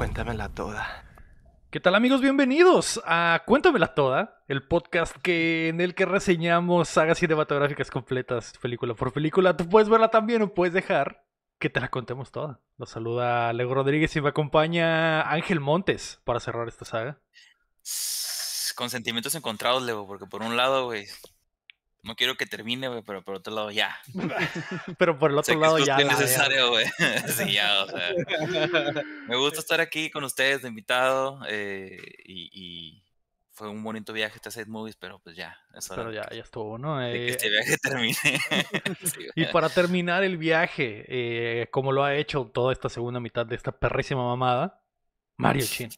Cuéntamela toda. ¿Qué tal amigos? Bienvenidos a Cuéntamela Toda, el podcast que, en el que reseñamos sagas cinematográficas completas, película por película. Tú puedes verla también o puedes dejar que te la contemos toda. Los saluda Lego Rodríguez y me acompaña Ángel Montes para cerrar esta saga. Con sentimientos encontrados, Lego, porque por un lado, güey, no quiero que termine, güey, pero por otro lado ya. pero por el otro lado ya. Es necesario, güey. sí, ya, o sea. Me gusta estar aquí con ustedes de invitado eh, y, fue un bonito viaje este Set Movies, pero pues ya. pero ya, ya estuvo, ¿no? que eh, este viaje termine. y para terminar el viaje, eh, como lo ha hecho toda esta segunda mitad de esta perrísima mamada, Mario Chin.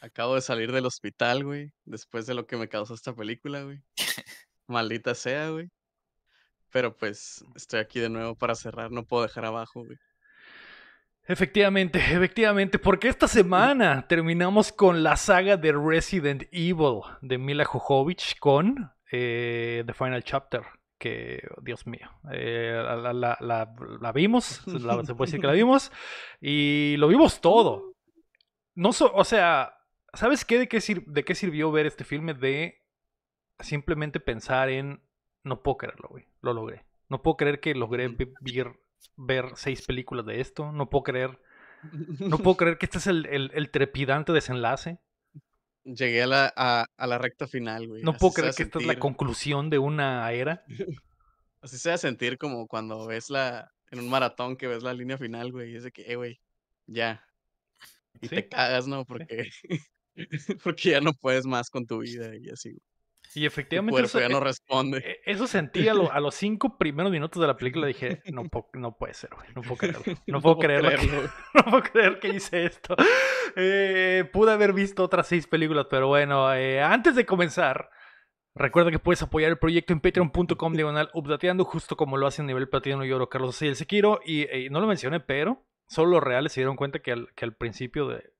Acabo de salir del hospital, güey, después de lo que me causó esta película, güey. Maldita sea, güey. Pero pues estoy aquí de nuevo para cerrar, no puedo dejar abajo, güey. Efectivamente, efectivamente, porque esta semana terminamos con la saga de Resident Evil de Mila Jojovic con eh, The Final Chapter, que, oh, Dios mío, eh, la, vimos, se puede decir que la vimos, y lo vimos todo. No o sea, ¿sabes qué? ¿De qué, ¿De qué sirvió ver este filme de simplemente pensar en, no puedo creerlo, güey, lo logré. No puedo creer que logré ver, ver seis películas de esto, no puedo creer, no puedo creer que este es el, el, trepidante desenlace. Llegué a la, a, la recta final, güey. No puedo creer que esta es la conclusión de una era. Así se va a sentir como cuando ves la, en un maratón que ves la línea final, güey, y es de que, eh, güey, ya. Y te cagas, ¿no? Porque... Porque ya no puedes más con tu vida y así. Güey. Y efectivamente. Eso, ya no eh, responde. Eh, eso sentí a, los cinco primeros minutos de la película. Dije, no, no puede ser, güey. No puedo creerlo. No puedo, creer que hice esto. Eh, pude haber visto otras seis películas, pero bueno, antes de comenzar. Recuerda que puedes apoyar el proyecto en patreon.com diagonal updateando, justo como lo hacen nivel platino y oro Carlos y el Sequiro. Y, no lo mencioné, pero solo los reales se dieron cuenta que al, que al principio de,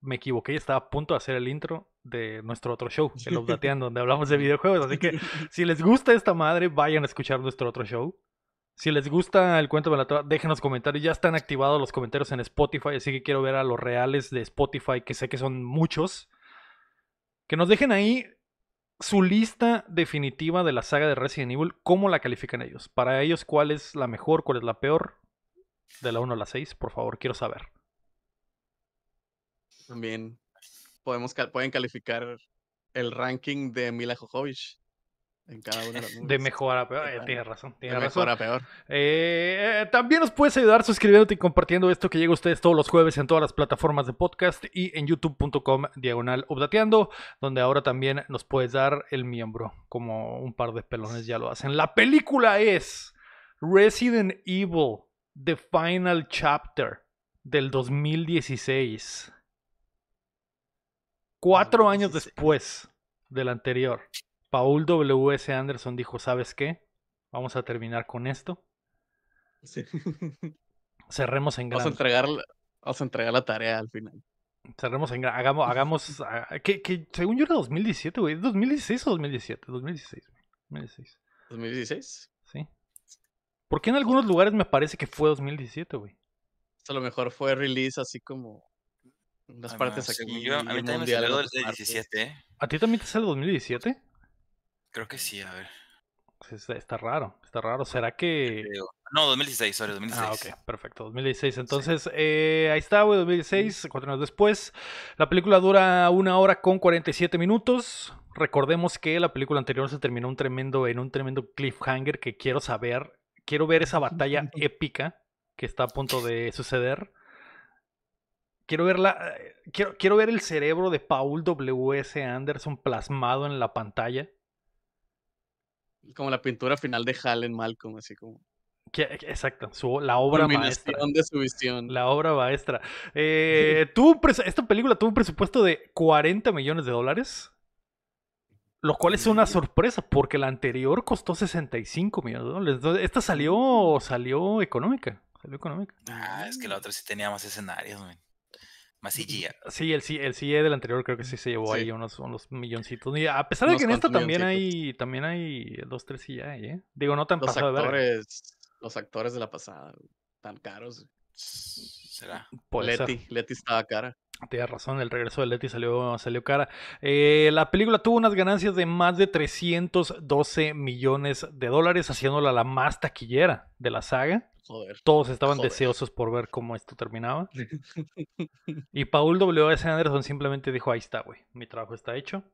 me equivoqué y estaba a punto de hacer el intro de nuestro otro show, el Datean, donde hablamos de videojuegos. Así que si les gusta esta madre, vayan a escuchar nuestro otro show. Si les gusta el cuento de la traba, déjenos comentarios. Ya están activados los comentarios en Spotify, así que quiero ver a los reales de Spotify, que sé que son muchos. Que nos dejen ahí su lista definitiva de la saga de Resident Evil, cómo la califican ellos. Para ellos, cuál es la mejor, cuál es la peor. De la 1 a la 6, por favor, quiero saber. También, podemos pueden calificar el ranking de Mila Jojovich en cada una de los De mejor a peor, eh, tienes razón. de mejor a peor. Eh, eh, también nos puedes ayudar suscribiéndote y compartiendo esto que llega a ustedes todos los jueves en todas las plataformas de podcast y en youtube.com diagonal obdateando, donde ahora también nos puedes dar el miembro, como un par de pelones ya lo hacen. La película es Resident Evil, The Final Chapter del 2016. Cuatro ah, años después del anterior, Paul W.S. Anderson dijo, ¿sabes qué? Vamos a terminar con esto. Cerremos en grande. Vamos a, entregar, a la tarea al final. Cerremos en Hagamos, hagamos, ah, que, según yo era 2017, güey. ¿2016 o 2017? 2016, güey. 2016. ¿2016? Sí. ¿Por qué en algunos lugares me parece que fue 2017, güey? Pues a lo mejor fue release así como las partes aquí a 2017. ¿eh? ¿A ti también te sale el 2017? Creo que sí, a ver. Pues está, raro, está raro. ¿Será que.? No, 2016, sorry, 2016. Ah, ok, perfecto, 2016. Entonces, eh, ahí está, 2016, cuatro años después. La película dura una hora con 47 minutos. Recordemos que la película anterior se terminó un tremendo, en un tremendo cliffhanger que quiero saber. Quiero ver esa batalla épica que está a punto de suceder. Quiero ver, eh, quiero, ver el cerebro de Paul W.S. Anderson plasmado en la pantalla. Como la pintura final de Halen Malcolm, así como. Exacto, su, la obra maestra. de su visión. La obra maestra. Eh, esta película tuvo un presupuesto de 40 millones de dólares, lo cual es una sorpresa porque la anterior costó 65 millones de dólares. esta salió, salió económica. económica. Ah, es que la otra sí tenía más escenarios, man. Masillía. Sí, el, el e del anterior creo que sí se llevó ahí unos, unos milloncitos. a pesar de que en esta también hay, también hay dos, tres CIE, ¿eh? Digo, no tan los actores, Los actores de la pasada, tan caros. Será. Puede Leti, estaba cara. Tienes razón, el regreso de Leti salió, salió cara. Eh, la película tuvo unas ganancias de más de 312 millones de dólares, haciéndola la más taquillera de la saga. Todos estaban deseosos por ver cómo esto terminaba. y Paul W.S. Anderson simplemente dijo, ahí está, güey, mi trabajo está hecho.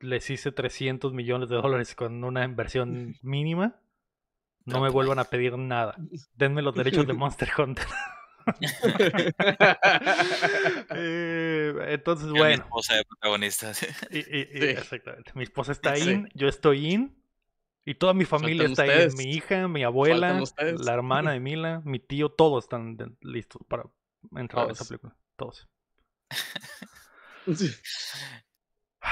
Les hice 300 millones de dólares con una inversión mínima. No me vuelvan a pedir nada. Denme los derechos de Monster Hunter. Eh, entonces, bueno. Mi esposa de Mi esposa está in, yo estoy in. Y toda mi familia está ahí. Mi hija, mi abuela, la hermana de Mila, mi tío, todos están listos para entrar a esa película. Todos.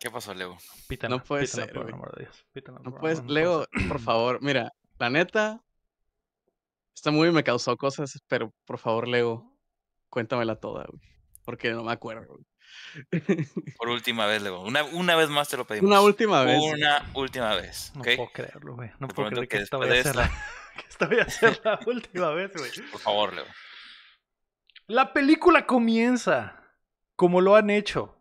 ¿Qué pasó, Leo? no Por puedes, Leo, por favor, mira, la neta, esta movie me causó cosas, pero por favor, Leo, cuéntamela toda, güey. Porque no me acuerdo, güey. Por última vez, Leo. Una, una vez más te lo pedimos. Una última vez. Una última vez. No puedo creerlo, güey. No puedo creer que, esta a la... última vez, güey. Por favor, Leo. La película comienza como lo han hecho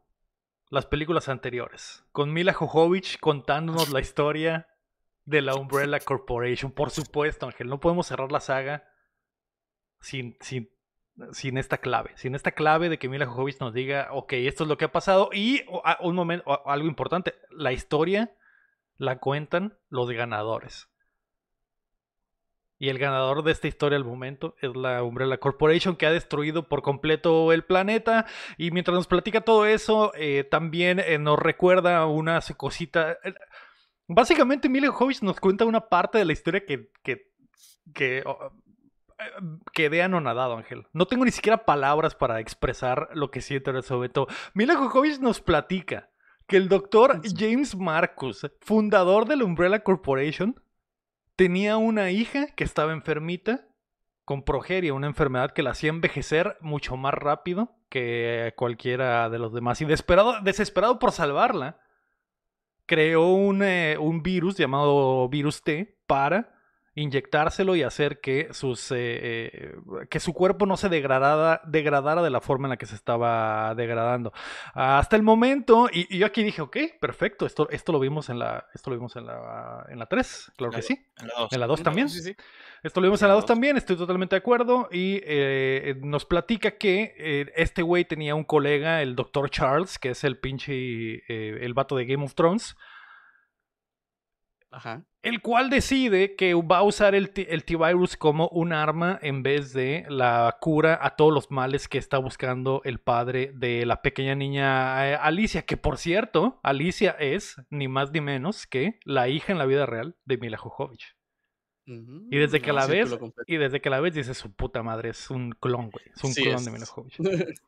las películas anteriores, con Mila Jovovich contándonos la historia de la Umbrella Corporation. Por supuesto, Ángel, no podemos cerrar la saga sin, sin sin esta clave, sin esta clave de que Mila Jovovich nos diga, ok, esto es lo que ha pasado y un momento, algo importante, la historia la cuentan los ganadores. Y el ganador de esta historia al momento es la Umbrella Corporation que ha destruido por completo el planeta. Y mientras nos platica todo eso, eh, también eh, nos recuerda una cosita. Básicamente, Mila Jovovich nos cuenta una parte de la historia que, que, que quedé anonadado, Ángel. No tengo ni siquiera palabras para expresar lo que siento sobre todo. Mila Jokovic nos platica que el doctor James Marcus, fundador de la Umbrella Corporation, tenía una hija que estaba enfermita con progeria, una enfermedad que la hacía envejecer mucho más rápido que cualquiera de los demás. Y desesperado, por salvarla, creó eh, un virus llamado virus T para inyectárselo y hacer que, sus, eh, eh, que su cuerpo no se degradara, degradara de la forma en la que se estaba degradando. Hasta el momento, y, yo aquí dije, ok, perfecto, esto, esto lo vimos en la, esto lo vimos en la, 3, claro que sí. En la 2. también. Esto lo vimos en la 2 también, estoy totalmente de acuerdo. Y eh, nos platica que este güey tenía un colega, el doctor Charles, que es el pinche, el vato de Game of Thrones el cual decide que va a usar el, el T-Virus como un arma en vez de la cura a todos los males que está buscando el padre de la pequeña niña eh, Alicia, que por cierto, Alicia es ni más ni menos que la hija en la vida real de Mila Jojovic mm, ah, Y desde que la ves, y desde que la ves dice su puta madre, es un clon, güey. Es un clon de Mila Jojovic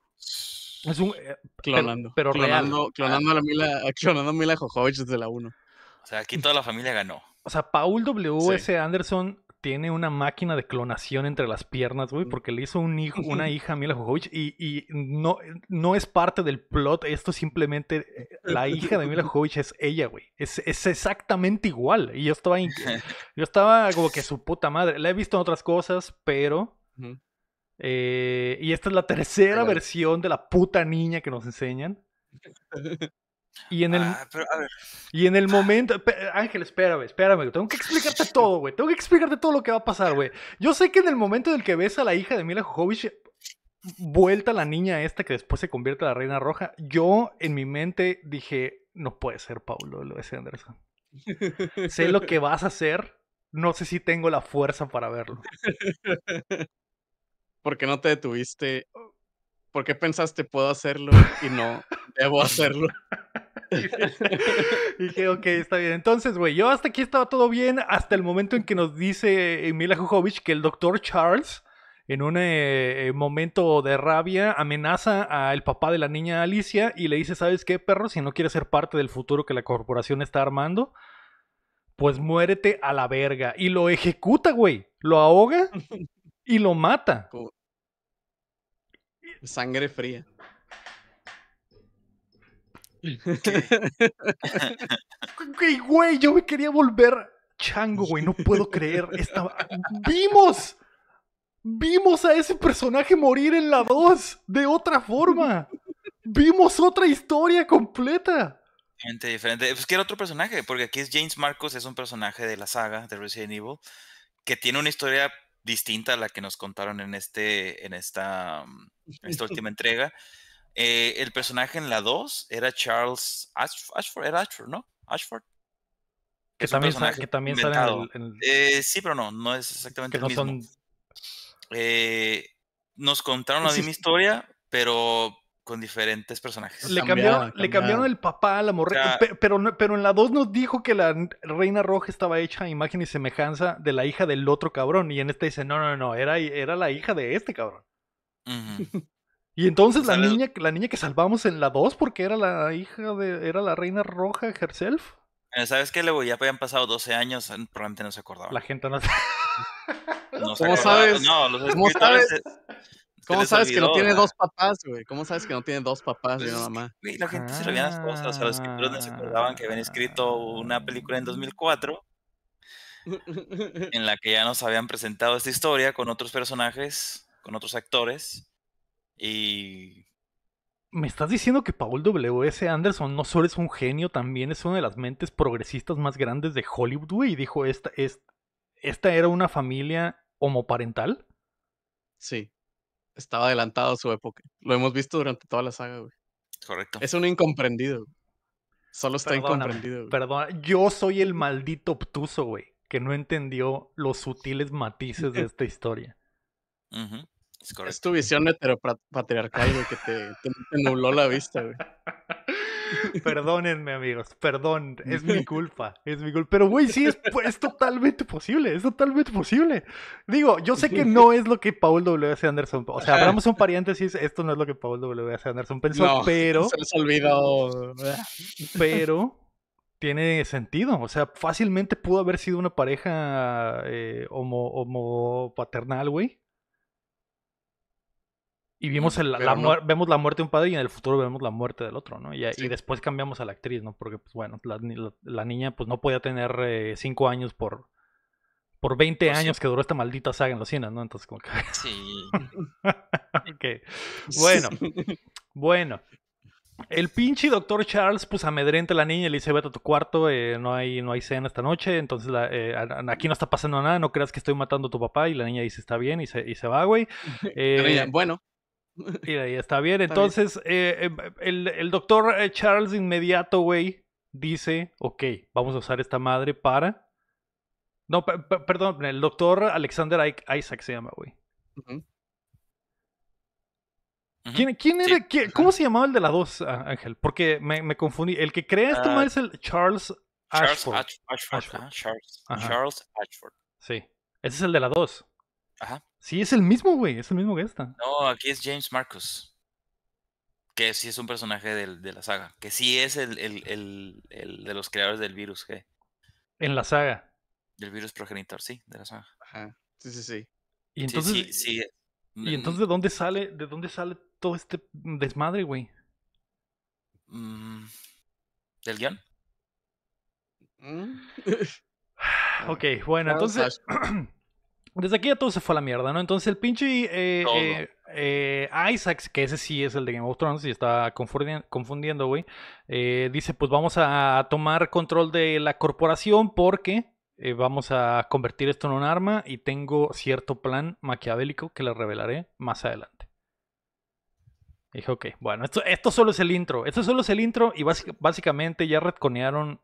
es un... Eh, clonando. clonando, a, Mila, clonando Mila desde la 1. O sea, aquí toda la familia ganó. O sea, Paul W.S. Anderson tiene una máquina de clonación entre las piernas, güey, porque le hizo una hija a Mila Jovovich y, no, no es parte del plot, esto simplemente, eh, la hija de Mila Jovovich es ella, güey, es, es, exactamente igual. Y yo estaba, yo estaba como que su puta madre, la he visto en otras cosas, pero... Eh, y esta es la tercera versión de la puta niña que nos enseñan. Y en el, ah, Y en el ah. momento. Ángel, espérame, espérame. Tengo que explicarte todo, güey. Tengo que explicarte todo lo que va a pasar, güey. Yo sé que en el momento en el que ves a la hija de Mila Jovovich vuelta la niña esta que después se convierte en la reina roja, yo en mi mente dije: No puede ser, Paulo, lo de Anderson. sé lo que vas a hacer. No sé si tengo la fuerza para verlo. Porque no te detuviste ¿por qué pensaste puedo hacerlo y no debo hacerlo? y dije, ok, está bien. Entonces, güey, yo hasta aquí estaba todo bien hasta el momento en que nos dice Mila Jujovic que el doctor Charles, en un eh, eh, momento de rabia, amenaza al papá de la niña Alicia y le dice, ¿sabes qué, perro? Si no quieres ser parte del futuro que la corporación está armando, pues muérete a la verga. Y lo ejecuta, güey. Lo ahoga y lo mata. Sangre fría. Güey, güey, yo me quería volver chango, güey. No puedo creer. Vimos. Vimos a ese personaje morir en la 2 de otra forma. Vimos otra historia completa. Gente diferente. Pues que era otro personaje, porque aquí es James Marcos, es un personaje de la saga de Resident Evil que tiene una historia distinta a la que nos contaron en, este, en, esta, mm, esta última entrega. Eh, el personaje en la 2 era Charles Ashford, ¿no? Ashford. Que, también, está en el, eh, sí, pero no, no es exactamente el mismo. Eh, nos contaron la misma historia, pero con diferentes personajes. Le cambiaron, el papá la morra. pero, pero, en la 2 nos dijo que la Reina Roja estaba hecha a imagen y semejanza de la hija del otro cabrón. Y en esta dice, no, no, no, era, era la hija de este cabrón. y entonces la, niña, la niña que salvamos en la 2 porque era la hija de, era la Reina Roja herself. Eh, ¿Sabes qué? Luego ya habían pasado 12 años, eh, probablemente no se acordaba. La gente no ¿Cómo sabes? No, los ¿Cómo sabes? ¿Cómo sabes que no tiene dos papás, güey? ¿Cómo sabes que no tiene dos papás y una pues, mamá? la gente se olvidaba las cosas. O sea, los escritores no se acordaban ah. que habían escrito una película en 2004 en la que ya nos habían presentado esta historia con otros personajes, con otros actores. Y. ¿Me estás diciendo que Paul W.S. Anderson no solo es un genio, también es una de las mentes progresistas más grandes de Hollywood, güey? Y dijo: esta, esta, esta era una familia homoparental. Sí estaba adelantado a su época. Lo hemos visto durante toda la saga, güey. Correcto. Es un incomprendido. Solo está incomprendido. Güey. Perdona, yo soy el mm. maldito obtuso, güey, que no entendió los sutiles matices de esta historia. es, tu visión heteropatriarcal, güey, que te, te, te nubló la vista, güey. Perdónenme, amigos. Perdón. Es mi culpa. Es mi culpa. Pero, güey, sí, pues, es, totalmente posible. Es totalmente posible. Digo, yo sé que no es lo que Paul W.S. Anderson. O sea, abramos un paréntesis. Esto no es lo que Paul W.S. Anderson pensó, pero. Se les olvidó. Pero. Tiene sentido, o sea, fácilmente pudo haber sido una pareja eh, homo paternal, güey y vimos, el, la, vemos la muerte de un padre y en el futuro vemos la muerte del otro, ¿no? Y, después cambiamos a la actriz, ¿no? Porque, pues bueno, la, niña pues no podía tener eh, cinco años por, por 20 pues años que duró esta maldita saga en los cines, ¿no? Entonces, como que... Sí. ok. Bueno. Bueno. El pinche doctor Charles, pues amedrenta a la niña y le dice, vete a tu cuarto, eh, no, hay, no hay cena esta noche, entonces eh, aquí no está pasando nada, no creas que estoy matando a tu papá. Y la niña dice, está bien, y se, se va, güey. Eh, bueno. Mira, ahí está bien. Entonces, eh, em, el, doctor eh, Charles inmediato, güey, dice, ok, vamos a usar esta madre para... No, perdón, el doctor Alexander Isaac se llama, güey. ¿Quién, ¿Cómo se llamaba el de la dos, Ángel? Porque me, confundí. El que crea esto ah, es el Charles Ashford. Ah, Charles Ashford. Sí. Ese es el de la 2 Ajá. Sí, es el mismo, güey, es el mismo que esta. No, aquí es James Marcus. Que sí es un personaje de la saga. Que sí es el, de los creadores del virus, G. En la saga. Del virus progenitor, sí, de la saga. Ajá. Sí, sí, sí. Y entonces. Sí, sí, eh, ¿Y mm, entonces dónde sale, de dónde sale todo este desmadre, güey? Mm, ¿Del guión? Mm. ok, bueno, entonces. Desde aquí ya todo se fue a la mierda, ¿no? Entonces el pinche eh, eh, eh Isaacs, que ese sí es el de Game of Thrones y está confundiendo, güey, eh, dice, pues vamos a tomar control de la corporación porque vamos a convertir esto en un arma y tengo cierto plan maquiavélico que le revelaré más adelante. Dijo, dije, ok, bueno, esto, esto solo es el intro, esto solo es el intro y básicamente ya retconearon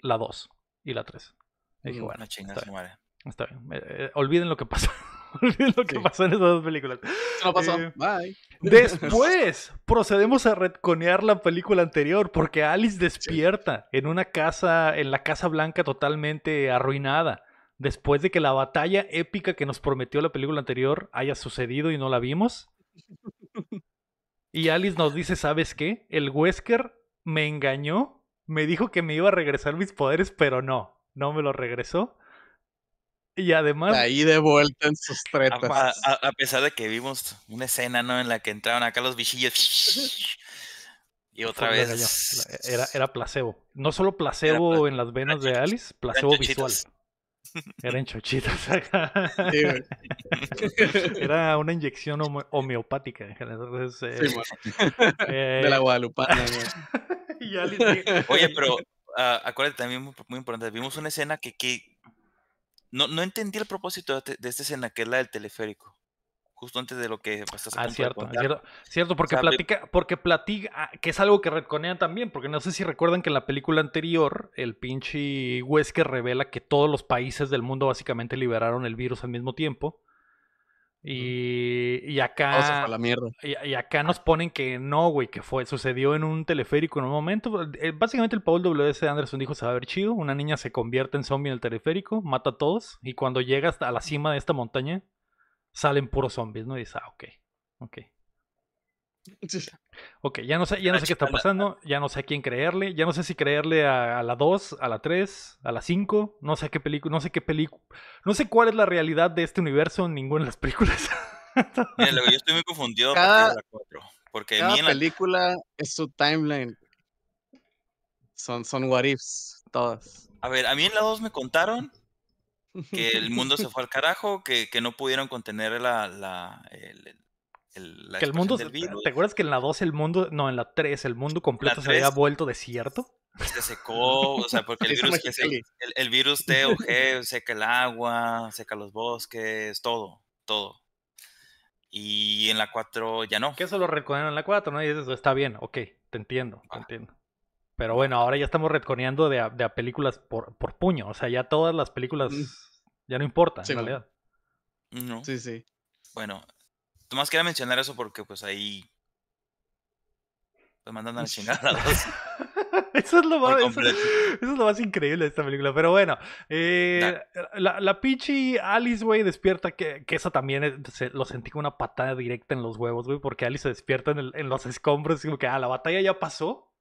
la 2 y la 3. Dije, bueno, chingas, madre. Está bien. Eh, eh, olviden lo que pasó. olviden lo que pasó en esas dos películas. No pasó. Eh, Bye. Después procedemos a retconear la película anterior porque Alice despierta en una casa, en la Casa Blanca totalmente arruinada. Después de que la batalla épica que nos prometió la película anterior haya sucedido y no la vimos. Y Alice nos dice, ¿sabes qué? El Wesker me engañó, me dijo que me iba a regresar mis poderes, pero no, no me lo regresó. Y además. ahí de vuelta en sus tretas. A, pesar de que vimos una escena, ¿no? En la que entraron acá los bichillos. Y otra vez. Era, era, placebo. No solo placebo, en las venas de Alice, placebo visual. Eran chochitas Era una inyección homeopática. Entonces, eh, bueno. Eh, de la Oye, pero ah, acuérdate también, muy, importante, vimos una escena que no, no entendí el propósito de, este esta escena, que es la del teleférico justo antes de lo que pasaste. Pues, ah, cierto, cierto, cierto, porque platica, porque platica, ah, que es algo que reconean también, porque no sé si recuerdan que en la película anterior el pinche Wesker revela que todos los países del mundo básicamente liberaron el virus al mismo tiempo y, acá. la Y, acá nos ponen que no, güey, que fue, sucedió en un teleférico en un momento. Pues, eh, básicamente el Paul W.S. Anderson dijo: Se va a ver chido. Una niña se convierte en zombie en el teleférico, mata a todos. Y cuando llega hasta la cima de esta montaña, salen puros zombies, ¿no? Y dice, ah, ok, ok. Ok, ya no sé, ya no sé qué está pasando, ya no sé a quién creerle, ya no sé si creerle a, la 2, a la 3, a la 5, no sé qué película, no sé qué película, no sé cuál es la realidad de este universo en ninguna de las películas. yo estoy muy confundido cada, la 4, la... película es su timeline. Son, son what ifs, todas. A ver, a mí en la 2 me contaron que el mundo se fue al carajo, que, no pudieron contener la, la, el, mundo, ¿Te acuerdas que en la 2 el mundo, no, en la 3 el mundo completo se había vuelto desierto? Se secó, o sea, porque el virus, el, virus T o G seca el agua, seca los bosques, todo, todo. Y en la 4 ya no. Que eso lo recuerdan en la 4, ¿no? Y dices, está bien, ok, te entiendo, te entiendo. Pero bueno, ahora ya estamos retconeando de películas por, puño. O sea, ya todas las películas mm. ya no importa, en realidad. No. Sí, sí. Bueno, Tomás pues, quería mencionar eso porque pues ahí pues mandan a la chingada eso, es lo más, eso, lo más increíble de esta película. Pero bueno, eh, la, la pinche Alice, güey, despierta, que, que eso también eh, lo sentí como una patada directa en los huevos, güey, porque Alice se despierta en, en los escombros y como que, ah, la batalla ya pasó.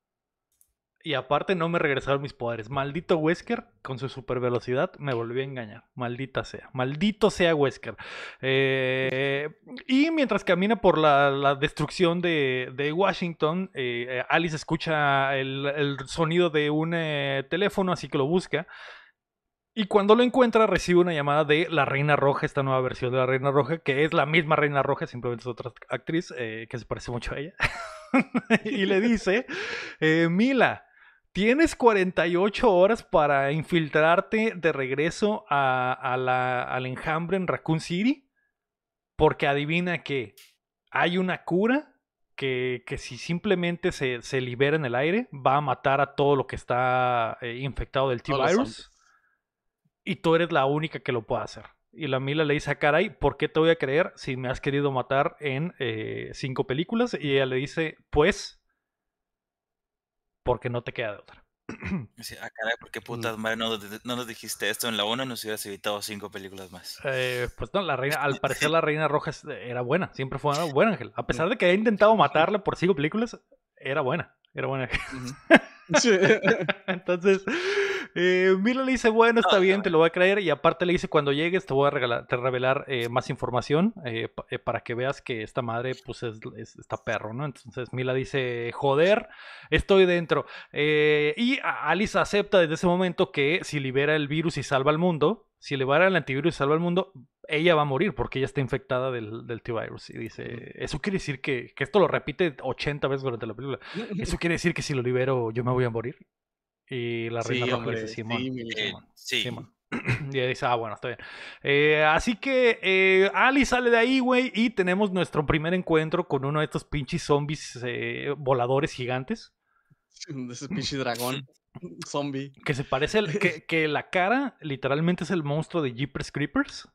Y aparte no me regresaron mis poderes. Maldito Wesker, con su super velocidad, me volvió a engañar. Maldita sea. Maldito sea Wesker. Eh, y mientras camina por la, destrucción de, Washington, eh, Alice escucha el, sonido de un eh, teléfono, así que lo busca. Y cuando lo encuentra, recibe una llamada de la Reina Roja, esta nueva versión de la Reina Roja, que es la misma Reina Roja, simplemente es otra actriz que se parece mucho a ella. y le dice, Mila, Tienes 48 horas para infiltrarte de regreso a, al enjambre en Raccoon City. Porque adivina que hay una cura que, si simplemente se, libera en el aire, va a matar a todo lo que está eh, infectado del T-Virus. Y tú eres la única que lo puede hacer. Y la Mila le dice ah, caray, ¿por qué te voy a creer si me has querido matar en eh, cinco películas? Y ella le dice, pues, porque no te queda de otra. ah, caray, ¿por qué putas madre no, nos dijiste esto en la 1? Nos hubieras evitado cinco películas más. Eh, pues no, la reina, al este, parecer la Reina Roja era buena, siempre fue una buena Ángel. A pesar de que he intentado matarla por cinco películas, era buena, era buena. Entonces, eh, Mila le dice, bueno, está bien, te eh". lo voy a creer. Y aparte le dice, cuando llegues te voy a revelar eh, más información para que veas que esta madre, pues, es, está perro, ¿no? Entonces Mila dice, joder, estoy dentro. y Alice acepta desde ese momento que si libera el virus y salva al mundo, si libera el antivirus y salva al mundo, ella va a morir porque ella está infectada del, del T-Virus. Y dice, eso quiere decir que, que esto lo repite 80 veces durante la película. Eso quiere decir que si lo libero yo me voy a morir. Y la reina roja dice Simón. Eh, sí, dice, ah, bueno, está bien. Eh, así que eh, Ali sale de ahí, güey, y tenemos nuestro primer encuentro con uno de estos pinches zombies voladores gigantes. De ese pinche dragón zombie. Que se parece, que, que, la cara literalmente es el monstruo de Jeepers Creepers.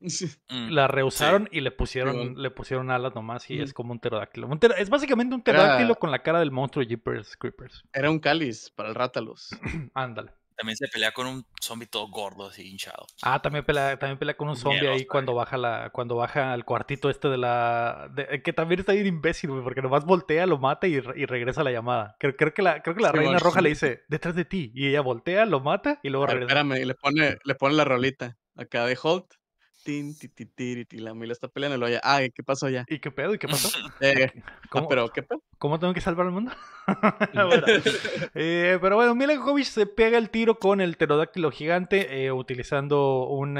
Mm, la rehusaron y le pusieron, le pusieron alas nomás y es como un pterodáctilo. es básicamente un pterodáctilo con la cara del monstruo Jeepers Creepers. Era un cáliz para el Rátalos. Ándale. También se pelea con un zombie todo gordo, así hinchado. Ah, también pelea, también pelea con un zombie ahí cuando baja la, cuando baja al cuartito este de la. Eh, que también está bien imbécil, porque nomás voltea, lo mata y, regresa la llamada. Creo, que la, la reina roja le dice, detrás de ti. Y ella voltea, lo mata y luego regresa. Espérame, le pone, le pone la rolita acá de Holt la Mila está peleando Ah, ¿qué pasó ya ¿Y qué pedo? ¿Y qué pasó? Eh, ah, ¿Cómo, tengo que salvar al mundo? Eh, pero bueno, Mila se pega el tiro con el pterodáctilo gigante eh, utilizando un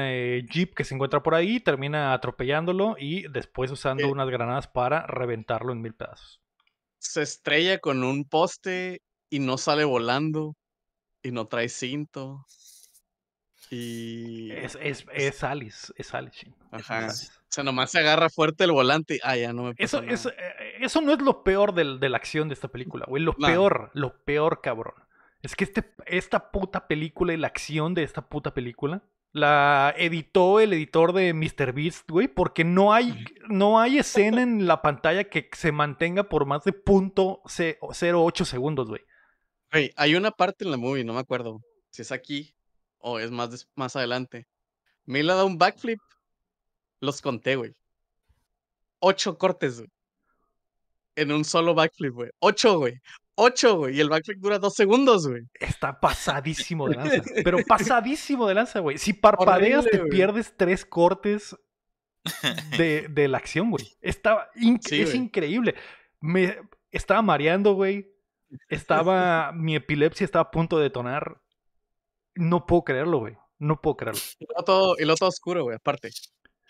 jeep que se encuentra por ahí, termina atropellándolo y después usando unas granadas para reventarlo en mil pedazos. Se estrella con un poste y no sale volando y no trae cinto. Y... Es, es, es Alice, es Alice. O sea, nomás se agarra fuerte el volante ah, ya no me eh, eso, no es lo peor de, la acción de esta película, güey. Lo peor, lo peor, cabrón. Es que este, esta puta película y la acción de esta puta película la editó el editor de Mr. Beast, güey, porque no hay, no hay escena en la pantalla que se mantenga por más de punto .08 segundos, güey. Güey, hay una parte en la movie, no me acuerdo si es aquí, o es más, más adelante. Mila da un backflip. Los conté, güey. Ocho cortes, güey. En un solo backflip, güey. Ocho, güey. Ocho, güey. Y el backflip dura dos segundos, güey. Está pasadísimo de lanza. pero pasadísimo de lanza, güey. Si parpadeas, te pierdes tres cortes de, la acción, güey. Estaba es increíble. Me estaba mareando, güey. Estaba. mi epilepsia estaba a punto de detonar no puedo creerlo, güey. No puedo creerlo. Y lo todo, oscuro, güey, aparte.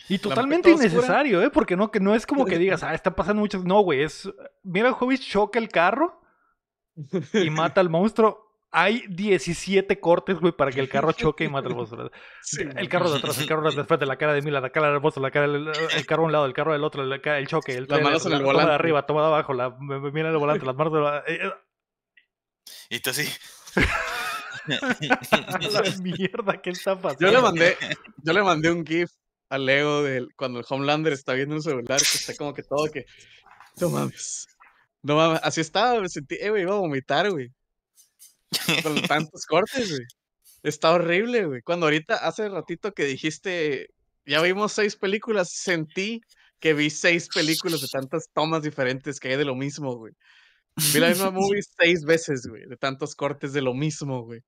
Y totalmente innecesario, ¿eh? Porque no, es como que digas, ah, está pasando muchas. No, güey, es. Mira, Hobby choca el carro y mata al monstruo. Hay 17 cortes, güey, para que el carro choque y mate al monstruo. el carro de atrás, el carro de atrás, de la cara de Mila, la cara del monstruo, la cara del el carro de un lado, el carro del otro, el, el choque, el, las el Toma de arriba, toma de abajo, mira el volante, las manos de la... Eh, eh. Y tú así. la mierda que está pasando. Yo le mandé, yo le mandé un GIF al ego de cuando el Homelander está viendo un celular que está como que todo que. No mames. No mames. Así estaba, me sentí, eh, güey, iba a vomitar, güey. Con tantos cortes, güey. Está horrible, güey. Cuando ahorita, hace ratito que dijiste, ya vimos seis películas, sentí que vi seis películas de tantas tomas diferentes que hay de lo mismo, güey. Vi la misma movie seis veces, güey, de tantos cortes de lo mismo, güey.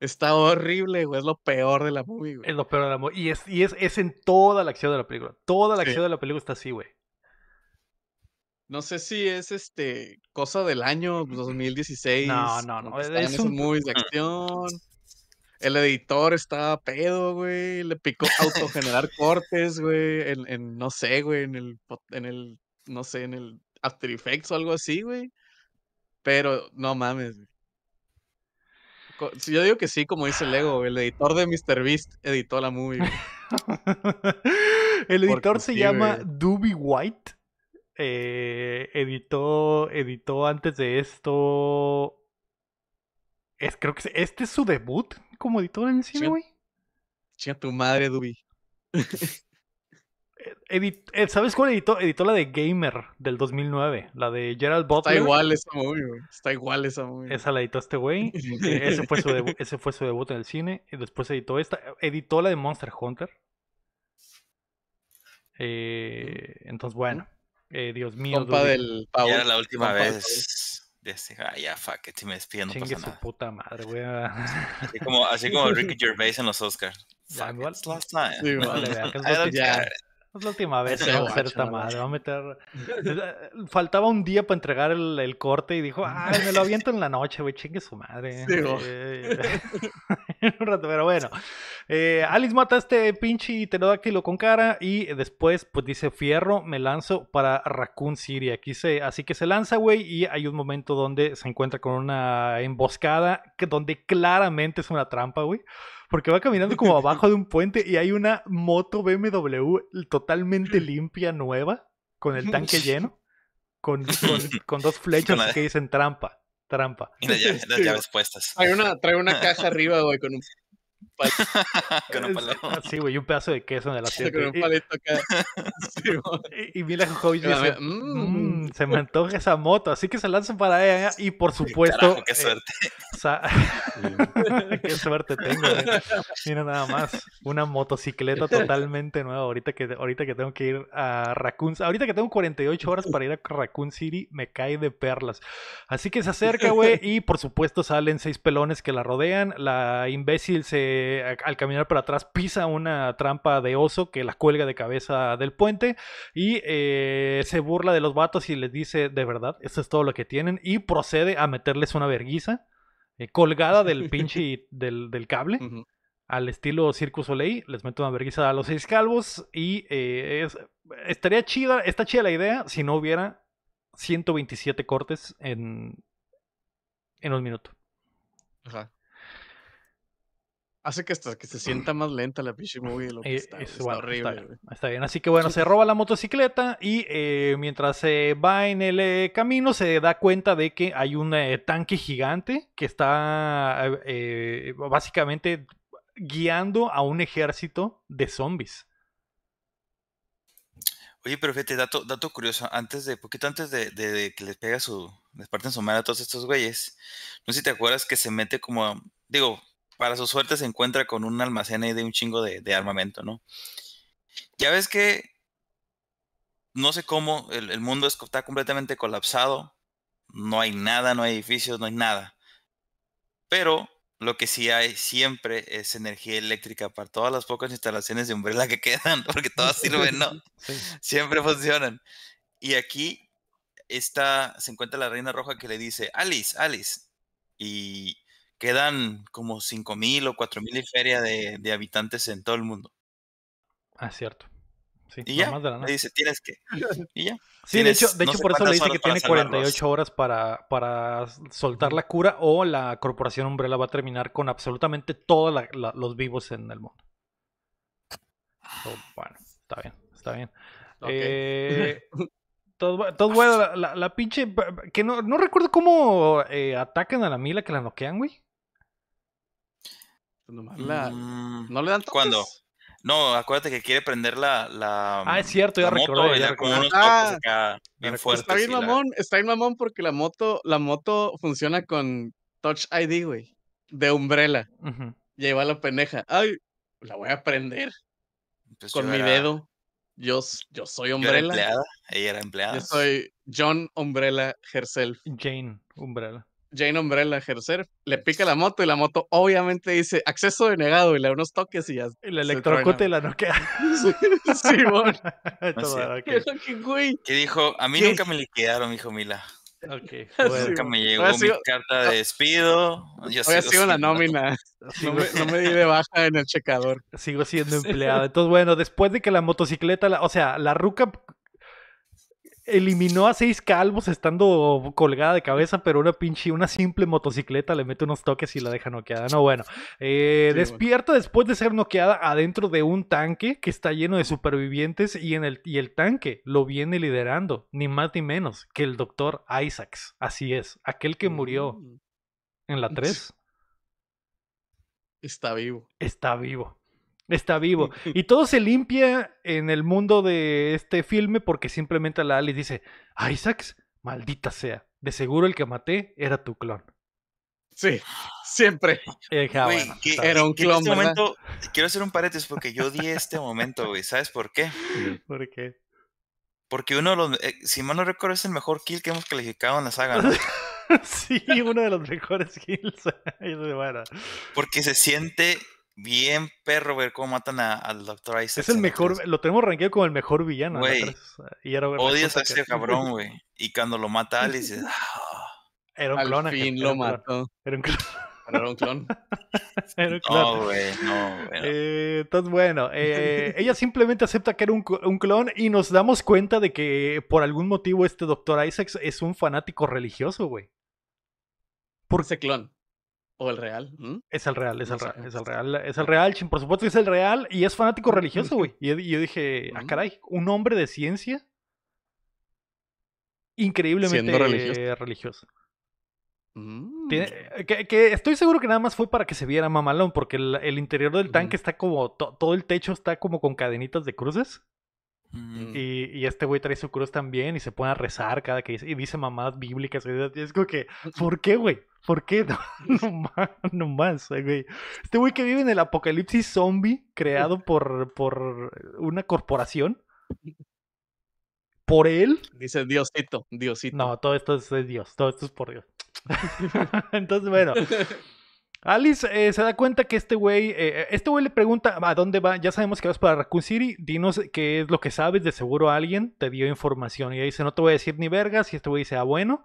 Está horrible, güey. Es lo peor de la movie, güey. Es lo peor de la movie. Y, es, es, en toda la acción de la película. Toda la acción de la película está así, güey. No sé si es este cosa del año 2016. No, no, no. E, es un... de acción. El editor estaba pedo, güey. Le picó autogenerar cortes, güey. En, en, no sé, güey. En el, en el, no sé, en el After Effects o algo así, güey. Pero no mames, güey. Yo digo que sí, como dice Lego, el editor de Beast editó la movie. el editor se llama Duby White. Eh, editó, editó antes de esto. Es, creo que este es su debut como editor en el cine, güey. tu madre, Doobie. Edit, eh, ¿Sabes cuál editó? Editó la de Gamer del 2009, la de Gerald Butler. Está igual esa movie, Está igual esa movie. Esa la editó este güey. E-, ese, fue su ese fue su debut en el cine. Y después editó esta. Editó la de Monster Hunter. Eh, entonces, bueno. Eh, Dios mío. Compa del era la última vez. De ese, ya, fuck, que te me despido, no Chingue su puta madre, güey. Así como, así como Ricky Gervais en los Oscars. Fuck, it's last night es la última vez que va a hacer esta madre. Faltaba un día para entregar el, corte y dijo, me lo aviento en la noche, wey, chingue su madre. pero bueno. Eh, Alice mata a este pinche lo con cara y después, pues dice, fierro, me lanzo para Raccoon City. Aquí se, así que se lanza, güey, y hay un momento donde se encuentra con una emboscada que, donde claramente es una trampa, güey. Porque va caminando como abajo de un puente y hay una moto BMW totalmente limpia, nueva, con el tanque lleno, con, con, dos flechas que dicen trampa, trampa. Y las, llaves, puestas. Hay una, trae una caja arriba, güey, con un con ah, Sí, güey, un pedazo de queso en el asiento. y, mira Mila dice, mm". Mm, se me antoja esa moto, así que se lanzan para ella y por supuesto... qué eh, suerte. qué suerte tengo. Eh. Mira nada más, una motocicleta totalmente nueva ahorita que, ahorita que tengo que ir a Raccoon, ahorita que tengo 48 horas para ir a Raccoon City, me cae de perlas. Así que se acerca, güey, y por supuesto salen seis pelones que la rodean, la imbécil se eh, al caminar para atrás pisa una trampa de oso que la cuelga de cabeza del puente y eh, se burla de los vatos y les dice, de verdad, esto es todo lo que tienen y procede a meterles una verguiza eh, colgada del pinche del, cable. Al estilo Circus Soleil, les mete una verguiza a los seis calvos y estaría chida, está chida la idea si no hubiera 127 cortes en, en un minuto. Ajá. Hace que, hasta, que se sienta más lenta la pinche movie. Lo que eh, está, es, está horrible. Está bien, Así que bueno, se roba la motocicleta y eh, mientras se va en el eh, camino se da cuenta de que hay un tanque gigante que está básicamente guiando a un ejército de zombies. Oye, pero fíjate, dato, curioso, antes de, poquito antes de, que les pega su, les parten su madre a todos estos güeyes, no sé si te acuerdas que se mete como, digo, para su suerte se encuentra con un almacén ahí de un chingo de, armamento, ¿no? Ya ves que no sé cómo, el, mundo está completamente colapsado, no hay nada, no hay edificios, no hay nada. Pero lo que sí hay siempre es energía eléctrica para todas las pocas instalaciones de Umbrella que quedan, porque todas sirven, ¿no? Siempre funcionan. Y aquí está, se encuentra la Reina Roja que le dice, Alice, Alice. Y quedan como 5.000 o 4.000 y feria de, habitantes en todo el mundo. Ah, cierto. Sí, y ya, más de la nada. dice, tienes que. Y ya. Sí, de hecho, de hecho por eso le dice que tiene 48 horas para, para soltar la cura o la corporación Umbrella va a terminar con absolutamente todos los vivos en el mundo. bueno, está bien, está bien. Eh, todo, todo bueno, la, la, pinche. Que no, no recuerdo cómo eh, atacan a la Mila que la noquean, güey. Pues mm. ¿No le dan toques? ¿Cuándo? No, acuérdate que quiere prender la. la ah, es cierto, ya ah, recuerdo está bien mamón, está bien mamón porque la moto, la moto funciona con Touch ID, güey. De Umbrella. Y ahí va la pendeja. Ay, la voy a prender. Pues con mi dedo. Yo, yo soy Umbrella. Ella era empleada. Yo soy John Umbrella herself. Jane Umbrella. Jane Umbrella ejercer, le pica la moto y la moto obviamente dice acceso denegado y le da unos toques y ya. Y la electrocuta y la no queda Simón. que, dijo, a mí nunca me liquidaron, hijo Mila. Okay, Nunca me llegó mi carta ah, de despido. Yo Había sido la nómina. No me, di de baja en el checador. Sigo siendo empleado. Entonces, bueno, después de que la motocicleta, o sea, la ruca eliminó a seis calvos estando colgada de cabeza, pero una pinche, una simple motocicleta le mete unos toques y la deja noqueada. No, eh, bueno. despierta después de ser noqueada adentro de un tanque que está lleno de supervivientes y, en el, y el tanque lo viene liderando, ni más ni menos, que el doctor Isaacs. Así es, aquel que murió mm. en la 3. Está vivo. Está vivo está vivo. Y todo se limpia en el mundo de este filme porque simplemente la Alice dice, Isaacs, maldita sea, de seguro el que maté era tu clon. Sí, siempre. Ah, era un clon. En este momento, quiero hacer un paréntesis porque yo di este momento, güey. ¿Sabes por qué? ¿Por qué? Porque uno de los, eh, si mal no recuerdo, es el mejor kill que hemos calificado en la saga. sí, uno de los mejores kills. Porque se siente bien perro ver cómo matan al Dr. Isaac. Es el mejor, lo tenemos rankeado como el mejor villano. Güey, odias a ese cabrón, güey. Y cuando lo mata Alice, dices, ah". Era un al Fin lo mató. Era un clon. Era un clon. era un clon. No, güey, no, eh, entonces, bueno, eh, ella simplemente acepta que era un, clon y nos damos cuenta de que por algún motivo este Dr. Isaacs es un fanático religioso, güey. Por ese clon. ¿O el real? ¿Mm? Es el real, es el real, es el real, es el real, por supuesto que es el real y es fanático religioso, güey. Y, yo dije, ah, ¿Mm? caray, un hombre de ciencia increíblemente religioso. Mm. Eh, que, estoy seguro que nada más fue para que se viera mamalón, porque el, interior del tanque está como, todo el techo está como con cadenitas de cruces. Y, y, este güey trae su cruz también y se pone a rezar cada que dice, y dice mamadas bíblicas. Y es como que, ¿por qué, güey? ¿Por qué? No, más, no más güey. Este güey que vive en el apocalipsis zombie creado por, por una corporación. Por él. Dice Diosito, Diosito. No, todo esto es, Dios, todo esto es por Dios. Entonces, bueno. Alice eh, se da cuenta que este güey, eh, eh, este güey le pregunta a dónde va, ya sabemos que vas para Raccoon City, dinos qué es lo que sabes, de seguro alguien te dio información y dice, no te voy a decir ni vergas y este güey dice, ah, bueno,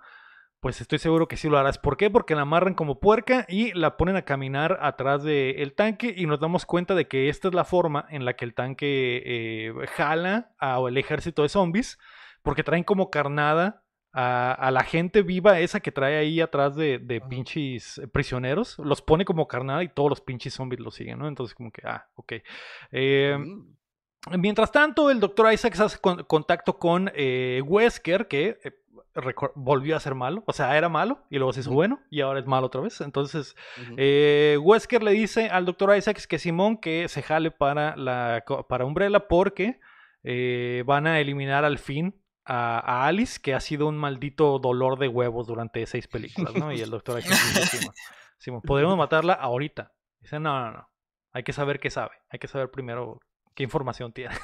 pues estoy seguro que sí lo harás. ¿Por qué? Porque la amarran como puerca y la ponen a caminar atrás del el tanque y nos damos cuenta de que esta es la forma en la que el tanque eh, jala al ejército de zombies, porque traen como carnada a, la gente viva esa que trae ahí atrás de, pinches prisioneros, los pone como carnada y todos los pinches zombies los siguen, ¿no? Entonces como que, ah, ok. Eh, Mientras tanto, el doctor Isaacs hace contacto con eh, Wesker, que eh, volvió a ser malo, o sea, era malo y luego se hizo bueno y ahora es malo otra vez. Entonces, eh, Wesker le dice al doctor Isaacs que Simón que se jale para, la, Umbrella porque van a eliminar al fin a, Alice, que ha sido un maldito dolor de huevos durante seis películas, ¿no? Y el doctor Isaacs dice, Simón, Simón, podemos matarla ahorita. Dice, no, no, no, hay que saber qué sabe, hay que saber primero ¿Qué información tiene?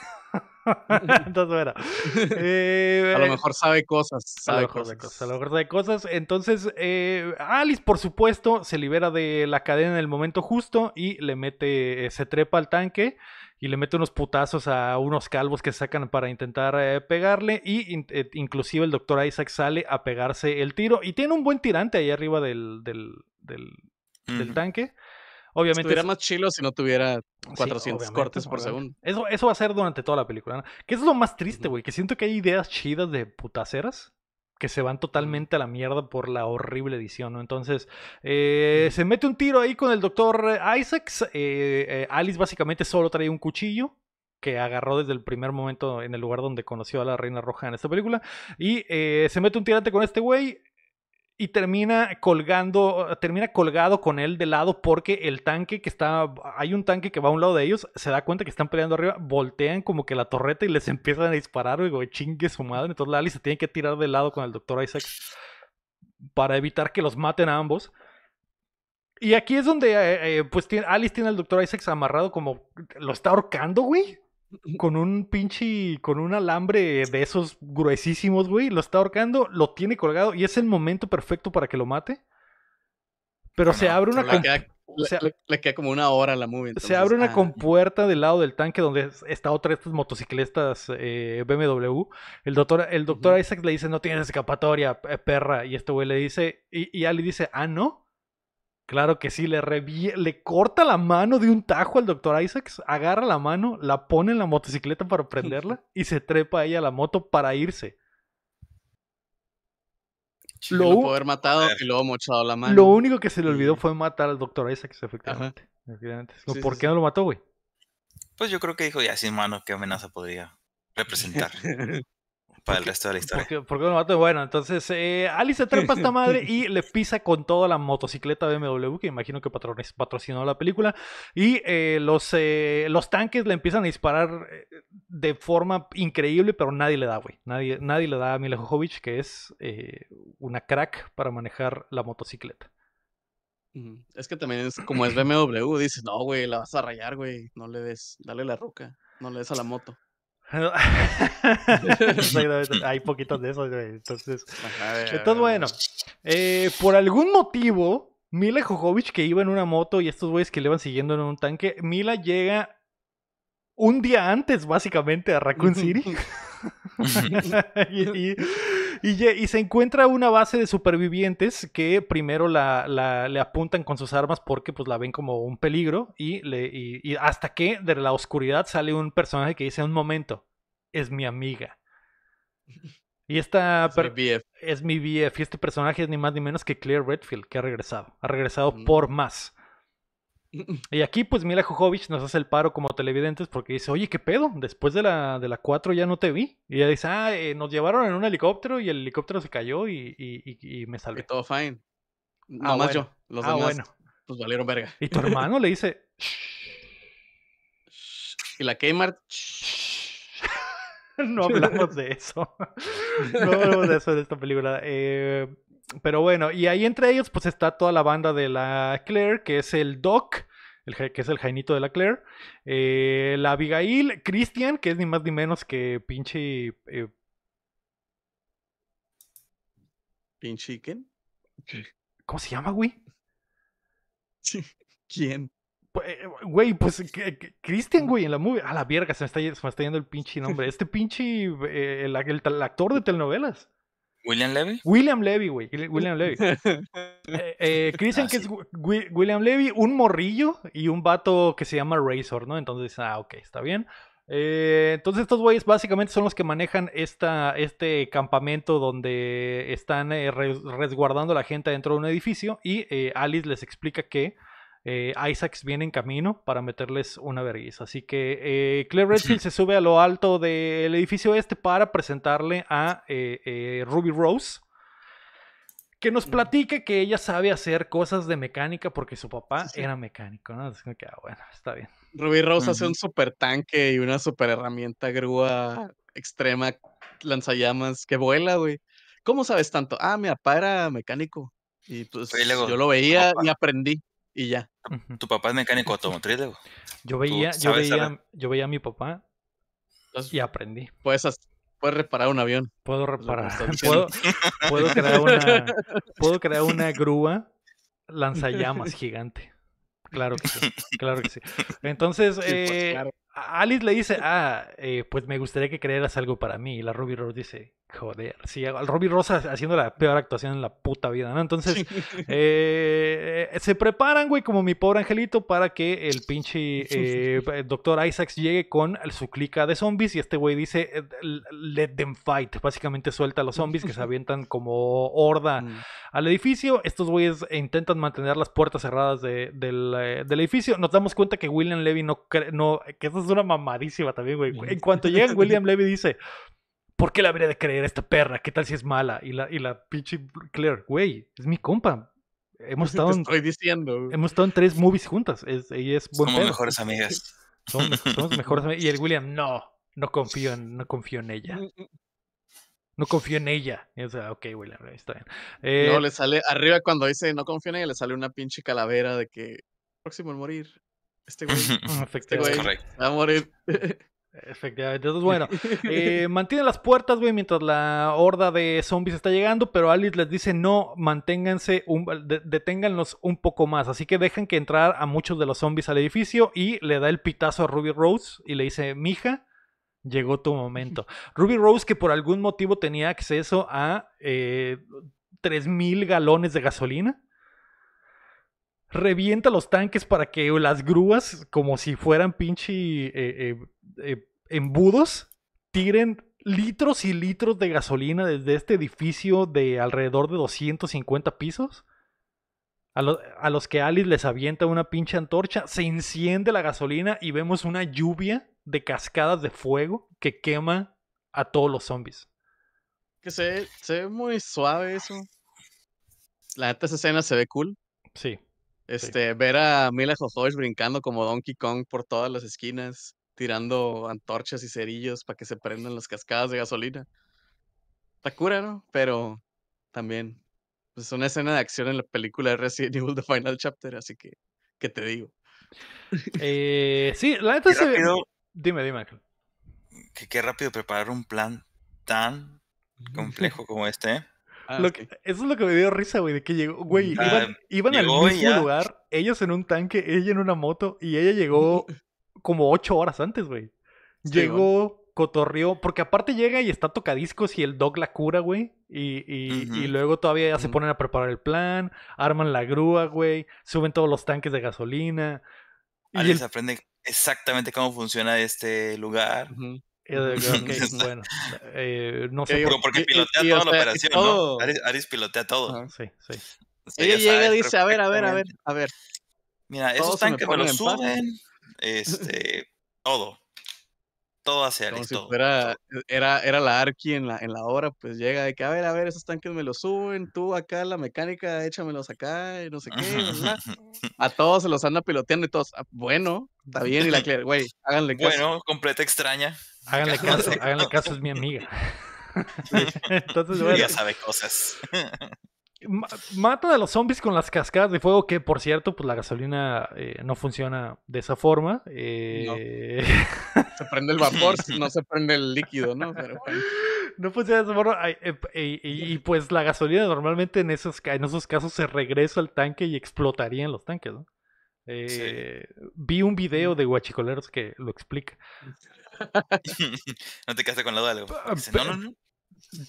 a lo mejor sabe cosas. Sabe a, cosas. a lo sabe cosas. Entonces, eh, Alice, por supuesto, se libera de la cadena en el momento justo y le mete, eh, se trepa al tanque y le mete unos putazos a unos calvos que sacan para intentar eh, pegarle. Y inclusive el doctor Isaac sale a pegarse el tiro. Y tiene un buen tirante ahí arriba del, del tanque. Obviamente. Estuviera más chilo si no tuviera 400 cortes por segundo. Eso, eso va a ser durante toda la película. Que es lo más triste, güey. Que siento que hay ideas chidas de putaceras que se van totalmente a la mierda por la horrible edición, ¿no? Entonces, eh, se mete un tiro ahí con el doctor eh, Isaacs. Eh, Alice básicamente solo trae un cuchillo que agarró desde el primer momento en el lugar donde conoció a la Reina Roja en esta película. Y se mete un tirante con este güey y termina colgando, termina colgado con él de lado porque el tanque que está, hay un tanque que va a un lado de ellos, se da cuenta que están peleando arriba, voltean como que la torreta y les empiezan a disparar, güey, chingue su madre, entonces Alice se tiene que tirar de lado con el doctor Isaac para evitar que los maten a ambos. Y aquí es donde, eh, eh, pues, Alice tiene al doctor Isaac amarrado como, lo está ahorcando, güey con un pinche, con un alambre de esos gruesísimos, güey, lo está ahorcando, lo tiene colgado y es el momento perfecto para que lo mate. Pero ah, se abre una... Le queda, como una hora la se abre una ah. compuerta del lado del tanque donde está otra de estas motociclistas eh, BMW. El doctor, el doctor Isaac le dice, no tienes escapatoria, perra. Y este güey le dice, y, y dice, ah, no. Claro que sí, le, le corta la mano de un tajo al doctor Isaacs, agarra la mano, la pone en la motocicleta para prenderla y se trepa ella a la moto para irse. Lo, haber matado y luego mochado la mano. Lo único que se le olvidó fue matar al doctor Isaacs, efectivamente. ¿Por qué no lo mató, güey? Pues yo creo que dijo, ya sin mano, qué amenaza podría representar. para el resto de la historia. Porque, bueno, entonces Alice eh, Ali se esta madre y le pisa con toda la motocicleta BMW, que imagino que patrocinó la película. Y eh, los, eh, los tanques le empiezan a disparar de forma increíble, pero nadie le da, güey. Nadie, nadie le da a Mila que es una crack para manejar la motocicleta. Es que también es como es BMW, dices, no, güey, la vas a rayar, güey. No le des, dale la roca, no le des a la moto. Hay poquitos de esos, Entonces, bueno, eh, por algún motivo, Mila Jojovic que iba en una moto y estos güeyes que le van siguiendo en un tanque, Mila llega un día antes, básicamente, a Raccoon City. y, y, se encuentra una base de supervivientes que primero la, le apuntan con sus armas porque pues la ven como un peligro y, le, hasta que de la oscuridad sale un personaje que dice un momento, es mi amiga. Y esta es mi, BF. Y este personaje es ni más ni menos que Claire Redfield, que ha regresado. Ha regresado mm. por más. Y aquí, pues Mila Jojovic nos hace el paro como televidentes porque dice, oye, ¿qué pedo? Después de la, de la 4 ya no te vi. Y ella dice, ah, eh, nos llevaron en un helicóptero y el helicóptero se cayó y, me salvé. Que todo fine. Ah, más yo. Los ah, demás, bueno. pues valieron verga. Y tu hermano le dice, Y la Kmart, no hablamos de eso. No hablamos de eso en esta película. Eh, pero bueno, y ahí entre ellos pues está toda la banda de la Claire, que es el Doc, el, que es el Jainito de la Claire, eh, la Abigail, Christian, que es ni más ni menos que pinche... Eh, ¿Pinche quién? ¿Cómo se llama, güey? ¿Quién? Pues, eh, güey, pues Christian, mm. güey, en la movie. A la verga, se me está, se yendo el pinche nombre. Este pinche, el, actor de telenovelas. William Levy. William Levy, güey. William Levy. Eh, eh, ah, que es William Levy, un morrillo y un vato que se llama Razor, ¿no? Entonces, ah, ok, está bien. Eh, entonces estos güeyes básicamente son los que manejan esta, este campamento donde están resguardando a la gente dentro de un edificio y Alice les explica que eh, Isaacs viene en camino para meterles una vergüenza. Así que eh, Claire Redfield se sube a lo alto del edificio este para presentarle a eh, Ruby Rose, que nos platique que ella sabe hacer cosas de mecánica porque su papá era mecánico. Ah, Ruby Rose hace un super tanque y una super herramienta grúa ah. extrema lanzallamas que vuela, güey. ¿Cómo sabes tanto? Ah, mi papá era mecánico. Y pues yo lo veía y aprendí y ya. Tu papá es mecánico automotriz, Yo veía, yo veía, yo veía a mi papá pues, y aprendí. Puedes, puedes reparar un avión. Puedo reparar. Puedo, puedo, crear una, grúa lanzallamas gigante. Claro que sí, claro Entonces, pues, eh, Alice le dice, ah, eh, pues me gustaría que crearas algo para mí. Y la Ruby Rose dice, Joder, sí, al Robbie Rosa haciendo la peor actuación en la puta vida, ¿no? Entonces, eh, eh, se preparan, güey, como mi pobre angelito, para que el pinche eh, doctor Isaacs llegue con su clica de zombies y este güey dice, let them fight. Básicamente suelta a los zombies que se avientan como horda mm. al edificio. Estos güeyes intentan mantener las puertas cerradas del, edificio. Nos damos cuenta que William Levy no, cree, no que esto es una mamadísima también, güey. Mm. En cuanto llega William Levy dice... ¿por qué la habría de creer a esta perra? ¿Qué tal si es mala? Y la, y la pinche Claire, güey, es mi compa. Hemos estado, en, estoy diciendo. hemos estado en tres movies juntas. Es, es Somos mejores amigas. Somos, mejores amigas. Y el William, no, no confío en, no confío en ella. No confío en ella. Y, o sea, ok, William, está bien. Eh, no, le sale arriba cuando dice no confío en ella, le sale una pinche calavera de que próximo al morir. Este güey. Este güey va a morir. Efectivamente, entonces bueno, eh, mantienen las puertas, güey, mientras la horda de zombies está llegando, pero Alice les dice no, manténganse, un, deténganlos un poco más, así que dejan que entrar a muchos de los zombies al edificio y le da el pitazo a Ruby Rose y le dice, mija, llegó tu momento. Ruby Rose que por algún motivo tenía acceso a eh, 3.000 galones de gasolina revienta los tanques para que las grúas, como si fueran pinche eh, eh, eh, embudos, tiren litros y litros de gasolina desde este edificio de alrededor de 250 pisos. A, los que Alice les avienta una pinche antorcha, se enciende la gasolina y vemos una lluvia de cascadas de fuego que quema a todos los zombies. Que se, se ve muy suave eso. La neta, esa escena se ve cool. Sí. Este, ver a Mila Jovovich brincando como Donkey Kong por todas las esquinas, tirando antorchas y cerillos para que se prendan las cascadas de gasolina. Está cura, ¿no? Pero también es pues, una escena de acción en la película de Resident Evil The Final Chapter, así que, ¿qué te digo? Eh, sí, la Rápido, dime, dime. Que qué rápido preparar un plan tan complejo como este. Ah, eso es lo que me dio risa, güey, de que llegó, güey, ah, iban, al mismo lugar, ellos en un tanque, ella en una moto, y ella llegó como ocho horas antes, güey. Llegó, cotorrió, porque aparte llega y está tocadiscos y el dog la cura, güey. Y, luego todavía ya se ponen a preparar el plan, arman la grúa, güey, suben todos los tanques de gasolina. Alguien se aprende exactamente cómo funciona este lugar bueno, no porque pilotea toda la operación, ¿no? Aris, pilotea todo. sí, sí. Ella llega y dice, a ver, a ver, a ver, a ver. Mira, esos tanques me, los suben, este, todo. Todo hacia Aris, era, era la Arki en la, en la obra, pues llega de que, a ver, a ver, esos tanques me los suben, tú acá la mecánica, échamelos acá, y no sé qué, A todos se los anda piloteando y todos, ah, bueno, está bien, y la güey, háganle Bueno, completa extraña. Háganle caso, háganle caso, es mi amiga. Entonces, sabe cosas. Mata a los zombies con las cascadas de fuego, que por cierto, pues la gasolina eh, no funciona de esa forma. Eh. Se prende el vapor, no se prende el líquido, ¿no? No funciona de esa forma. Eh, y, pues la gasolina normalmente en esos, en esos casos se regresa al tanque y explotaría en los tanques, ¿no? Vi un video de huachicoleros que lo explica. no te quedaste con la duda ah,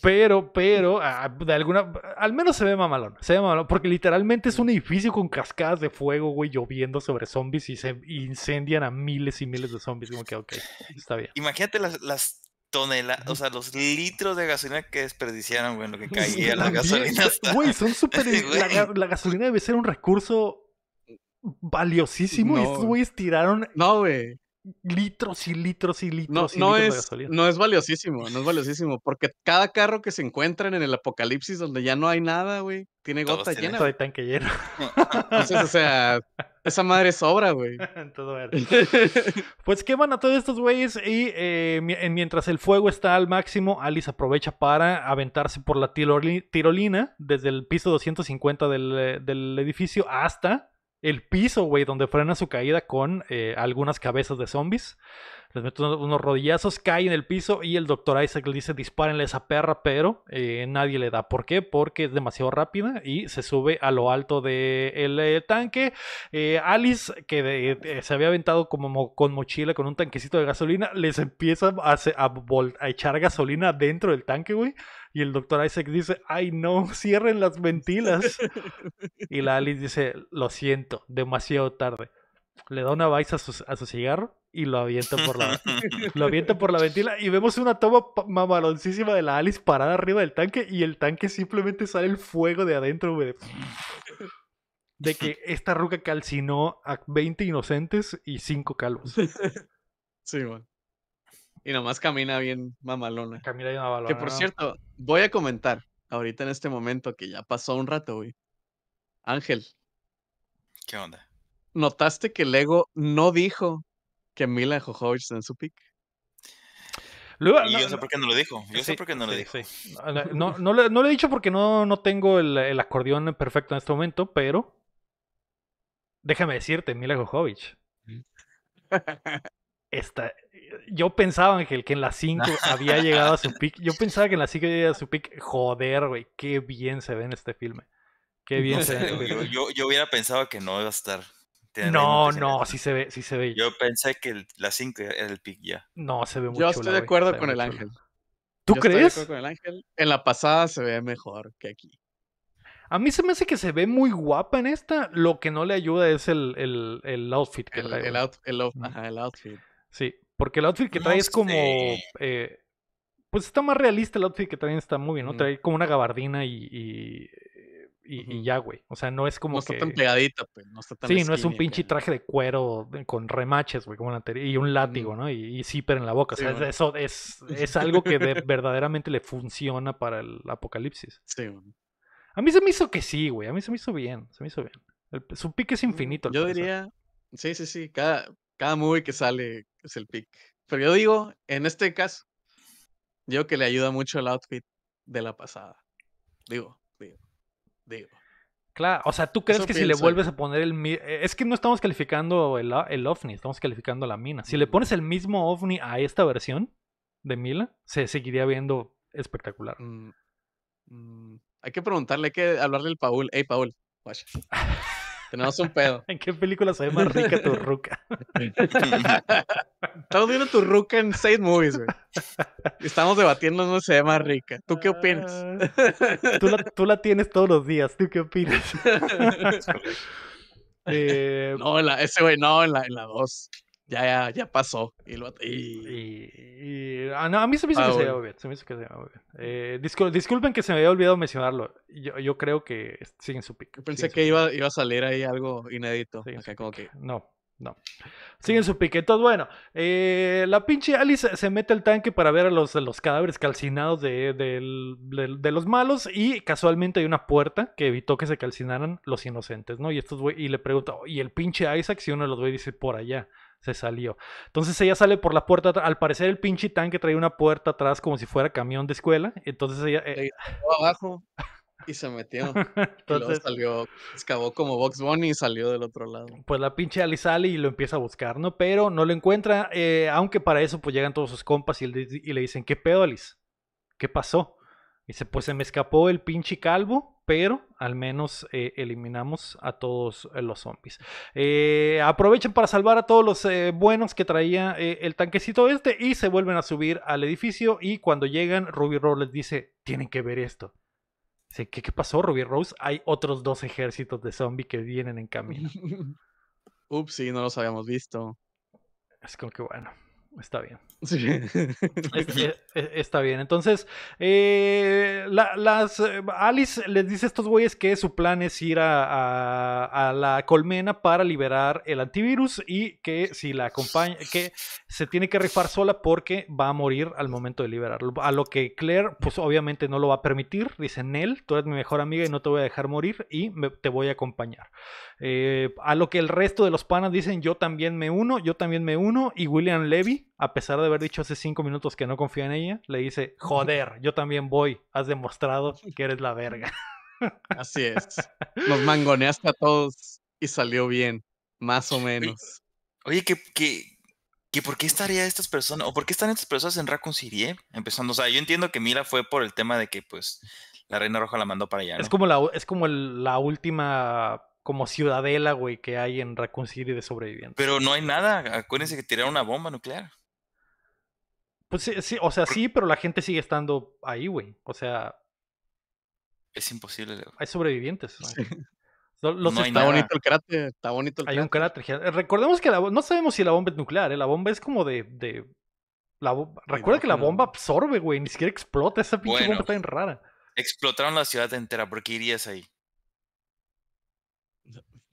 Pero, pero, ah, ah, de alguna, al menos se ve mamalón, se ve mamalón, porque literalmente es un edificio con cascadas de fuego, güey, lloviendo sobre zombies y se incendian a miles y miles de zombies, como que, está bien. Imagínate las, toneladas, o sea, los litros de gasolina que desperdiciaron, güey, lo que caía la, gasolina. Güey, son súper, la, gasolina debe ser un recurso valiosísimo y estos güeyes tiraron. No, güey litros y litros y litros, no, es, No es valiosísimo, no es valiosísimo, porque cada carro que se encuentran en el apocalipsis donde ya no hay nada, güey, tiene gota llena. Todo tanque lleno. Entonces, o sea, esa madre sobra, güey. pues queman a todos estos güeyes y eh, mientras el fuego está al máximo, Alice aprovecha para aventarse por la tirolina desde el piso 250 del, eh, del edificio hasta el piso, güey, donde frena su caída con eh, algunas cabezas de zombies les mete unos rodillazos, cae en el piso y el doctor Isaac le dice dispárenle a esa perra, pero eh, nadie le da. ¿Por qué? Porque es demasiado rápida y se sube a lo alto del de el eh, tanque. Eh, Alice, que se había aventado como con mochila, con un tanquecito de gasolina, les empieza a, echar gasolina dentro del tanque, güey. Y el doctor Isaac dice, ay no, cierren las ventilas. y la Alice dice, lo siento, demasiado tarde. Le da una vice a su cigarro y lo avienta por la lo avienta por la ventila y vemos una toma mamaloncísima de la Alice parada arriba del tanque y el tanque simplemente sale el fuego de adentro güey. de que esta ruca calcinó a 20 inocentes y 5 calvos sí güey. y nomás camina bien mamalona camina bien mamalona que por cierto voy a comentar ahorita en este momento que ya pasó un rato güey Ángel qué onda notaste que Lego no dijo que Mila está en su pick. y yo sé por qué no lo dijo. Yo sé por qué no lo dijo. No, lo, he dicho porque no, tengo el, acordeón perfecto en este momento, pero déjame decirte, Mila Jojovic. Mm. yo pensaba, el que en la 5 había llegado a su pick. Yo pensaba que en la 5 había a su pick. Joder, güey, qué bien se ve en este filme. Qué bien se ve. Este yo, yo, yo hubiera pensado que no iba a estar. No, no, sí se ve, sí se ve. Yo pensé que la 5 era el pick ya. No, se ve mucho. Yo estoy de acuerdo con el ángel. ¿Tú crees? En la pasada se ve mejor que aquí. A mí se me hace que se ve muy guapa en esta. Lo que no le ayuda es el, outfit que trae. El, outfit. Sí, porque el outfit que trae es como. Eh, pues está más realista el outfit que trae está muy bien, ¿no? Mm. Trae como una gabardina y y, ya, güey. O sea, no es como. No está tan pegadita, pues. No está tan. Sí, no es un pinche traje de cuero con remaches, güey, como la Y un látigo, ¿no? Y, y zipper en la boca. o sea, eso es, es algo que verdaderamente le funciona para el apocalipsis. Sí, güey. A mí se me hizo que sí, güey. A mí se me hizo bien. Se me hizo bien. su pick es mm, infinito. Yo diría. Sí, sí, sí. Cada, cada movie que sale es el pick. Pero yo digo, en este caso, yo que le ayuda mucho el outfit de la pasada. Digo, Digo. Claro, o sea, ¿tú crees que si le vuelves a poner el... Eh, es que no estamos calificando el, el ovni, estamos calificando la mina. Si le mm. pones el mismo ovni a esta versión de Mila, se seguiría viendo espectacular. Mm, mm, hay que preguntarle, hay que hablarle al Paul. Hey, Paul, Tenemos un pedo. ¿En qué película se ve más rica tu ruca? Estamos viendo tu ruca en seis movies, güey. Estamos debatiendo dónde se ve más rica. ¿Tú qué opinas? Ah. tú, la, tienes todos los días. ¿Tú qué opinas? Eh, no, en la, ese güey, no, en la 2 ya, ya pasó. Y, ah, a mí se me hizo que ah, se había bien. Eh, disculpen que se me había olvidado mencionarlo. Yo, creo que siguen su pique. pensé que iba, iba, a salir ahí algo inédito. No. No. Siguen su pique. Entonces, bueno, eh, la pinche Alice se mete al tanque para ver a los, los cadáveres calcinados de, los malos y casualmente hay una puerta que evitó que se calcinaran los inocentes, ¿no? Y estos y le pregunta, oh, ¿y el pinche Isaac si uno de los güeyes dice por allá? se salió. Entonces ella sale por la puerta, al parecer el pinche tanque traía una puerta atrás como si fuera camión de escuela, entonces ella... Eh, abajo y se metió. entonces salió, excavó como Box Bunny y salió del otro lado. Pues la pinche Ali sale y lo empieza a buscar, ¿no? Pero no lo encuentra, eh, aunque para eso pues llegan todos sus compas y le, y le dicen, ¿qué pedo Alice? ¿Qué pasó? Dice, pues se me escapó el pinche calvo, pero al menos eh, eliminamos a todos eh, los zombies. Eh, aprovechan para salvar a todos los eh, buenos que traía el tanquecito este y se vuelven a subir al edificio y cuando llegan, Ruby Rose les dice, tienen que ver esto. Dice, ¿qué, pasó, Ruby Rose? Hay otros dos ejércitos de zombies que vienen en camino. Ups, sí, no los habíamos visto. Es como que bueno está bien. Sí. E, está bien. Entonces, eh, las, eh, Alice les dice a estos güeyes que su plan es ir a, la colmena para liberar el antivirus y que si la acompaña, que se tiene que rifar sola porque va a morir al momento de liberarlo. A lo que Claire, pues obviamente no lo va a permitir. Dice, Nell, tú eres mi mejor amiga y no te voy a dejar morir y te voy a acompañar. Eh, a lo que el resto de los panas dicen, yo también me uno, yo también me uno y William Levy a pesar de haber dicho hace cinco minutos que no confía en ella, le dice, joder, yo también voy, has demostrado que eres la verga. Así es. Nos mangoneaste a todos y salió bien, más o menos. Oye, que, que, que por qué estaría estas personas, o por qué están estas personas en Raccoon City, eh? Empezando, o sea, yo entiendo que Mira fue por el tema de que, pues, la Reina Roja la mandó para allá. Es como la, es como la última como ciudadela, güey, que hay en Raccoon de sobrevivientes. Pero no hay nada. Acuérdense que tiraron una bomba nuclear. Pues sí, o sea, sí, pero la gente sigue estando ahí, güey. O sea. Es imposible, Hay sobrevivientes. está bonito el cráter, está bonito el Hay un cráter. Eh, recordemos que no sabemos si la bomba es nuclear, ¿eh? la bomba es como de. de recuerda que la bomba absorbe, güey, ni siquiera explota. Esa pinche bomba está bien rara. Explotaron la ciudad entera, ¿por qué irías ahí?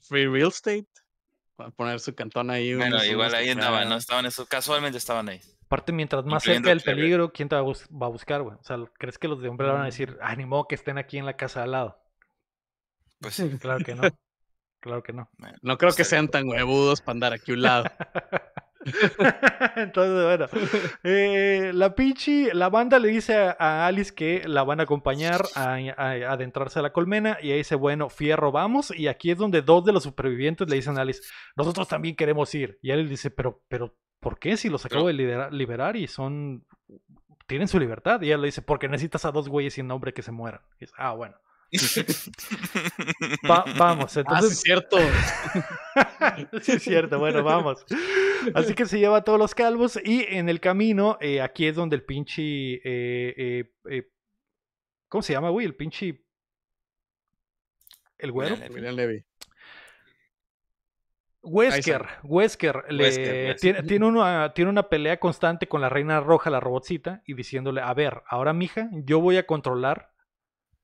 Free Real Estate. Para poner su cantón ahí. Bueno, igual ahí andaban, ¿no? Estaban eso, casualmente estaban ahí. Aparte, mientras más cerca del peligro, ¿quién te va a, buscar, güey? O sea, ¿crees que los de le van a mm. decir, animo ah, que estén aquí en la casa al lado? Pues sí. Claro que no. Claro que no. no creo que pues sean tan huevudos para andar aquí a un lado. Entonces, bueno, eh, la pichi, la banda le dice a, Alice que la van a acompañar a, adentrarse a la colmena y ahí dice, bueno, fierro, vamos. Y aquí es donde dos de los supervivientes le dicen a Alice, nosotros también queremos ir. Y Alice dice, pero, pero, ¿por qué? Si los acabo de liberar, y son, tienen su libertad. Y ella le dice, porque necesitas a dos güeyes sin nombre que se mueran. Y dice, ah, bueno. vamos, ah, entonces. es cierto. sí, es cierto, bueno, vamos. Así que se lleva a todos los calvos y en el camino, eh, aquí es donde el pinche... Eh, eh, ¿Cómo se llama, güey? El pinche... El güero. William Levy. Wesker, Wesker, le, Tiene, tiene, una, tiene, una, pelea constante con la reina roja, la robotcita, y diciéndole, a ver, ahora mija, yo voy a controlar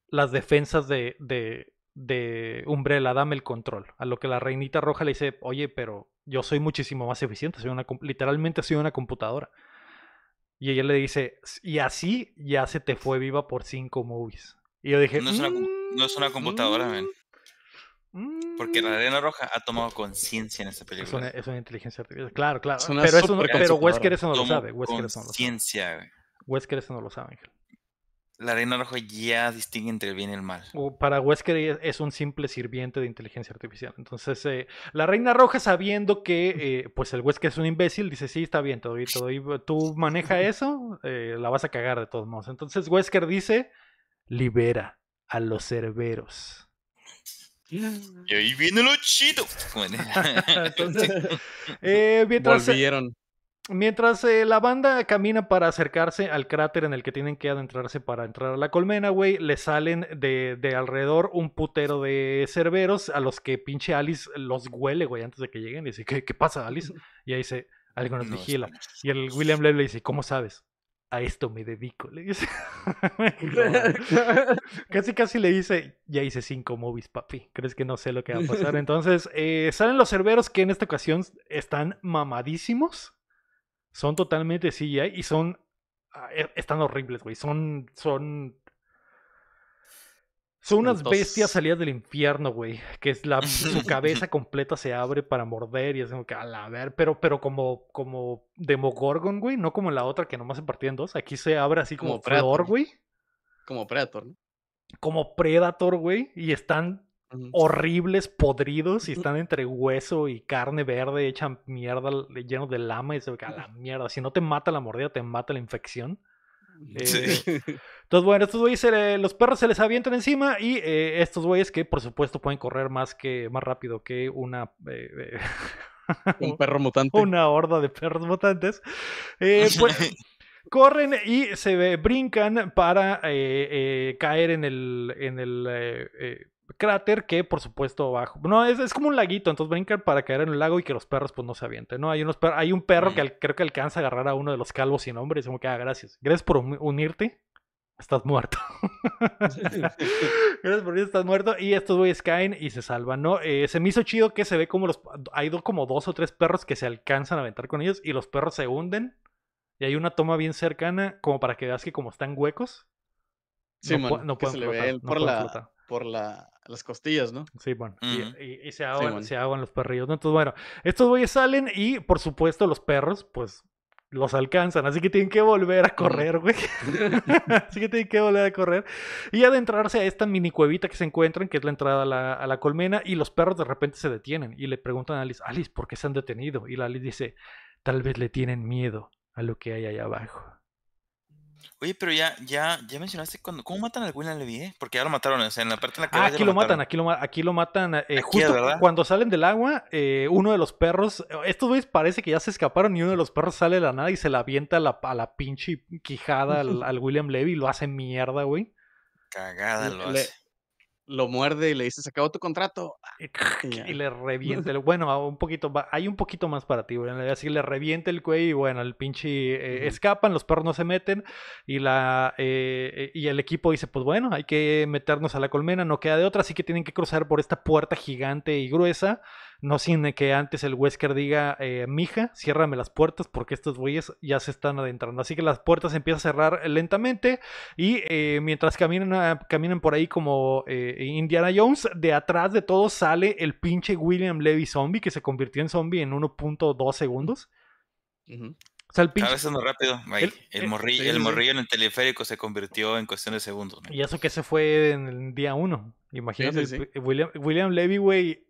las defensas de, de, de Umbrella, dame el control. A lo que la reinita roja le dice, oye, pero yo soy muchísimo más eficiente, soy una, literalmente soy una computadora. Y ella le dice, y así ya se te fue viva por cinco movies. Y yo dije, no es una, mm, computadora, Porque la mm". reina roja ha tomado conciencia en esta película. Es una, inteligencia artificial. Claro, claro. pero, eso no, pero Wesker eso no lo sabe. Wesker eso no lo sabe. eso no lo sabe, Ángel la Reina Roja ya distingue entre el bien y el mal. para Wesker es un simple sirviente de inteligencia artificial. Entonces, eh, la Reina Roja sabiendo que eh, pues el Wesker es un imbécil, dice, sí, está bien, todo, todo, tú maneja eso, eh, la vas a cagar de todos modos. Entonces Wesker dice, libera a los cerberos. Y ahí viene lo chido. Volvieron. Mientras eh, la banda camina para acercarse al cráter en el que tienen que adentrarse para entrar a la colmena, güey, le salen de, alrededor un putero de cerberos a los que pinche Alice los huele, güey, antes de que lleguen. Y dice, ¿qué, pasa, Alice? Y ahí dice, algo nos vigila. Y el William Levy le dice, ¿cómo sabes? a esto me dedico, le dice. casi, casi le dice, ya hice cinco movies, papi. ¿Crees que no sé lo que va a pasar? Entonces, eh, salen los cerberos que en esta ocasión están mamadísimos son totalmente CGI y son. Ah, e, están horribles, güey. Son. Son. Son unas bestias salidas del infierno, güey. Que es la, su cabeza completa se abre para morder y es como que a la ver. Pero, pero como, como Demogorgon, güey. No como la otra que nomás se partía en dos. Aquí se abre así como, como Predator, güey. Como Predator, ¿no? Como Predator, güey. Y están horribles, podridos, y están entre hueso y carne verde, Echan mierda, lleno de lama, y se ve a la mierda. Si no te mata la mordida, te mata la infección. Mm, eh, entonces, bueno, estos güeyes, los perros se les avientan encima y eh, estos güeyes que, por supuesto, pueden correr más que más rápido que una... Eh, Un perro mutante. Una horda de perros mutantes. Pues, corren y se brincan para caer en el... En el cráter que, por supuesto, bajo. No, es, como un laguito, entonces brincan para caer en el lago y que los perros, pues, no se avienten, ¿no? Hay, unos perros, hay un perro que creo que alcanza a agarrar a uno de los calvos sin nombre y se como que, ah, gracias. Gracias por unirte. Estás muerto. gracias por unirte, estás muerto. Y estos güeyes caen y se salvan, ¿no? Eh, se me hizo chido que se ve como los. Hay como dos o tres perros que se alcanzan a aventar con ellos y los perros se hunden. Y hay una toma bien cercana, como para que veas que como están huecos, no, pueden por la, por la, las costillas, ¿no? Sí, bueno. y, se, ahogan, los perrillos, Entonces, bueno, estos güeyes salen y, por supuesto, los perros, pues, los alcanzan, así que tienen que volver a correr, güey. así que tienen que volver a correr y adentrarse a esta mini cuevita que se encuentran, que es la entrada a la, a la, colmena, y los perros de repente se detienen y le preguntan a Alice, Alice, ¿por qué se han detenido? Y la Alice dice, tal vez le tienen miedo a lo que hay allá abajo. Oye, pero ya, ya, ya mencionaste cuando, cómo matan al William Levy, eh? Porque ya lo mataron, en la parte en la que ah, aquí lo, matan, eh, aquí lo, aquí lo matan, justo cuando salen del agua, eh, uno de los perros, eh, estos güeyes parece que ya se escaparon y uno de los perros sale de la nada y se la avienta a la, a la pinche quijada al, William Levy y lo hace mierda, güey. Cagada lo hace lo muerde y le dice, se acabó tu contrato. Ah, y le revienta Bueno, un poquito, hay un poquito más para ti, Así le revienta el cuello y bueno, el pinche eh, escapan, los perros no se meten y, la, eh, y el equipo dice, pues bueno, hay que meternos a la colmena, no queda de otra, así que tienen que cruzar por esta puerta gigante y gruesa no sin que antes el Wesker diga, eh, mija, ciérrame las puertas porque estos güeyes ya se están adentrando. Así que las puertas empiezan a cerrar eh, lentamente y eh, mientras caminan, ah, caminan por ahí como Indiana Jones, de atrás de todo sale el pinche William Levy zombie que se convirtió en zombie en 1.2 segundos. Uh O sea, el pinche... rápido, El, morrillo, en el teleférico se convirtió en cuestión de segundos. Y eso que se fue en el día uno. Imagínate, William Levy, güey,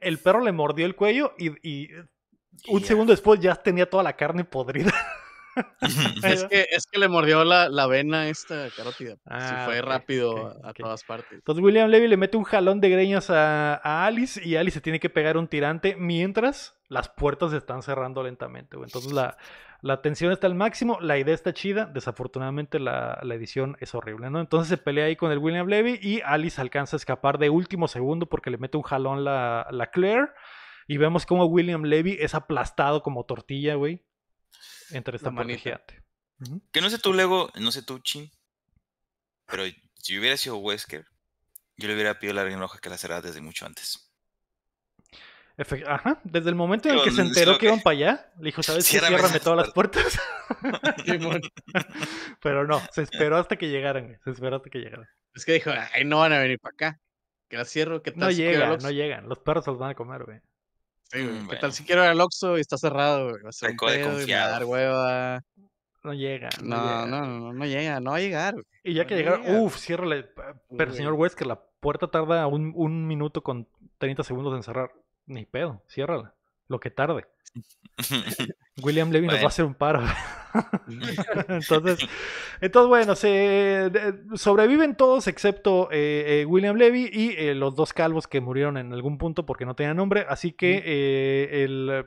el perro le mordió el cuello y, un segundo después ya tenía toda la carne podrida. es, que, es que le mordió la, la vena esta carótida. Ah, fue rápido a, todas partes. Entonces William Levy le mete un jalón de greñas a, a, Alice y Alice se tiene que pegar un tirante mientras las puertas se están cerrando lentamente. Entonces la, la tensión está al máximo, la idea está chida, desafortunadamente la, edición es horrible, ¿no? Entonces se pelea ahí con el William Levy y Alice alcanza a escapar de último segundo porque le mete un jalón la, la Claire y vemos cómo William Levy es aplastado como tortilla, güey, entre esta gigante. Que no sé tú, Lego, no sé tú, Chin, pero si hubiera sido Wesker, yo le hubiera pedido la roja que la cerrara desde mucho antes. Ajá, desde el momento en el que se enteró que iban para allá, le dijo, ¿sabes qué? Ciérrame todas las puertas. Pero no, se esperó hasta que llegaran, se esperó hasta que llegaran. Es que dijo, ay, no van a venir para acá. Que la cierro, que tal? No llegan, no llegan. Los perros los van a comer, güey. Mm, ¿Qué tal si quiero ir al Oxxo y está cerrado, No llega. No, no, no, llega, no va a llegar. Y ya que llegaron, uff, ciérrale. Pero, señor West, que la puerta tarda un, un minuto con 30 segundos en cerrar ni pedo, ciérrala, lo que tarde. William Levy nos va a hacer un paro. entonces, entonces, bueno, se sobreviven todos excepto eh, eh, William Levy y eh, los dos calvos que murieron en algún punto porque no tenían nombre. Así que el,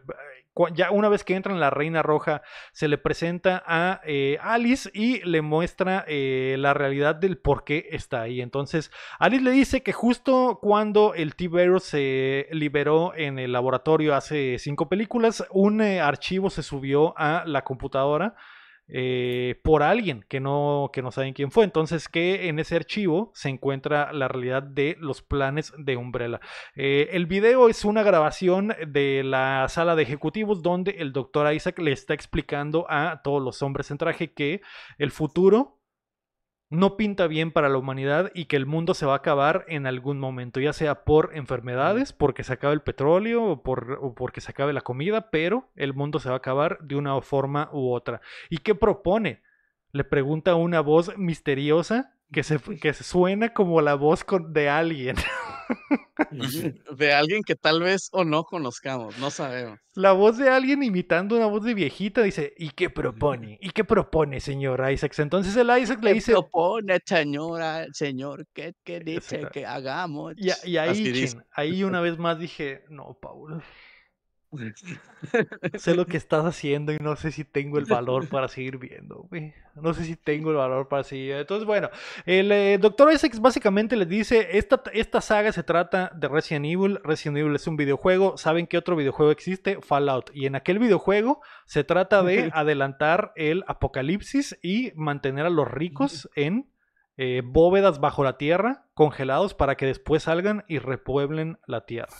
ya una vez que en la Reina Roja, se le presenta a eh, Alice y le muestra eh, la realidad del por qué está ahí. Entonces, Alice le dice que justo cuando el t se liberó en el laboratorio hace cinco películas, un eh, archivo se subió a la computadora eh, por alguien que no, que no saben quién fue. Entonces, que en ese archivo se encuentra la realidad de los planes de Umbrella. Eh, el video es una grabación de la sala de ejecutivos donde el doctor Isaac le está explicando a todos los hombres en traje que el futuro no pinta bien para la humanidad y que el mundo se va a acabar en algún momento, ya sea por enfermedades, porque se acabe el petróleo o, por, porque se acabe la comida, pero el mundo se va a acabar de una forma u otra. ¿Y qué propone? Le pregunta una voz misteriosa que se, que suena como la voz de alguien. De alguien que tal vez o no conozcamos, no sabemos. La voz de alguien imitando una voz de viejita dice, ¿y qué propone? ¿Y qué propone, señor Isaacs? Entonces el Isaac le dice... propone, señora, señor? ¿Qué, dice que hagamos? Y, ahí, ahí una vez más dije, no, Paul, sé lo que estás haciendo y no sé si tengo el valor para seguir viendo, No sé si tengo el valor para seguir. Entonces, bueno, el eh, Doctor Essex básicamente les dice, esta, saga se trata de Resident Evil. Resident Evil es un videojuego. ¿Saben qué otro videojuego existe? Fallout. Y en aquel videojuego se trata de adelantar el apocalipsis y mantener a los ricos en... Eh, bóvedas bajo la tierra, congelados para que después salgan y repueblen la tierra.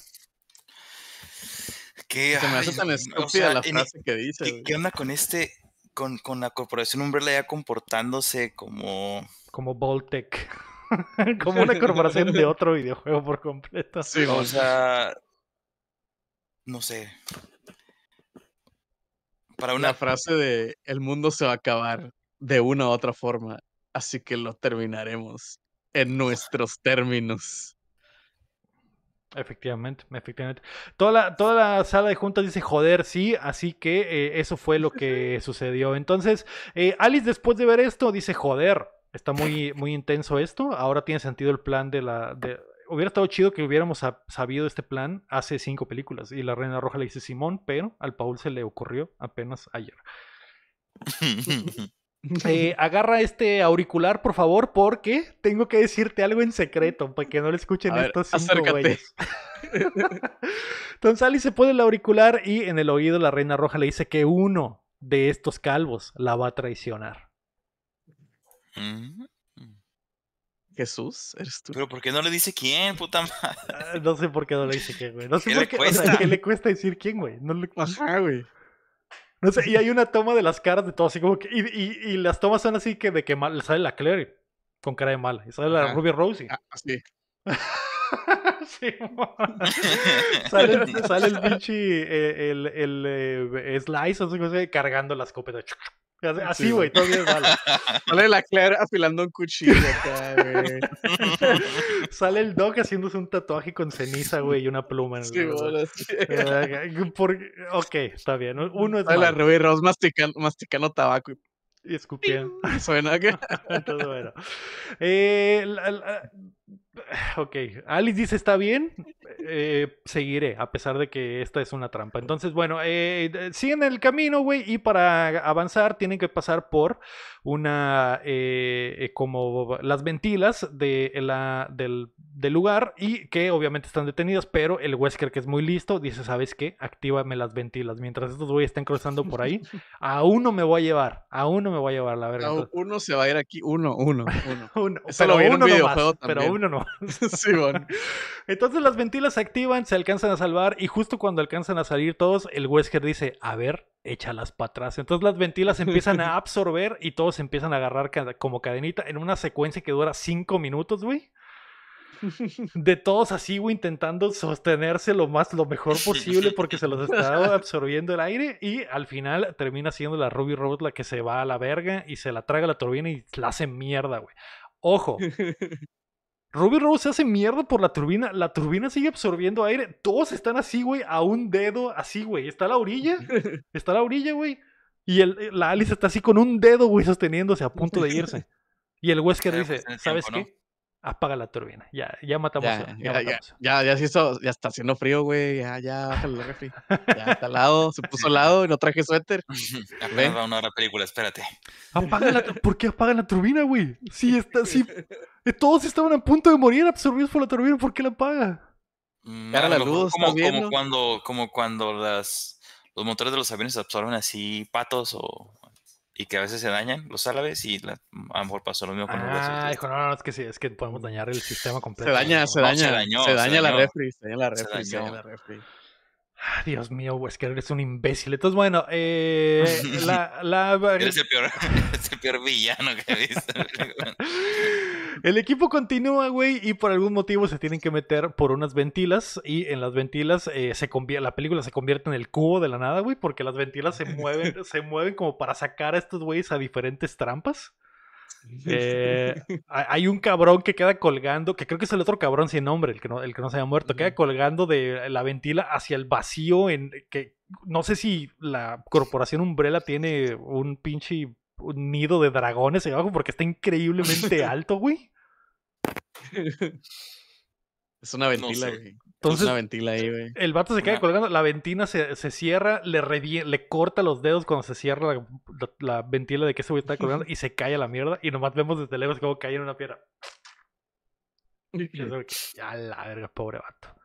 ¿Qué, Se me hace tan estúpida la e frase que dice. ¿Qué, onda con este, con, con, la corporación Umbrella ya comportándose como... Como Voltec. como una corporación de otro videojuego por completo. o sea... No sé. Para una la frase de el mundo se va a acabar de una u otra forma, así que lo terminaremos en nuestros términos. Efectivamente, efectivamente. Toda la, toda la sala de juntas dice joder, sí, así que eh, eso fue lo que sucedió. Entonces, eh, Alice después de ver esto dice joder, está muy, muy intenso esto, ahora tiene sentido el plan de la... Hubiera estado chido que hubiéramos sabido este plan hace cinco películas y la Reina Roja le dice Simón, pero al Paul se le ocurrió apenas ayer. Eh, agarra este auricular, por favor, porque tengo que decirte algo en secreto para que no le escuchen estos cinco güeyes Entonces Ali se pone el auricular y en el oído la Reina Roja le dice que uno de estos calvos la va a traicionar. Mm. Jesús, eres tú. Pero ¿por qué no le dice quién, puta madre? Ah, no sé por qué no le dice quién, güey. No sé por qué, le cuesta? le cuesta decir quién, güey. No le... Ajá, güey y hay una toma de las caras de todo así como que. Y, y, y las tomas son así que de que mal, sale la Clary con cara de mala, y sale la Ruby Rosie. Ah, sí. sale, el, sale eh, el el, eh, Slice o sea, cargando las copias. Así, güey, todo bien malo. Sale la Claire afilando un cuchillo acá, güey. Sale el Doc haciéndose un tatuaje con ceniza, güey, y una pluma. Sí, bolas. Eh, ok, está bien. Uno es. Sale la Ruby Rose masticando, masticando tabaco y escupiendo. Suena que. Entonces, bueno. Eh, Ok, Alice dice está bien, eh, seguiré, a pesar de que esta es una trampa. Entonces, bueno, eh, eh siguen el camino, güey, y para avanzar tienen que pasar por una, eh, como las ventilas de la, del, lugar y que obviamente están detenidas, pero el Wesker que es muy listo dice, ¿sabes qué? Actívame las ventilas. Mientras estos güeyes estén cruzando por ahí, a uno me voy a llevar, a uno me voy a llevar, la verdad. uno se va a ir aquí, uno, uno, uno. uno. pero, pero uno no Entonces las ventilas se activan, se alcanzan a salvar y justo cuando alcanzan a salir todos, el Wesker dice, a ver, échalas para atrás. Entonces las ventilas empiezan a absorber y todos empiezan a agarrar como cadenita en una secuencia que dura cinco minutos, güey. De todos así, güey, intentando sostenerse lo más, lo mejor posible porque se los está absorbiendo el aire y al final termina siendo la Ruby Robot la que se va a la verga y se la traga la turbina y la hace mierda, güey. Ojo, Ruby Rose se hace mierda por la turbina. La turbina sigue absorbiendo aire. Todos están así, güey, a un dedo, así, güey. Está a la orilla. Está a la orilla, güey. Y el, la Alice está así con un dedo, güey, sosteniéndose a punto de irse. Y el Wesker eh, dice, pues, ¿sabes qué? apaga la turbina. Ya, ya matamos. Ya, a, ya, ya, ya, ya, se hizo, ya está haciendo frío, güey. Ya, ya, bájale la refri. Ya está al lado, se puso al lado y no traje suéter. Apenas va una hora película, espérate. Apaga la, ¿Por qué apagan la turbina, güey? Sí, está, sí. Eh, todos estaban a punto de morir absorbidos por la turbina, ¿por qué la apaga? Era mm, la luz, como, como cuando, como cuando las, los motores de los aviones absorben así patos o y que a veces se dañan los árabes y a lo mejor pasó lo mismo con ah, los huesos. Dijo, no, no, es que sí, es que podemos dañar el sistema completo. Se daña, se daña. se, dañó, se, daña la refri, se daña la refri, se daña la refri. Ah, Dios mío, que eres un imbécil. Entonces, bueno, eh, la, la... eres, eh, el peor, el peor villano que he visto. El equipo continúa, güey, y por algún motivo se tienen que meter por unas ventilas y en las ventilas eh, la película se convierte en el cubo de la nada, güey, porque las ventilas se mueven, se mueven como para sacar a estos güeyes a diferentes trampas. Eh, hay un cabrón que queda colgando, que creo que es el otro cabrón sin nombre, el que no, el que no se haya muerto, queda colgando de la ventila hacia el vacío en que no sé si la corporación Umbrella tiene un pinche un nido de dragones ahí abajo porque está increíblemente alto, güey. Es una ventila, güey. Entonces, es una ventila ahí, güey. El vato se cae colgando, la ventina se, cierra, le, le corta los dedos cuando se cierra la, la, ventila de que ese güey está colgando y se cae a la mierda. Y nomás vemos desde lejos cómo cae en una piedra. Ya la verga, pobre vato.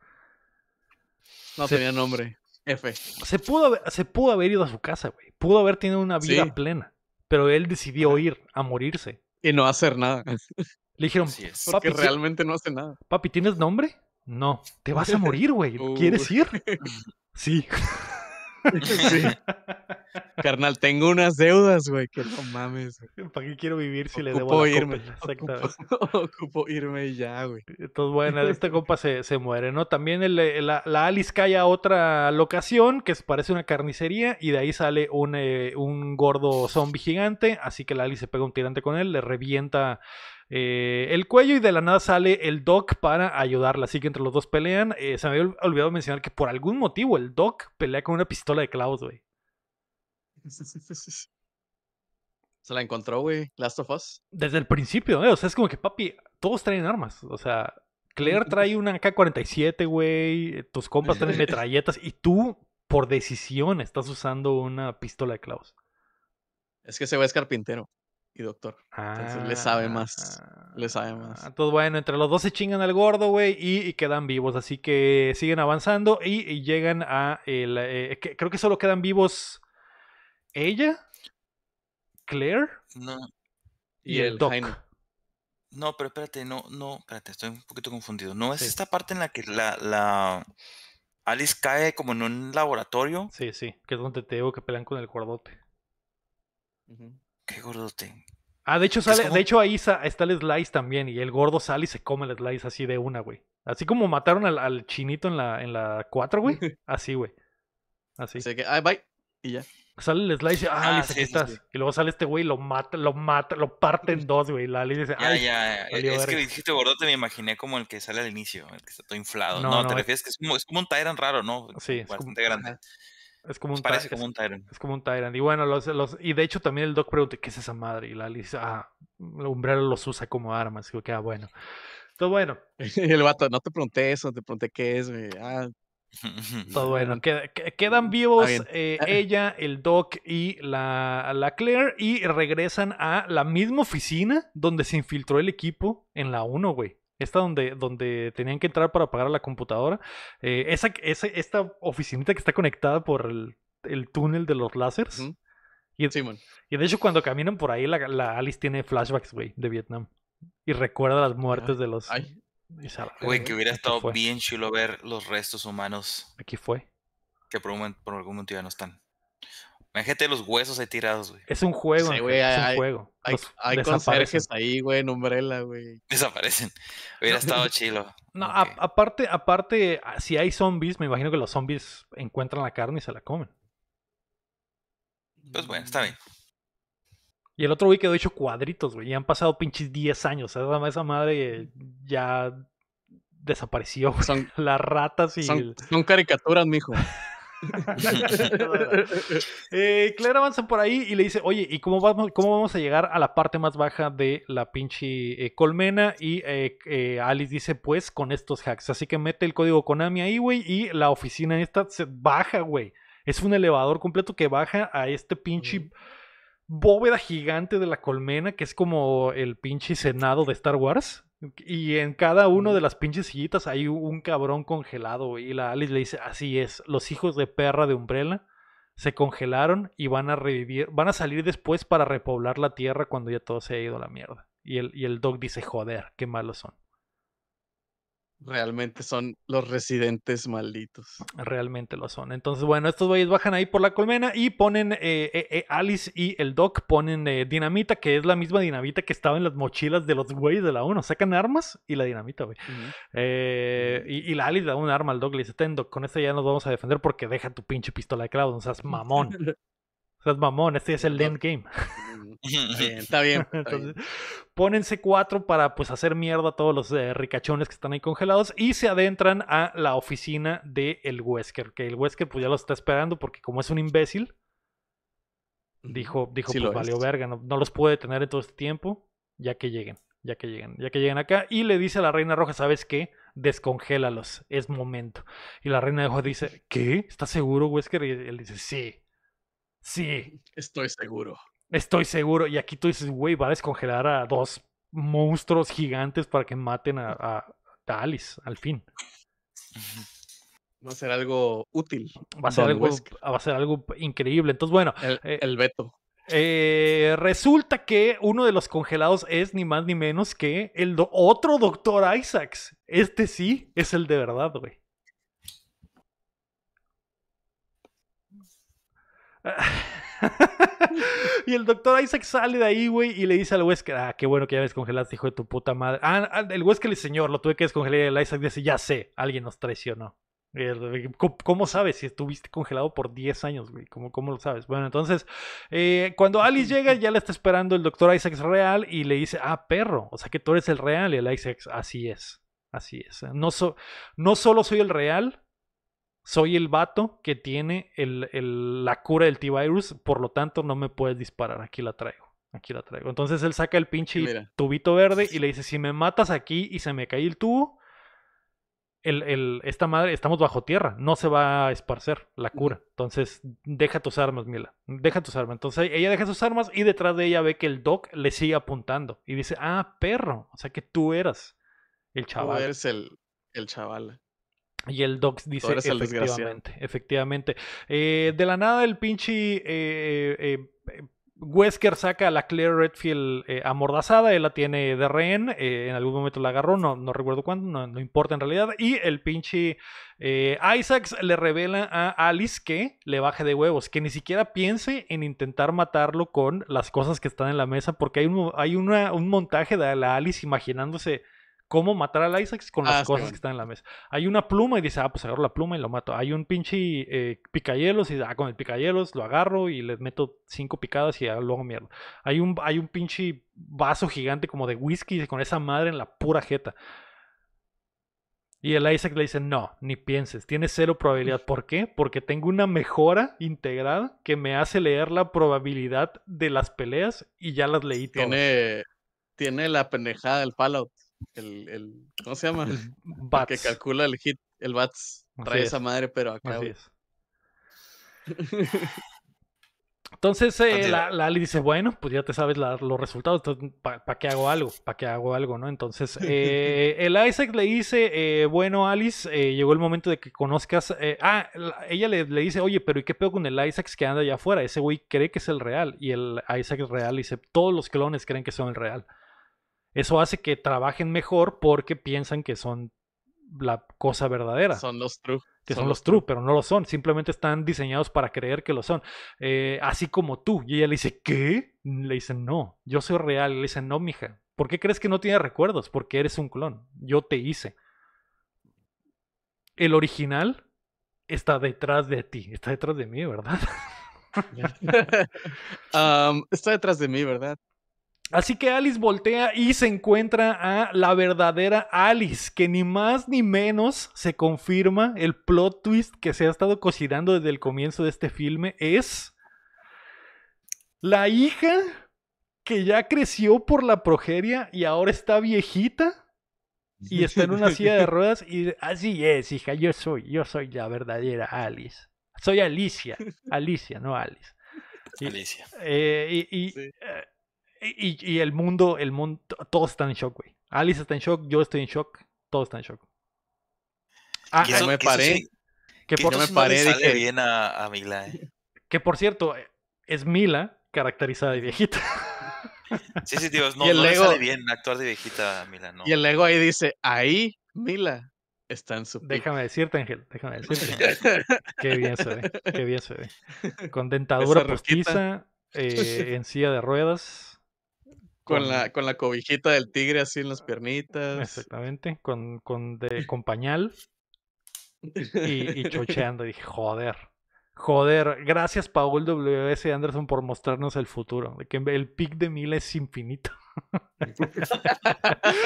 No tenía nombre. F. Se pudo, haber, se pudo haber ido a su casa, güey. Pudo haber tenido una vida plena pero él decidió ir a morirse. Y no hacer nada. Le dijeron, porque realmente no hace nada. Papi, ¿tienes nombre? No, te vas a morir, güey. ¿Quieres ir? sí. Carnal, tengo unas deudas, güey, que no mames. ¿Para qué quiero vivir si le debo a irme. Exactamente. Ocupo, irme y ya, güey. Entonces, bueno, este compa se, muere, ¿no? También el, eh, la, Alice cae a otra locación que parece una carnicería y de ahí sale un, eh, un gordo zombie gigante, así que la Alice se pega un tirante con él, le revienta eh, el cuello y de la nada sale el Doc para ayudarla. Así que entre los dos pelean. Eh, se me había olvidado mencionar que por algún motivo el Doc pelea con una pistola de Klaus, güey. Se la encontró, güey, Last of Us. Desde el principio, güey. Eh, o sea, es como que, papi, todos traen armas. O sea, Claire trae una AK-47, güey. Tus compas traen metralletas. Y tú, por decisión, estás usando una pistola de Klaus. Es que se ve es carpintero y doctor. Entonces le sabe más. Le sabe más. Ah, entonces, bueno, entre los dos se chingan al gordo, güey, y, quedan vivos. Así que siguen avanzando y, llegan a. El, eh, creo que solo quedan vivos ella, Claire no. y, el, Doc. No, pero espérate, no, no, espérate, estoy un poquito confundido. ¿No es esta parte en la que la, Alice cae como en un laboratorio? Sí, sí, que es donde te digo que pelean con el gordote. Qué gordote. Ah, de hecho, sale, de hecho ahí está el slice también. Y el gordo sale y se come el slice así de una, güey. Así como mataron al, chinito en la, en la 4, güey. Así, güey. Así. Así que, ay, bye. Y ya. Sale el slice y ah, ah, sí, aquí estás. Y luego sale este güey y lo mata, lo mata, lo parte en dos, güey. La Alice dice, ay, ya, Es que dijiste gordote, me imaginé como el que sale al inicio, el que está todo inflado. No, no, te refieres que es como, es como un Tyrant raro, ¿no? Sí. Bastante grande. Es como un parece Tyrant. Es, como un Tyrant. Y bueno, los, los, y de hecho también el Doc pregunta, ¿qué es esa madre? Y la lisa ah, el los usa como armas. Y que, ah, bueno. Todo bueno. Y el vato, no te pregunté eso, te pregunté qué es, ah. Todo bueno. quedan vivos eh, ah. ella, el Doc y la, la Claire y regresan a la misma oficina donde se infiltró el equipo en la 1, güey. Esta donde, donde tenían que entrar para apagar la computadora. Eh, esa, esa, esta oficinita que está conectada por el, túnel de los láseres. y, de hecho, cuando caminan por ahí, la, Alice tiene flashbacks, güey, de Vietnam. Y recuerda las muertes ah, de los. Güey, que hubiera estado bien chulo ver los restos humanos. Aquí fue. Que por, por algún motivo ya no están de los huesos ahí tirados, güey. Es un juego, güey. Es un juego. Hay, conserjes ahí, güey, en Umbrella, güey. Desaparecen. Hubiera estado chilo. No, aparte, aparte, ah, si hay zombies, me imagino que los zombies encuentran la carne y se la comen. Pues bueno, está bien. Y el otro güey quedó hecho cuadritos, güey. ya han pasado pinches 10 años. Esa, madre ya desapareció. Son las ratas y. Son, son caricaturas, mijo. Eh, Claire avanza por ahí y le dice, oye, ¿y cómo vamos, a llegar a la parte más baja de la pinche eh, colmena? Y eh, Alice dice, pues con estos hacks. Así que mete el código Konami ahí, güey, y la oficina esta se baja, güey. Es un elevador completo que baja a este pinche... Bóveda gigante de la colmena, que es como el pinche senado de Star Wars. Y en cada una de las pinches sillitas hay un cabrón congelado, Y la Alice le dice, así es, los hijos de perra de Umbrella se congelaron y van a revivir, van a salir después para repoblar la tierra cuando ya todo se ha ido a la mierda. Y el, y el Doc dice, joder, qué malos son. Realmente son los residentes malditos. Realmente lo son. Entonces, bueno, estos güeyes bajan ahí por la colmena y ponen, eh, eh, eh Alice y el Doc ponen eh, dinamita, que es la misma dinamita que estaba en las mochilas de los güeyes de la 1. Sacan armas y la dinamita, güey. y, la Alice da un arma al Doc, le dice, Ten, Doc, con esta ya nos vamos a defender porque deja tu pinche pistola de clavos, no seas mamón. mamón, este es el endgame. Está bien, Pónense cuatro para pues hacer mierda a todos los eh, ricachones que están ahí congelados y se adentran a la oficina De el Wesker, que el Wesker pues ya los está esperando porque como es un imbécil, dijo, dijo pues valió verga, no, los puede tener en todo este tiempo, ya que lleguen, ya que lleguen, ya que lleguen acá y le dice a la Reina Roja, ¿sabes qué? Descongélalos, es momento. Y la Reina Roja dice, ¿qué? ¿Estás seguro, Wesker? Y él dice, sí Sí. Estoy seguro. Estoy seguro. Y aquí tú dices, güey, va a descongelar a dos monstruos gigantes para que maten a, Alice, al fin. Va a ser algo útil. Va a ser, algo, va a ser algo, increíble. Entonces, bueno. El, veto. Eh, eh, resulta que uno de los congelados es ni más ni menos que el otro doctor Isaacs. Este sí es el de verdad, güey. y el doctor Isaac sale de ahí, güey, y le dice al Wesker, ah, qué bueno que ya descongelaste, hijo de tu puta madre. Ah, ah el Wesker le dice, señor, lo tuve que descongelar. el Isaac dice, ya sé, alguien nos traicionó. ¿Cómo sabes si estuviste congelado por 10 años, güey? ¿Cómo, lo sabes? Bueno, entonces, eh, cuando Alice llega, ya la está esperando el doctor Isaac real y le dice, ah, perro, o sea que tú eres el real. Y el Isaac, así es, así es. No, no solo soy el real, soy el vato que tiene la cura del T-Virus, por lo tanto no me puedes disparar, aquí la traigo. Aquí la traigo. Entonces él saca el pinche tubito verde y le dice, si me matas aquí y se me cae el tubo, esta madre, estamos bajo tierra, no se va a esparcer la cura. Entonces, deja tus armas, Mila, deja tus armas. Entonces, ella deja sus armas y detrás de ella ve que el doc le sigue apuntando y dice, ah, perro, o sea que tú eras el chaval. Tú eres el, el chaval. Y el Docs dice efectivamente, efectivamente. Eh, de la nada el pinche eh, eh, Wesker saca a la Claire Redfield amordazada, él la tiene de rehén, en algún momento la agarró, no, no recuerdo cuándo, no, importa en realidad, y el pinche Isaacs le revela a Alice que le baje de huevos, que ni siquiera piense en intentar matarlo con las cosas que están en la mesa, porque hay un, hay un montaje de la Alice imaginándose cómo matar al Isaac con las ah, cosas que están en la mesa. Hay una pluma y dice, ah, pues agarro la pluma y lo mato. Hay un pinche eh, picayelos y dice, ah, con el picayelos lo agarro y le meto cinco picadas y luego mierda. Hay un, hay un pinche vaso gigante como de whisky con esa madre en la pura jeta. Y el Isaac le dice, no, ni pienses, tiene cero probabilidad. ¿Por qué? Porque tengo una mejora integrada que me hace leer la probabilidad de las peleas y ya las leí Tiene, tiene la pendejada del Fallout el, ¿cómo se llama? que calcula el hit, el bats. Trae esa madre, pero acá. Entonces eh, la, Ali dice, bueno, pues ya te sabes los resultados, ¿para qué hago algo? ¿Para qué hago algo? ¿no? Entonces eh, el Isaac le dice, eh, bueno Alice, llegó el momento de que conozcas... ah, ella le, dice, oye, pero ¿y qué pedo con el Isaac que anda allá afuera? Ese güey cree que es el real. Y el Isaac real dice, todos los clones creen que son el real. Eso hace que trabajen mejor porque piensan que son la cosa verdadera. Son los true. Que son, los true, pero no lo son. Simplemente están diseñados para creer que lo son. Eh, así como tú. Y ella le dice, ¿qué? Mm, le dicen, no, yo soy real. Le dicen, no, mija. ¿Por qué crees que no tiene recuerdos? Porque eres un clon. Yo te hice. El original está detrás de ti. Está detrás de mí, ¿verdad? Um, está detrás de mí, ¿verdad? Así que Alice voltea y se encuentra a la verdadera Alice, que ni más ni menos se confirma el plot twist que se ha estado cocinando desde el comienzo de este filme. Es la hija que ya creció por la progeria y ahora está viejita y está en una silla de ruedas y así es, hija, yo soy, yo soy la verdadera Alice. Soy Alicia, Alicia, no Alice. Alicia. Eh, y, eh, y, el mundo, el mundo, todos están en shock, güey. Alice está en shock, yo estoy en shock, todos están en shock. Ah, eso, no me paré. que, por me paré no dije, bien a, Mila, eh. Que por cierto, es Mila caracterizada de viejita. Sí, sí, tío, no, no sale bien actuar de viejita a Mila, no. Y el Lego ahí dice, ahí, Mila, está en su. Déjame decirte, Ángel, déjame decirte. qué bien se ve, qué bien se ve. Con dentadura postiza, eh, en silla de ruedas. Con, la, con cobijita del tigre así en las piernitas. Exactamente, con, de, pañal y, chocheando. Y dije, joder, joder, gracias Paul W.S. Anderson por mostrarnos el futuro, de que el pic de Mila es infinito.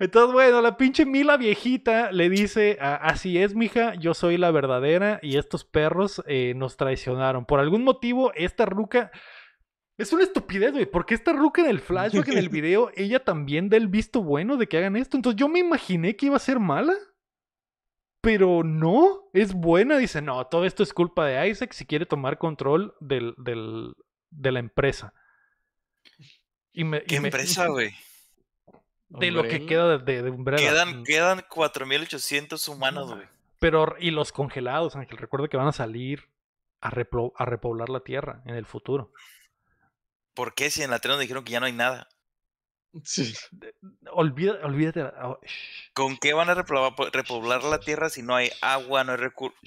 Entonces, bueno, la pinche Mila viejita le dice, así es, mija, yo soy la verdadera y estos perros eh, nos traicionaron. Por algún motivo, esta ruca es una estupidez, güey. Porque esta ruca en el flashback, en el video, ella también da el visto bueno de que hagan esto. Entonces yo me imaginé que iba a ser mala. Pero no, es buena. Dice, no, todo esto es culpa de Isaac si quiere tomar control del, del, de la empresa. Y me, ¿Qué empresa, güey? De lo que queda de, de Umbrella. Quedan, mm. quedan 4.800 humanos, güey. Pero, y los congelados, Ángel. recuerdo que van a salir a, a repoblar la Tierra en el futuro. ¿Por qué si en la 3 nos dijeron que ya no hay nada? Sí. olvídate. Ah, ¿Con qué van a repoblar, la tierra si no hay agua, no hay recursos?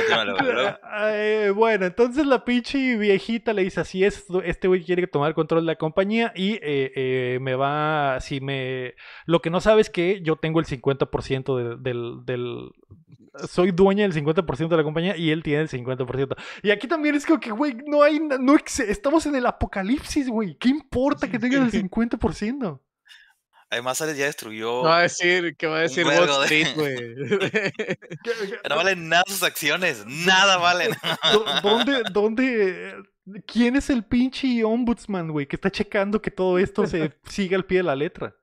okay, bueno, entonces la pinche viejita le dice: Así es, este güey quiere tomar control de la compañía y eh, eh, me va. Si me. Lo que no sabes es que yo tengo el 50% del, soy dueña del 50% de la compañía y él tiene el 50%. Y aquí también es como que, güey, no hay, no estamos en el apocalipsis, güey. ¿Qué importa que tenga el 50%? Además, ya destruyó. No va decir, ¿qué va a decir no valen nada sus acciones, nada valen. ¿Dónde, dónde, quién es el pinche ombudsman, güey, que está checando que todo esto se siga al pie de la letra?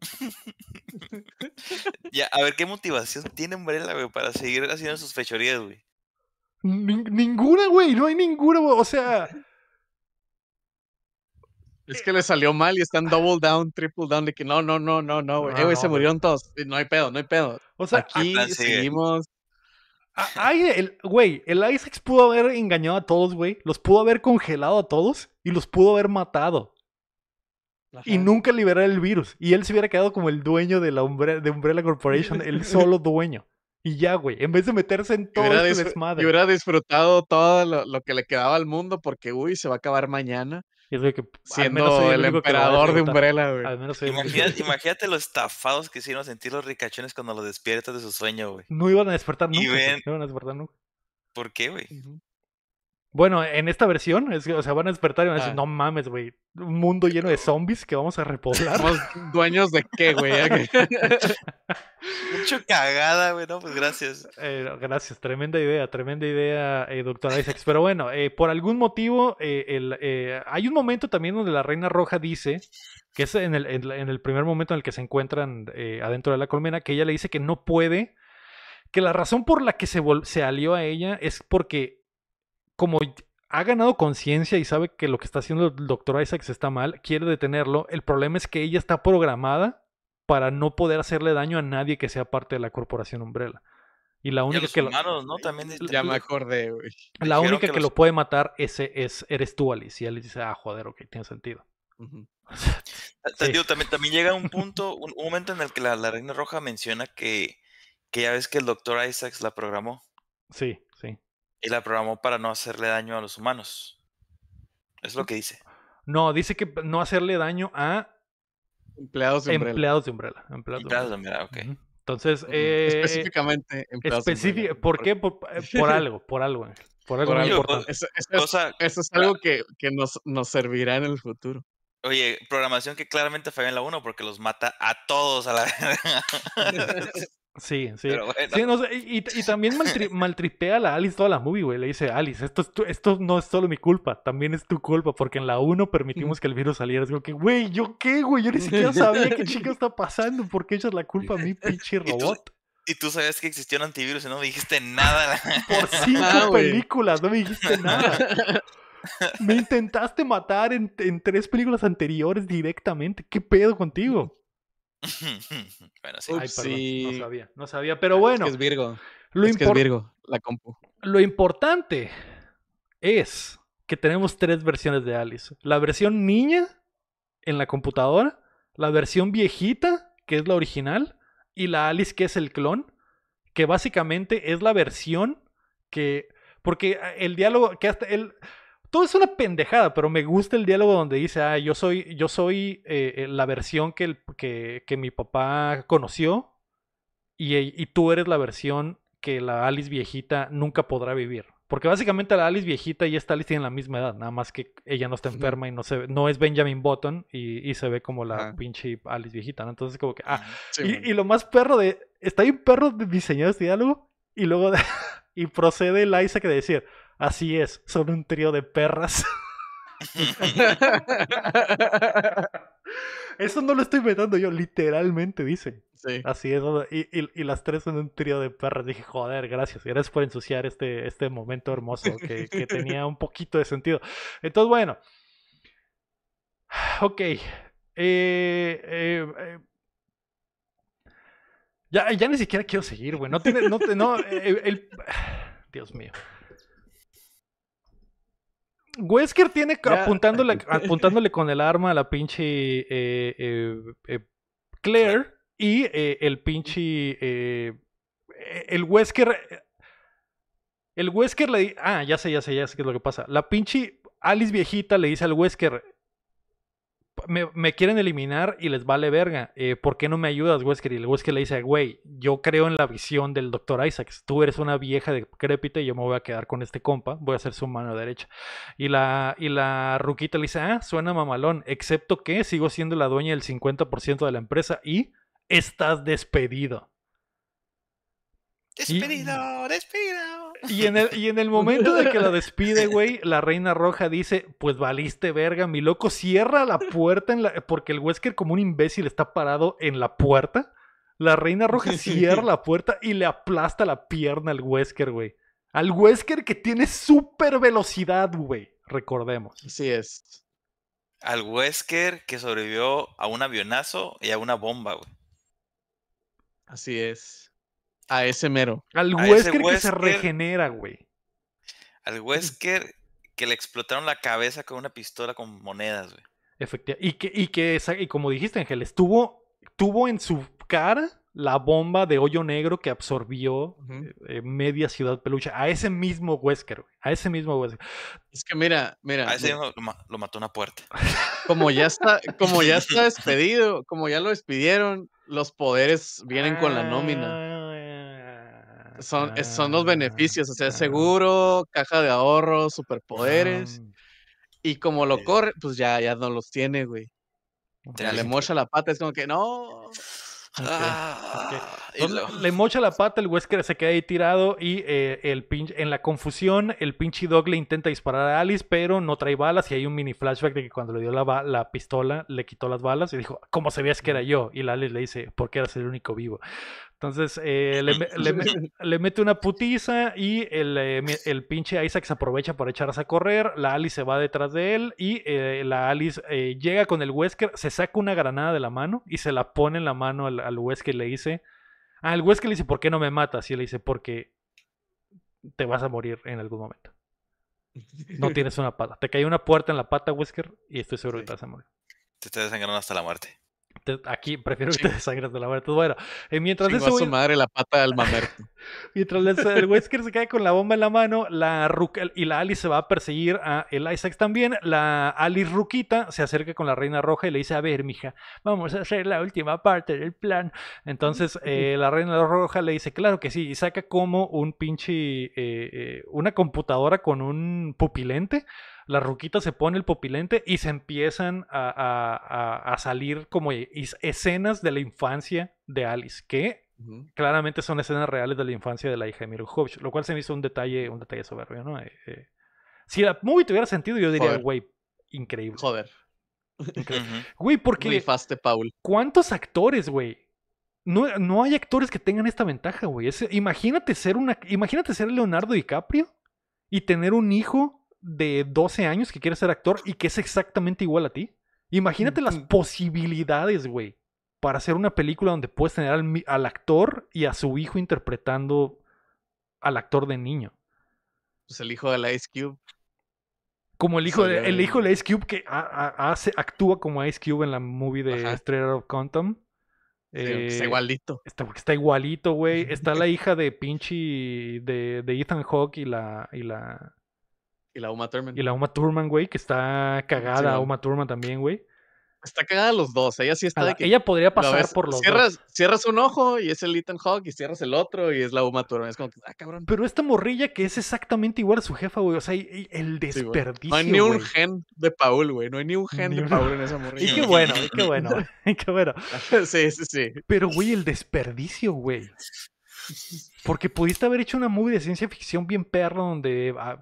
ya, a ver, ¿qué motivación tiene Umbrella, güey, para seguir haciendo sus fechorías, güey? ninguna, güey, no hay ninguna, güey. O sea. Es que le salió mal y están double down, triple down, de que no, no, no, no, no, güey. Eh, se murieron todos. No hay pedo, no hay pedo. O sea, aquí ah, seguimos. Ay, el, güey, el pudo haber engañado a todos, güey. Los pudo haber congelado a todos y los pudo haber matado y nunca liberar el virus. Y él se hubiera quedado como el dueño de la Umbrella, Corporation, el solo dueño. Y ya, güey, en vez de meterse en todo este desmadre. Y hubiera disfrutado todo lo, que le quedaba al mundo porque, uy, se va a acabar mañana. Y pues, siendo el, emperador de Umbrella, güey. imagínate, los estafados que hicieron sentir los ricachones cuando los despiertas de su sueño, güey. No iban a despertar nunca. No iban a despertar nunca. ¿Por qué, güey? Bueno, en esta versión, es, o sea, van a despertar y van a decir, ah. no mames, güey, un mundo lleno de zombies que vamos a repoblar. ¿Somos dueños de qué, güey? Mucho cagada, güey, no, pues gracias. Eh, gracias, tremenda idea, tremenda idea, doctora eh, doctor Isaacs. Pero bueno, eh, por algún motivo, hay un momento también donde la Reina Roja dice, que es en el, primer momento en el que se encuentran adentro de la colmena, que ella le dice que no puede, que la razón por la que se, se alió a ella es porque como ha ganado conciencia y sabe que lo que está haciendo el doctor Isaacs está mal, quiere detenerlo. El problema es que ella está programada para no poder hacerle daño a nadie que sea parte de la corporación Umbrella. Y la única que lo... ¿no? También La única que, lo puede matar ese es eres tú, Alice. Y Alice dice, ah, joder, ok, tiene sentido. también, llega un punto, un, momento en el que la, Reina Roja menciona que, que ya ves que el doctor Isaacs la programó. Sí. Y la programó para no hacerle daño a los humanos. Es lo mm. que dice. No, dice que no hacerle daño a empleados de Umbrella. Empleados de Umbrella. ok. Entonces, eh, específicamente empleados ¿Por qué? Eh, por, algo, por algo. Eh, por algo. eso, es, algo que, nos, servirá en el futuro. Oye, programación que claramente falló en la 1 porque los mata a todos a la Sí, sí. y, también maltripea a la Alice toda la movie, güey. Le dice, Alice, esto, esto no es solo mi culpa, también es tu culpa, porque en la 1 permitimos que el virus saliera. como que, güey, ¿yo qué, güey? Yo ni siquiera sabía qué chica está pasando, porque ella es la culpa a mi pinche robot? ¿Y tú, sabías que existía un antivirus y no me dijiste nada. Por cinco ah, películas, no me dijiste nada. Me intentaste matar en, en tres películas anteriores directamente. ¿Qué pedo contigo? bueno, sí. no sabía, no sabía, pero ah, bueno. Es, que es Virgo. Lo que es Virgo, la compu. Lo importante es que tenemos tres versiones de Alice. La versión niña en la computadora, la versión viejita, que es la original, y la Alice, que es el clon, que básicamente es la versión que... Porque eh, el diálogo, que hasta él, todo es una pendejada, pero me gusta el diálogo donde dice, ah, yo soy, yo soy eh, eh, la versión que, que, mi papá conoció y, tú eres la versión que la Alice viejita nunca podrá vivir. Porque básicamente la Alice viejita y esta Alice tienen la misma edad, nada más que ella no está enferma y no se no es Benjamin Button y, se ve como la pinche Alice viejita, ¿no? Entonces como que, ah, y, lo más perro de, está un perro diseñado este diálogo y luego y procede la Isa que decir, Así es, son un trío de perras. Eso no lo estoy inventando yo, literalmente dice. Sí. Así es, y, las tres son un trío de perras. Dije, joder, gracias, gracias por ensuciar este, este momento hermoso que, tenía un poquito de sentido. Entonces, bueno. Ok. Eh, eh, eh. Ya, ya, ni siquiera quiero seguir, güey. No tiene, Dios mío. Wesker tiene apuntándole, apuntándole con el arma a la pinche eh, eh, eh, Claire y el pinche. el Wesker. El Wesker le dice. Ah, ya sé, ya sé, ya sé qué es lo que pasa. La pinche Alice viejita le dice al Wesker: me, quieren eliminar y les vale verga. Eh, ¿Por qué no me ayudas, Wesker? Y el Wesker le dice, güey, yo creo en la visión del Dr. Isaacs. Tú eres una vieja decrépita y yo me voy a quedar con este compa. Voy a ser su mano derecha. Y la, y la ruquita le dice, ah, suena mamalón. Excepto que sigo siendo la dueña del 50% de la empresa y estás despedido. Despedido, y, Y en, el, en el momento de que la despide, güey, la reina roja dice: Pues valiste verga, mi loco. Cierra la puerta porque el Wesker, como un imbécil, está parado en la puerta. La reina roja cierra la puerta y le aplasta la pierna al Wesker, güey. Al Wesker que tiene Súper velocidad, güey. Recordemos. Así es. Al Wesker que sobrevivió a un avionazo y a una bomba, güey. Así es. A ese mero. Al Wesker, que se regenera, güey. Al Wesker que le explotaron la cabeza con una pistola con monedas, güey. Efectivamente. Y que, y que como dijiste, Ángel, estuvo, tuvo en su cara la bomba de hoyo negro que absorbió eh, eh, media ciudad peluche. A ese mismo Wesker, güey. A ese mismo Wesker. Es que mira, mira. A ese lo, lo mató una puerta. Como ya está, como ya está despedido, como ya lo despidieron, los poderes vienen con la nómina. Son, eh, son los ah, beneficios, o sea, seguro, caja de ahorro, superpoderes. y como lo corre, pues ya, ya no los tiene, güey. Ya le mocha la pata, es como que no. Ah". Le mocha la pata, el Wesker se queda ahí tirado y eh, el en la confusión el pinche dog le intenta disparar a Alice, pero no trae balas y hay un mini flashback de que cuando le dio la, la pistola le quitó las balas y dijo, ¿cómo sabías que era yo? Y la Alice le dice, por qué eras el único vivo. Entonces eh, le, mete una putiza y el, eh, el, pinche Isaac se aprovecha para echarse a correr. La Alice se va detrás de él y la Alice llega con el Wesker, se saca una granada de la mano y se la pone en la mano al, al Wesker y le dice: Ah, el Wesker le dice, ¿por qué no me matas? Y él le dice, porque te vas a morir en algún momento. No tienes una pata. Te cayó una puerta en la pata, Wesker, y estoy seguro que te vas a morir. Te estoy desangrando hasta la muerte aquí prefiero que te desangres de la muerte. Pues bueno, eh, mientras su madre la pata mientras el, Wesker se cae con la bomba en la mano, la ruquel y la Alice se va a perseguir a el Isaac también. La Alice Ruquita se acerca con la Reina Roja y le dice: A ver, mija, vamos a hacer la última parte del plan. Entonces, eh, la Reina Roja le dice: Claro que sí, y saca como un pinche. Eh, una computadora con un pupilente la ruquita se pone el popilente y se empiezan a, salir como e, escenas de la infancia de Alice, que claramente son escenas reales de la infancia de la hija de Miro Hobbs, lo cual se me hizo un detalle, un detalle soberbio, ¿no? Eh, eh, si la movie tuviera sentido, yo diría, güey, increíble. Joder. Güey, porque... porque... Eh, Paul. ¿Cuántos actores, güey? No, hay actores que tengan esta ventaja, güey. imagínate ser una. Imagínate ser Leonardo DiCaprio y tener un hijo de 12 años que quiere ser actor y que es exactamente igual a ti. Imagínate las posibilidades, güey, para hacer una película donde puedes tener al, actor y a su hijo interpretando al actor de niño. Pues el hijo de la Ice Cube. Como el hijo, de, el hijo de Ice Cube que hace, actúa como Ice Cube en la movie de Strider of Quantum pues, está eh, igualito. Está, igualito, güey. Está la hija de pinche de, Ethan Hawke y la, y la y la Uma Thurman. Y la Uma Thurman, güey, que está cagada. Uma Thurman también, güey. Está cagada los dos. Ella sí está de que. Ella podría pasar por los cierras, dos. Cierras un ojo y es el Ethan Hawk y cierras el otro y es la Uma Thurman. Es como que, ah, cabrón. Pero esta morrilla que es exactamente igual a su jefa, güey. O sea, el desperdicio. no hay ni un gen de Paul, güey. No hay ni un gen de Paul en esa morrilla. Y qué bueno, y qué bueno. y qué bueno. sí, sí, sí. Pero, güey, el desperdicio, güey. Porque pudiste haber hecho una movie de ciencia ficción bien perro donde ah,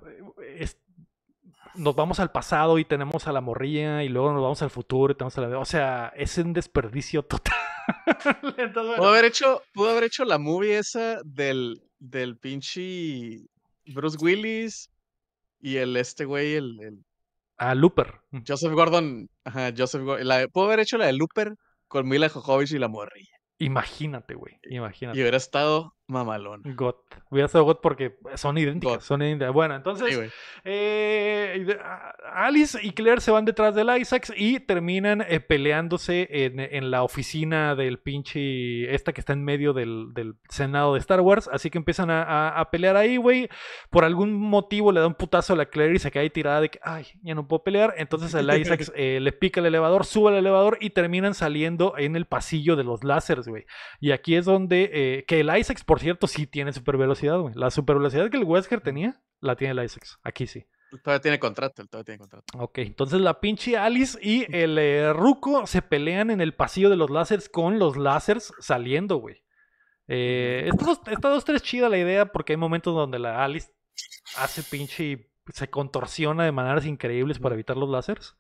nos vamos al pasado y tenemos a la morrilla y luego nos vamos al futuro y tenemos a la... O sea, es un desperdicio total. pudo, haber hecho, pudo haber hecho la movie esa del, del pinche Bruce Willis y el este güey, el... Ah, Looper. Mm. Joseph Gordon. Ajá, Joseph Gordon. pudo haber hecho la de Looper con Mila Jojovich y la morrilla. Imagínate, güey. Imagínate. Y hubiera estado Mamalón. Voy a hacer Got porque son idénticas. Son Bueno, entonces eh, Alice y Claire se van detrás del Isaacs y terminan eh, peleándose en, la oficina del pinche. Esta que está en medio del, Senado de Star Wars. Así que empiezan a, a, pelear ahí, güey. Por algún motivo le da un putazo a la Claire y se cae tirada de que, ay, ya no puedo pelear. Entonces el Isaacs eh, le pica el elevador, sube el elevador y terminan saliendo en el pasillo de los láseres, güey. Y aquí es donde que el Isaacs, por por cierto, sí tiene super velocidad, güey. La super velocidad que el Wesker tenía, la tiene la Isaacs. Aquí sí. Todavía tiene contrato, todavía tiene contrato. Ok, entonces la pinche Alice y el eh, Ruco se pelean en el pasillo de los lásers con los lásers saliendo, güey. Eh, está, dos, tres chida la idea porque hay momentos donde la Alice hace pinche y se contorsiona de maneras increíbles para evitar los lásers.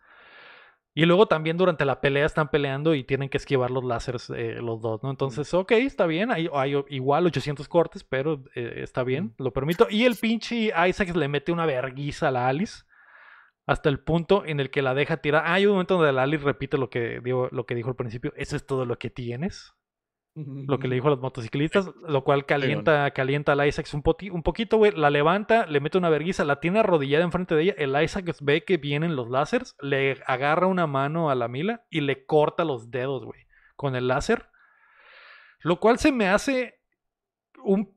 Y luego también durante la pelea están peleando y tienen que esquivar los láseres eh, los dos, ¿no? Entonces, ok, está bien, hay, hay igual 800 cortes, pero eh, está bien, lo permito. Y el pinche Isaac le mete una verguiza a la Alice hasta el punto en el que la deja tirar. Ah, hay un momento donde la Alice repite lo que, lo que dijo al principio, eso es todo lo que tienes lo que le dijo a los motociclistas, lo cual calienta, calienta al Isaacs un, un poquito, güey. La levanta, le mete una verguiza, la tiene arrodillada enfrente de ella. El Isaacs ve que vienen los láseres, le agarra una mano a la Mila y le corta los dedos, güey, con el láser. Lo cual se me hace un,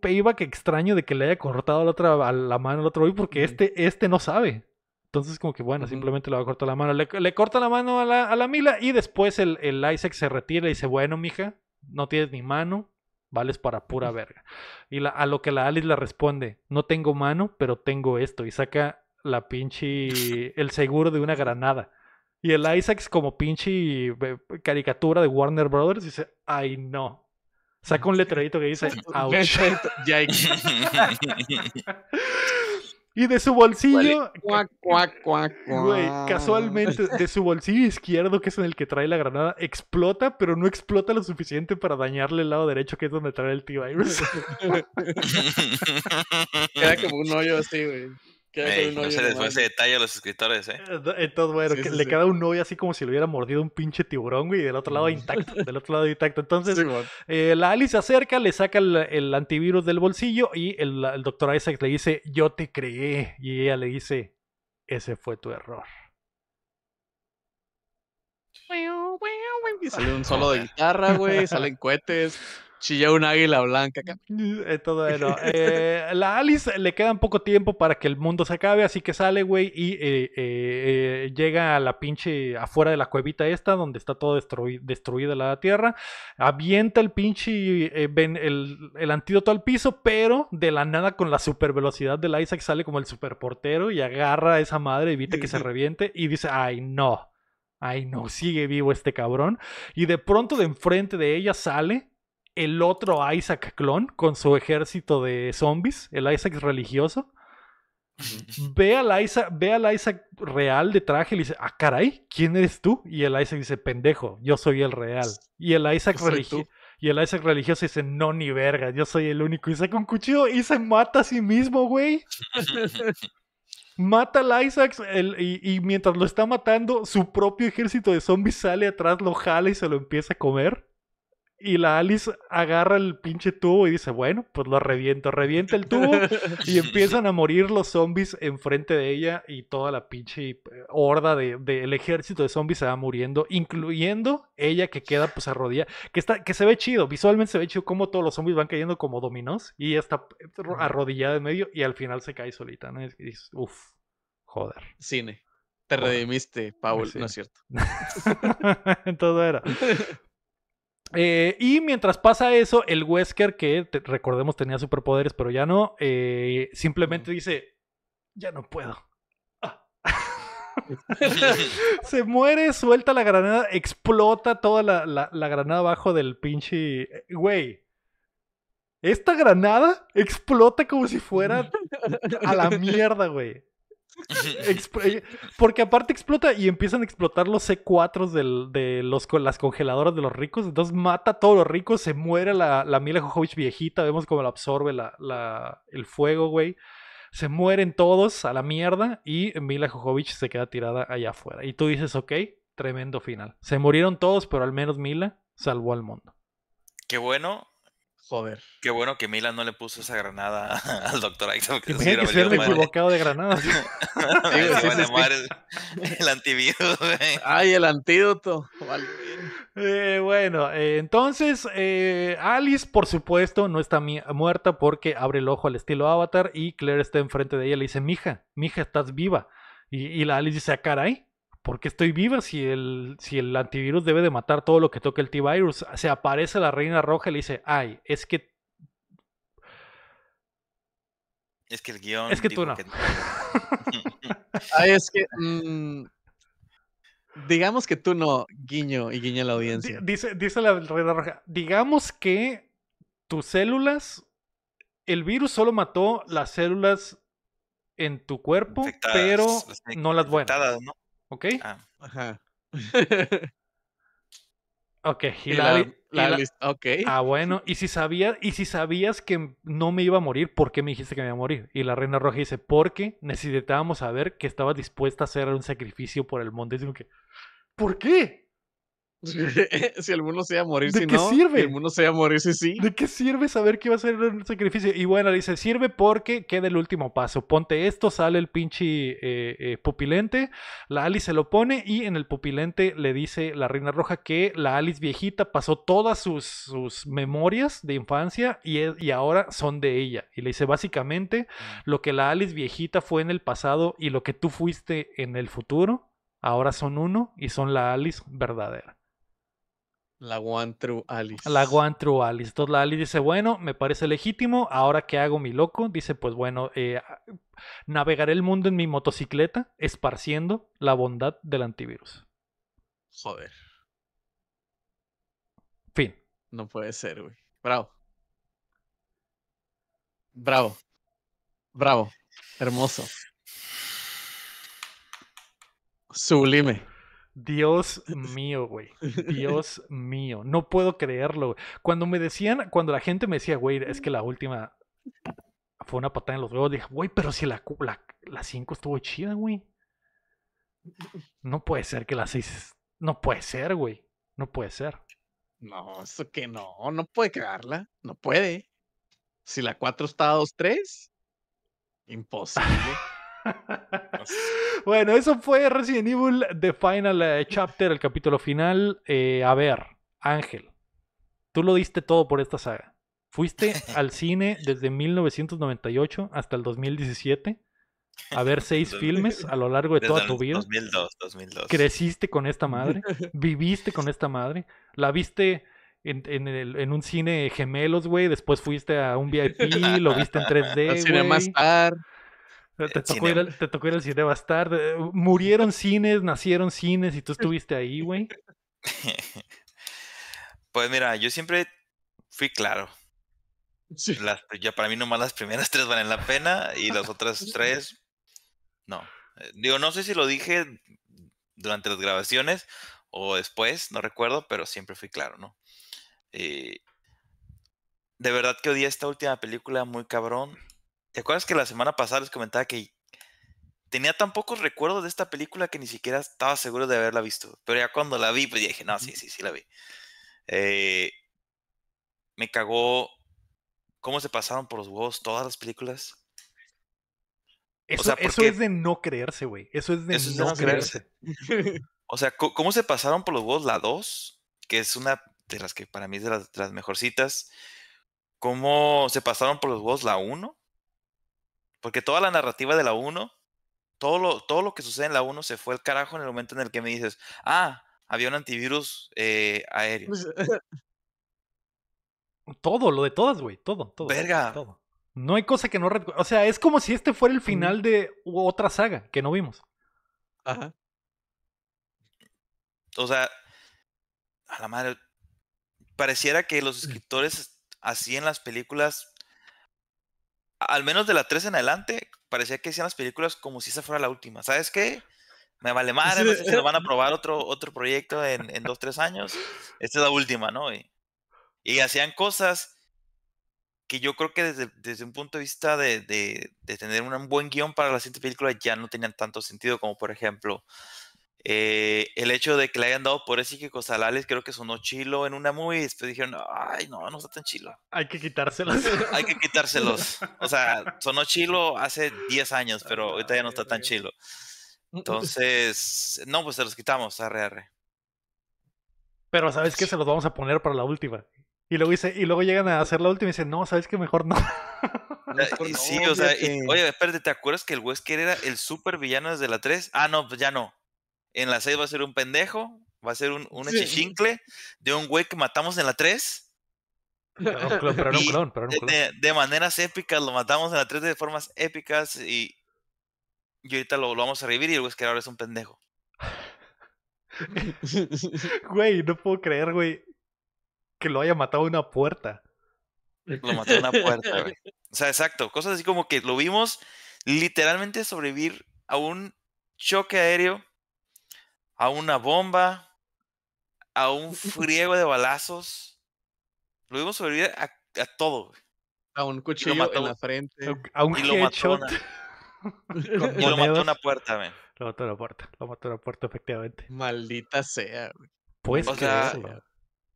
payback extraño de que le haya cortado la, otra, a la mano al otro, güey, porque este, este no sabe. Entonces, como que bueno, simplemente le va a cortar la mano. Le, corta la mano a la, Mila y después el, el Isaac se retira y dice: Bueno, mija, no tienes ni mano, vales para pura verga. Y a lo que la Alice le responde: No tengo mano, pero tengo esto. Y saca la pinche. el seguro de una granada. Y el Isaac, es como pinche eh, caricatura de Warner Brothers, dice: Ay, no, saca un letrerito que dice ouch. Y de su bolsillo. güey, casualmente, de su bolsillo izquierdo, que es en el que trae la granada, explota, pero no explota lo suficiente para dañarle el lado derecho, que es donde trae el T-Virus. Era como un hoyo así, güey. Pues, no se les fue ese detalle a los escritores, ¿eh? Entonces, eh, eh, bueno, le queda un novio así como si lo hubiera mordido un pinche tiburón, güey, y del otro lado mm. intacto, del otro lado intacto. Entonces, eh, la Alice se acerca, le saca el, antivirus del bolsillo y el, doctor Isaac le dice, yo te creé. Y ella le dice, ese fue tu error. sale un solo de guitarra, güey, salen cohetes ya una águila blanca. todo eh, la Alice le queda un poco tiempo para que el mundo se acabe, así que sale, güey, y eh, eh, llega a la pinche afuera de la cuevita esta, donde está todo destruido, destruida la tierra. Avienta el pinche y el, el, antídoto al piso, pero de la nada con la super velocidad del Isaac sale como el portero y agarra a esa madre, evita que se reviente y dice, ay no. Ay, no, sigue vivo este cabrón. Y de pronto de enfrente de ella sale el otro Isaac clon con su ejército de zombies, el Isaac religioso. Ve al, Isaac, real de traje y le dice, ah, caray, ¿quién eres tú? Y el Isaac dice, pendejo, yo soy el real. Y el Isaac, religioso y el Isaac religioso dice, no, ni verga, yo soy el único. Y saca un cuchillo y se mata a sí mismo, güey. mata al Isaac y, mientras lo está matando, su propio ejército de zombies sale atrás, lo jala y se lo empieza a comer. Y la Alice agarra el pinche tubo y dice, bueno, pues lo reviento, revienta el tubo y empiezan a morir los zombies enfrente de ella y toda la pinche eh, horda del ejército de zombies se va muriendo, incluyendo ella que queda pues arrodillada, que, está, que se ve chido, visualmente se ve chido como todos los zombies van cayendo como dominós y ella está eh, arrodillada en medio y al final se cae solita, ¿no? Y dices, uff, joder. Cine. Te redimiste, Paul, pues no es cierto. entonces era. Eh, y mientras pasa eso, el Wesker, que recordemos tenía superpoderes, pero ya no, eh, simplemente dice, ya no puedo. se muere, suelta la granada, explota toda la, la granada abajo del pinche... Eh, güey, esta granada explota como si fuera a la mierda, güey. Eh, porque aparte explota y empiezan a explotar los c 4 de los, las congeladoras de los ricos. Entonces mata a todos los ricos, se muere la, Mila Jojovich viejita. Vemos cómo la absorbe la, el fuego, güey. Se mueren todos a la mierda y Mila Jojovich se queda tirada allá afuera. Y tú dices, ok, tremendo final. Se murieron todos, pero al menos Mila salvó al mundo. Qué bueno Joder. Qué bueno que Milan no le puso esa granada al doctor Axel. Que se que ser equivocado de granadas. el antivirus, Ay, el antídoto. Vale. Eh, bueno, eh, entonces eh, Alice, por supuesto, no está muerta porque abre el ojo al estilo Avatar y Claire está enfrente de ella y le dice, mija, mija, estás viva. Y, y la Alice dice, ah, caray. ¿por qué estoy viva si el, si el antivirus debe de matar todo lo que toque el T-Virus? Se aparece la reina roja y le dice, ay, es que... Es que el guión... Es que tú no. ay, es que... Mm, digamos que tú no, guiño y guiña la audiencia. Dice, dice la reina roja, digamos que tus células, el virus solo mató las células en tu cuerpo, pero no las buenas. ¿no? ¿Ok? Ajá. ok, la, Ah, bueno. Y si, sabías, y si sabías que no me iba a morir, ¿por qué me dijiste que me iba a morir? Y la reina roja dice, porque necesitábamos saber que estabas dispuesta a hacer un sacrificio por el monte. Y digo que, ¿por qué? si el mundo se va a morir si sirve? el mundo se va a morir si sí. ¿De qué sirve saber que va a ser un sacrificio? Y bueno, dice, sirve porque queda el último paso. Ponte esto, sale el pinche eh, eh, pupilente, la Alice se lo pone y en el pupilente le dice la Reina Roja que la Alice viejita pasó todas sus, sus memorias de infancia y, e, y ahora son de ella. Y le dice, básicamente, mm. lo que la Alice viejita fue en el pasado y lo que tú fuiste en el futuro, ahora son uno y son la Alice verdadera. La One True Alice. La One True Alice. Entonces la Alice dice, bueno, me parece legítimo, ahora que hago mi loco, dice, pues bueno, eh, navegaré el mundo en mi motocicleta, esparciendo la bondad del antivirus. Joder. Fin. No puede ser, güey. Bravo. Bravo. Bravo. Hermoso. Sublime. Dios mío, güey. Dios mío. No puedo creerlo. Güey. Cuando me decían, cuando la gente me decía, güey, es que la última fue una patada en los huevos, dije, güey, pero si la 5 la, estuvo chida, güey. No puede ser que la 6. No puede ser, güey. No puede ser. No, eso que no. No puede crearla. No puede. Si la 4 está a 2-3, imposible. bueno, eso fue Resident Evil The Final eh, Chapter, el capítulo final. Eh, a ver, Ángel, tú lo diste todo por esta saga. Fuiste al cine desde 1998 hasta el 2017 a ver seis filmes a lo largo de toda tu vida. 2002, 2002. Creciste con esta madre, viviste con esta madre, la viste en, un cine gemelos, güey, después fuiste a un VIP, lo viste en 3D, güey. Te tocó, ir al, te tocó, ir cine Murieron cines, nacieron cines y tú estuviste ahí, güey. Pues mira, yo siempre fui claro. ya para mí nomás las primeras tres valen la pena y las otras tres no. Eh, digo, no sé si lo dije durante las grabaciones o después, no recuerdo, pero siempre fui claro, ¿no? Eh, de verdad que odié esta última película muy cabrón ¿Te acuerdas que la semana pasada les comentaba que tenía tan pocos recuerdos de esta película que ni siquiera estaba seguro de haberla visto? Pero ya cuando la vi, pues dije, no, sí, sí, sí la vi. Eh, me cagó cómo se pasaron por los huevos todas las películas. Eso, eso es de no creerse, güey. Eso es de, no, creerse. o sea, ¿cómo se pasaron por los huevos la 2? Que es una de las que para mí es de las, de las mejorcitas. ¿Cómo se pasaron por los huevos la 1? Porque toda la narrativa de la 1, todo lo, todo lo que sucede en la 1 se fue el carajo en el momento en el que me dices, ah, había un antivirus eh, aéreo. Pues, todo, lo de todas, güey, todo, todo. Verga. No hay cosa que no O sea, es como si este fuera el final de otra saga que no vimos. Ajá. O sea, a la madre. Pareciera que los mm. escritores así en las películas al menos de la 3 en adelante, parecía que hacían las películas como si esa fuera la última. ¿Sabes qué? Me vale madre, no sé si eh, van a eh, probar eh. otro, otro proyecto en, en dos, tres años. Esta es la última, ¿no? Y, hacían cosas que yo creo que desde, un punto de vista de, de tener un buen guión para la siguiente película ya no tenían tanto sentido, como por ejemplo eh, el hecho de que le hayan dado por psíquico que costalales, creo que sonó chilo en una movie y después dijeron, ay, no, no está tan chilo. Hay que quitárselos. Hay que quitárselos. O sea, sonó chilo hace 10 años, pero ahorita ya no está tan chilo. Mm, mm, Entonces, no, pues se los quitamos, arre, Pero ¿sabes qué? Se los vamos a poner para la última. Y luego, dice, y luego llegan a hacer la última y dicen, no, ¿sabes qué? Mejor no. Eh, sí, o sea, oye, espérate, ¿te acuerdas que el Wesker era el super villano desde la 3? Ah, no, pues ya no en la 6 va a ser un pendejo, va a ser un, un de un güey que matamos en la 3. Pero De, maneras épicas, lo matamos en la 3 de formas épicas y, ahorita lo, lo, vamos a revivir y el güey es que ahora es un pendejo. güey, no puedo creer, güey, que lo haya matado una puerta. Lo mató una puerta, güey. O sea, exacto, cosas así como que lo vimos literalmente sobrevivir a un choque aéreo a una bomba, a un friego de balazos. Lo vimos sobrevivir a, todo. A un cuchillo mató, en la frente. A un y lo mató y lo mató a una puerta, güey. Lo mató a una puerta, lo mató puerta, efectivamente. Maldita sea, Pues o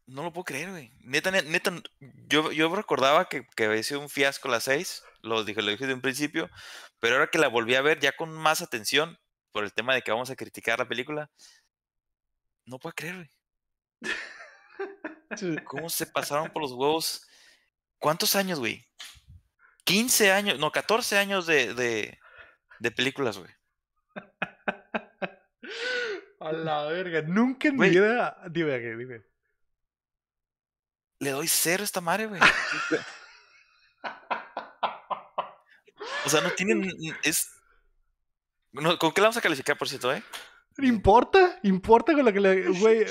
no lo puedo creer, güey. Neta, neta, yo, yo recordaba que, que había sido un fiasco la 6, lo dije, lo dije de un principio, pero ahora que la volví a ver ya con más atención, por el tema de que vamos a criticar la película, no puedo creer, güey. ¿Cómo se pasaron por los huevos? ¿Cuántos años, güey? 15 años, no, 14 años de, de, películas, güey. A la verga, nunca en mi vida. Dime, dime. Le doy cero a esta madre, güey. o sea, no tienen. ¿Con qué la vamos a calificar, por cierto, eh? ¿Importa? ¿Importa con la que le... Güey,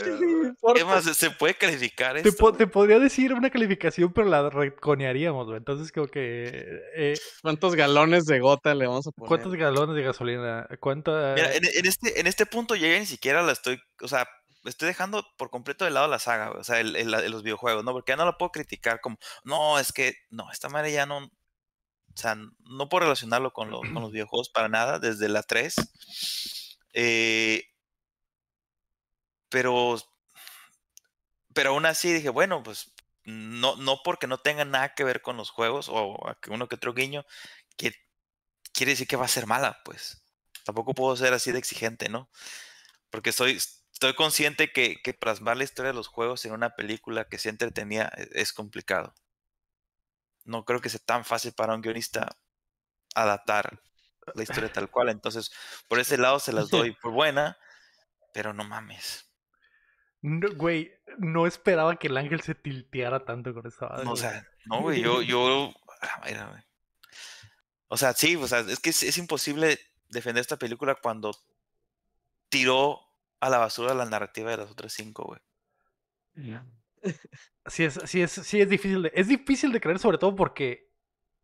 ¿Qué más? ¿Se puede calificar esto? Te, podría decir una calificación, pero la reconearíamos, güey. Entonces creo que... Eh, ¿Cuántos galones de gota le vamos a poner? ¿Cuántos galones de gasolina? ¿Cuánta...? Mira, en, este, en este punto ya ni siquiera la estoy... O sea, estoy dejando por completo de lado la saga, o sea, los videojuegos, ¿no? Porque ya no la puedo criticar como, no, es que, no, esta madre ya no, o sea, no puedo relacionarlo con, los videojuegos para nada, desde la 3. Eh, pero, pero aún así dije, bueno, pues no, no porque no tenga nada que ver con los juegos o uno que otro guiño, que quiere decir que va a ser mala, pues. Tampoco puedo ser así de exigente, ¿no? Porque soy, estoy consciente que, que plasmar la historia de los juegos en una película que se entretenía e, es complicado no creo que sea tan fácil para un guionista adaptar la historia tal cual. Entonces, por ese lado se las doy por buena, pero no mames. güey, no esperaba que el ángel se tilteara tanto con esa o sea, no, güey, yo, yo. Ah, o sea, sí, o sea, es que es, imposible defender esta película cuando tiró a la basura la narrativa de las otras cinco, güey. Sí es, sí es, sí es difícil de, es difícil de creer, sobre todo porque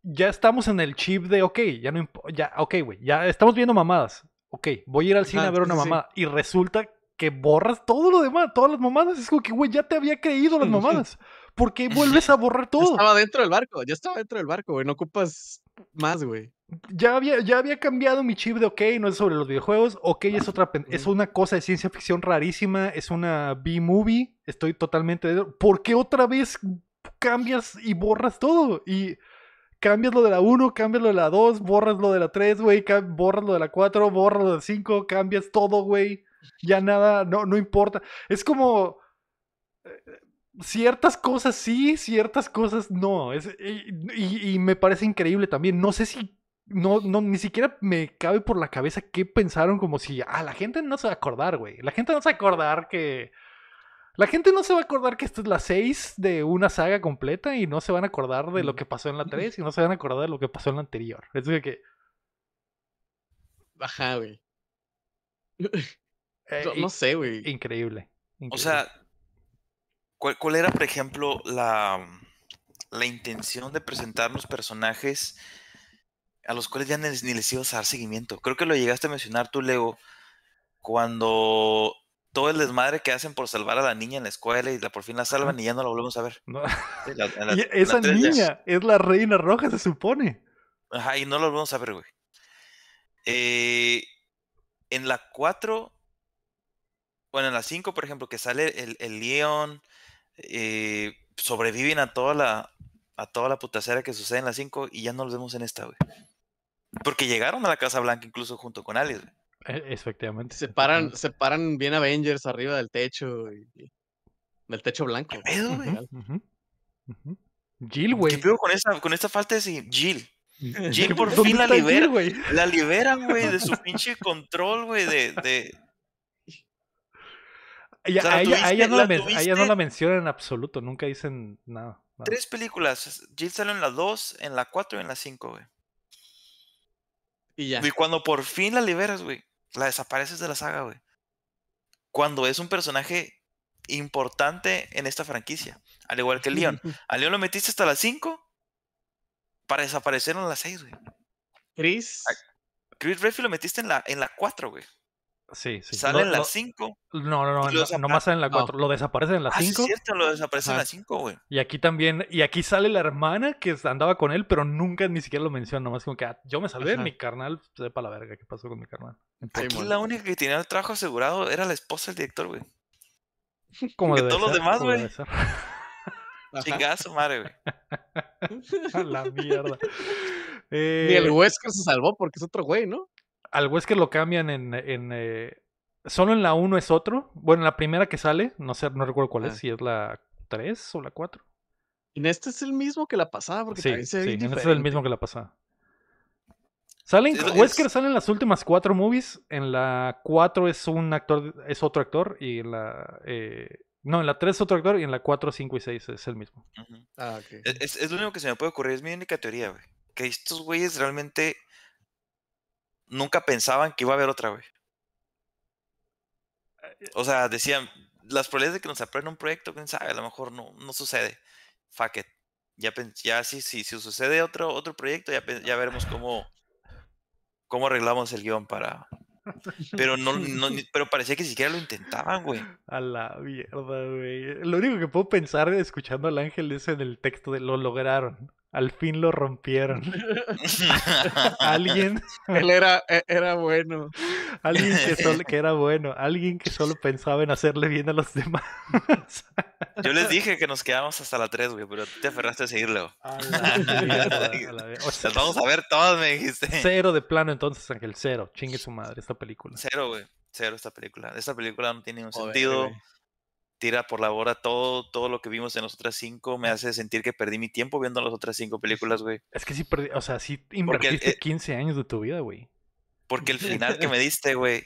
ya estamos en el chip de, ok, ya no, ya, ok, güey, ya estamos viendo mamadas. Ok, voy a ir al cine a ver una mamada. Y resulta que borras todo lo demás, todas las mamadas. Es como que, güey, ya te había creído las mamadas. porque vuelves a borrar todo? estaba dentro del barco, ya estaba dentro del barco, güey, no ocupas más, güey ya había, ya había cambiado mi chip de OK, no es sobre los videojuegos. OK es ah, otra es una cosa de ciencia ficción rarísima, es una B-movie. Estoy totalmente de. ¿Por qué otra vez cambias y borras todo? Y cambias lo de la 1, cambias lo de la 2, borras lo de la 3, güey, borras lo de la 4, borras lo de la 5, cambias todo, güey. Ya nada, no, no importa. Es como. Eh, ciertas cosas sí, ciertas cosas no. Es, y me parece increíble también. No sé si no, no, ni siquiera me cabe por la cabeza qué pensaron como si, ah, la gente no se va a acordar, güey. La gente no se va a acordar que... La gente no se va a acordar que esta es la 6 de una saga completa y no se van a acordar de lo que pasó en la 3 y no se van a acordar de lo que pasó en la anterior. Es que... Ajá, güey. Eh, no, sé, güey. Increíble, O sea, ¿cuál, ¿cuál, era, por ejemplo, la, la intención de presentar los personajes a los cuales ya ni, les ibas a dar seguimiento. Creo que lo llegaste a mencionar tú, Leo, cuando todo el desmadre que hacen por salvar a la niña en la escuela y la, por fin la salvan y ya no la volvemos a ver. esa niña es la reina roja, se supone. Ajá, y no la volvemos a ver, güey. Eh, en la 4, bueno, en la 5, por ejemplo, que sale el, León, eh, sobreviven a toda la a toda la putacera que sucede en la 5 y ya no los vemos en esta, güey. Porque llegaron a la Casa Blanca incluso junto con Alice. Eh, efectivamente. Se paran, se paran bien Avengers arriba del techo. Y, del techo blanco. ¿Qué güey? Jill, güey. con esa, con esta falta de Jill? Mm. Jill por fin la libera, La liberan, güey, de su pinche control, güey, de, de... ella, no la, mencionan en absoluto, nunca dicen nada, Tres películas. Jill sale en la 2, en la 4 y en la 5, güey. Y ya. Y cuando por fin la liberas, güey, la desapareces de la saga, güey. Cuando es un personaje importante en esta franquicia. Al igual que Leon. A Leon lo metiste hasta las 5 para desaparecer en las 6, güey. Chris. Chris Redfield lo metiste en la, en la 4, güey. Sí, sí. Sale en la 5. No, no, no, nomás más sale en la 4. Lo desaparece en la 5. Ah, es cierto, lo desaparecen en 5, güey. Y aquí también, y aquí sale la hermana que andaba con él, pero nunca ni siquiera lo menciona. Nomás como que ah, yo me salvé, mi carnal, sepa la verga qué pasó con mi carnal. Entonces, aquí la única que tenía el trabajo asegurado era la esposa del director, güey. Como de todos los demás, güey. Chingazo, madre, güey. A la mierda. Y el Wesker eh, se salvó porque es otro güey, ¿no? al Wesker lo cambian en... Eh, solo en la 1 es otro. Bueno, en la primera que sale, no sé, no recuerdo cuál es, ah. si es la 3 o la 4. En este es el mismo que la pasada, porque sí, sí, en este es el mismo que la pasada. Salen, Wesker sale en las últimas 4 movies. En la 4 es un actor, es otro actor. Y en la. Eh, no, en la 3 es otro actor. Y en la 4, 5 y 6 es el mismo. Ah, es, es, lo único que se me puede ocurrir. Es mi única teoría, güey. Que estos güeyes realmente nunca pensaban que iba a haber otra, güey. Ah, eh, o sea, decían, las probabilidades de que nos aprueben un proyecto, quién sabe, a lo mejor no, no sucede. Fuck it. Ya, ya si, si, si sucede otro, otro proyecto, ya, ya veremos cómo, cómo arreglamos el guión para. Pero no, no pero parecía que ni siquiera lo intentaban, güey. A la mierda, güey. Lo único que puedo pensar escuchando al ángel es en el texto de lo lograron. Al fin lo rompieron. alguien. Él era, e, era bueno. Alguien que, era bueno. Alguien que solo pensaba en hacerle bien a los demás. Yo les dije que nos quedamos hasta la 3, güey, pero te aferraste a seguirlo. o sea, vamos a ver todas, me dijiste. Cero de plano, entonces, Ángel. Cero. Chingue su madre esta película. Cero, güey. Cero esta película. Esta película no tiene ningún sentido tira por la borda todo, todo lo que vimos en las otras cinco. Me hace sentir que perdí mi tiempo viendo las otras cinco películas, güey. Es que sí perdí, o sea, sí invertiste 15 eh años de tu vida, güey. Porque el final que me diste, güey.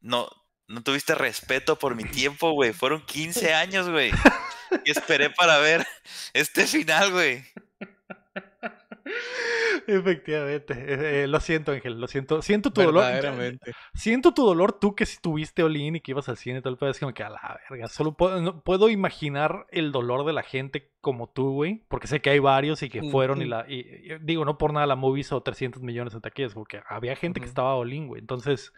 No, no tuviste respeto por mi tiempo, güey. Fueron 15 años, güey. Y esperé para ver este final, güey. Efectivamente. Eh, eh, lo siento, Ángel, lo siento. Siento tu dolor. Siento tu dolor tú que si tuviste Olin y que ibas al cine y tal, Es como que a la verga. Solo puedo, imaginar el dolor de la gente como tú, güey. Porque sé que hay varios y que fueron y la... digo, no por nada la movie hizo 300 millones de taquillas. Porque había gente que estaba Olin, güey. Entonces...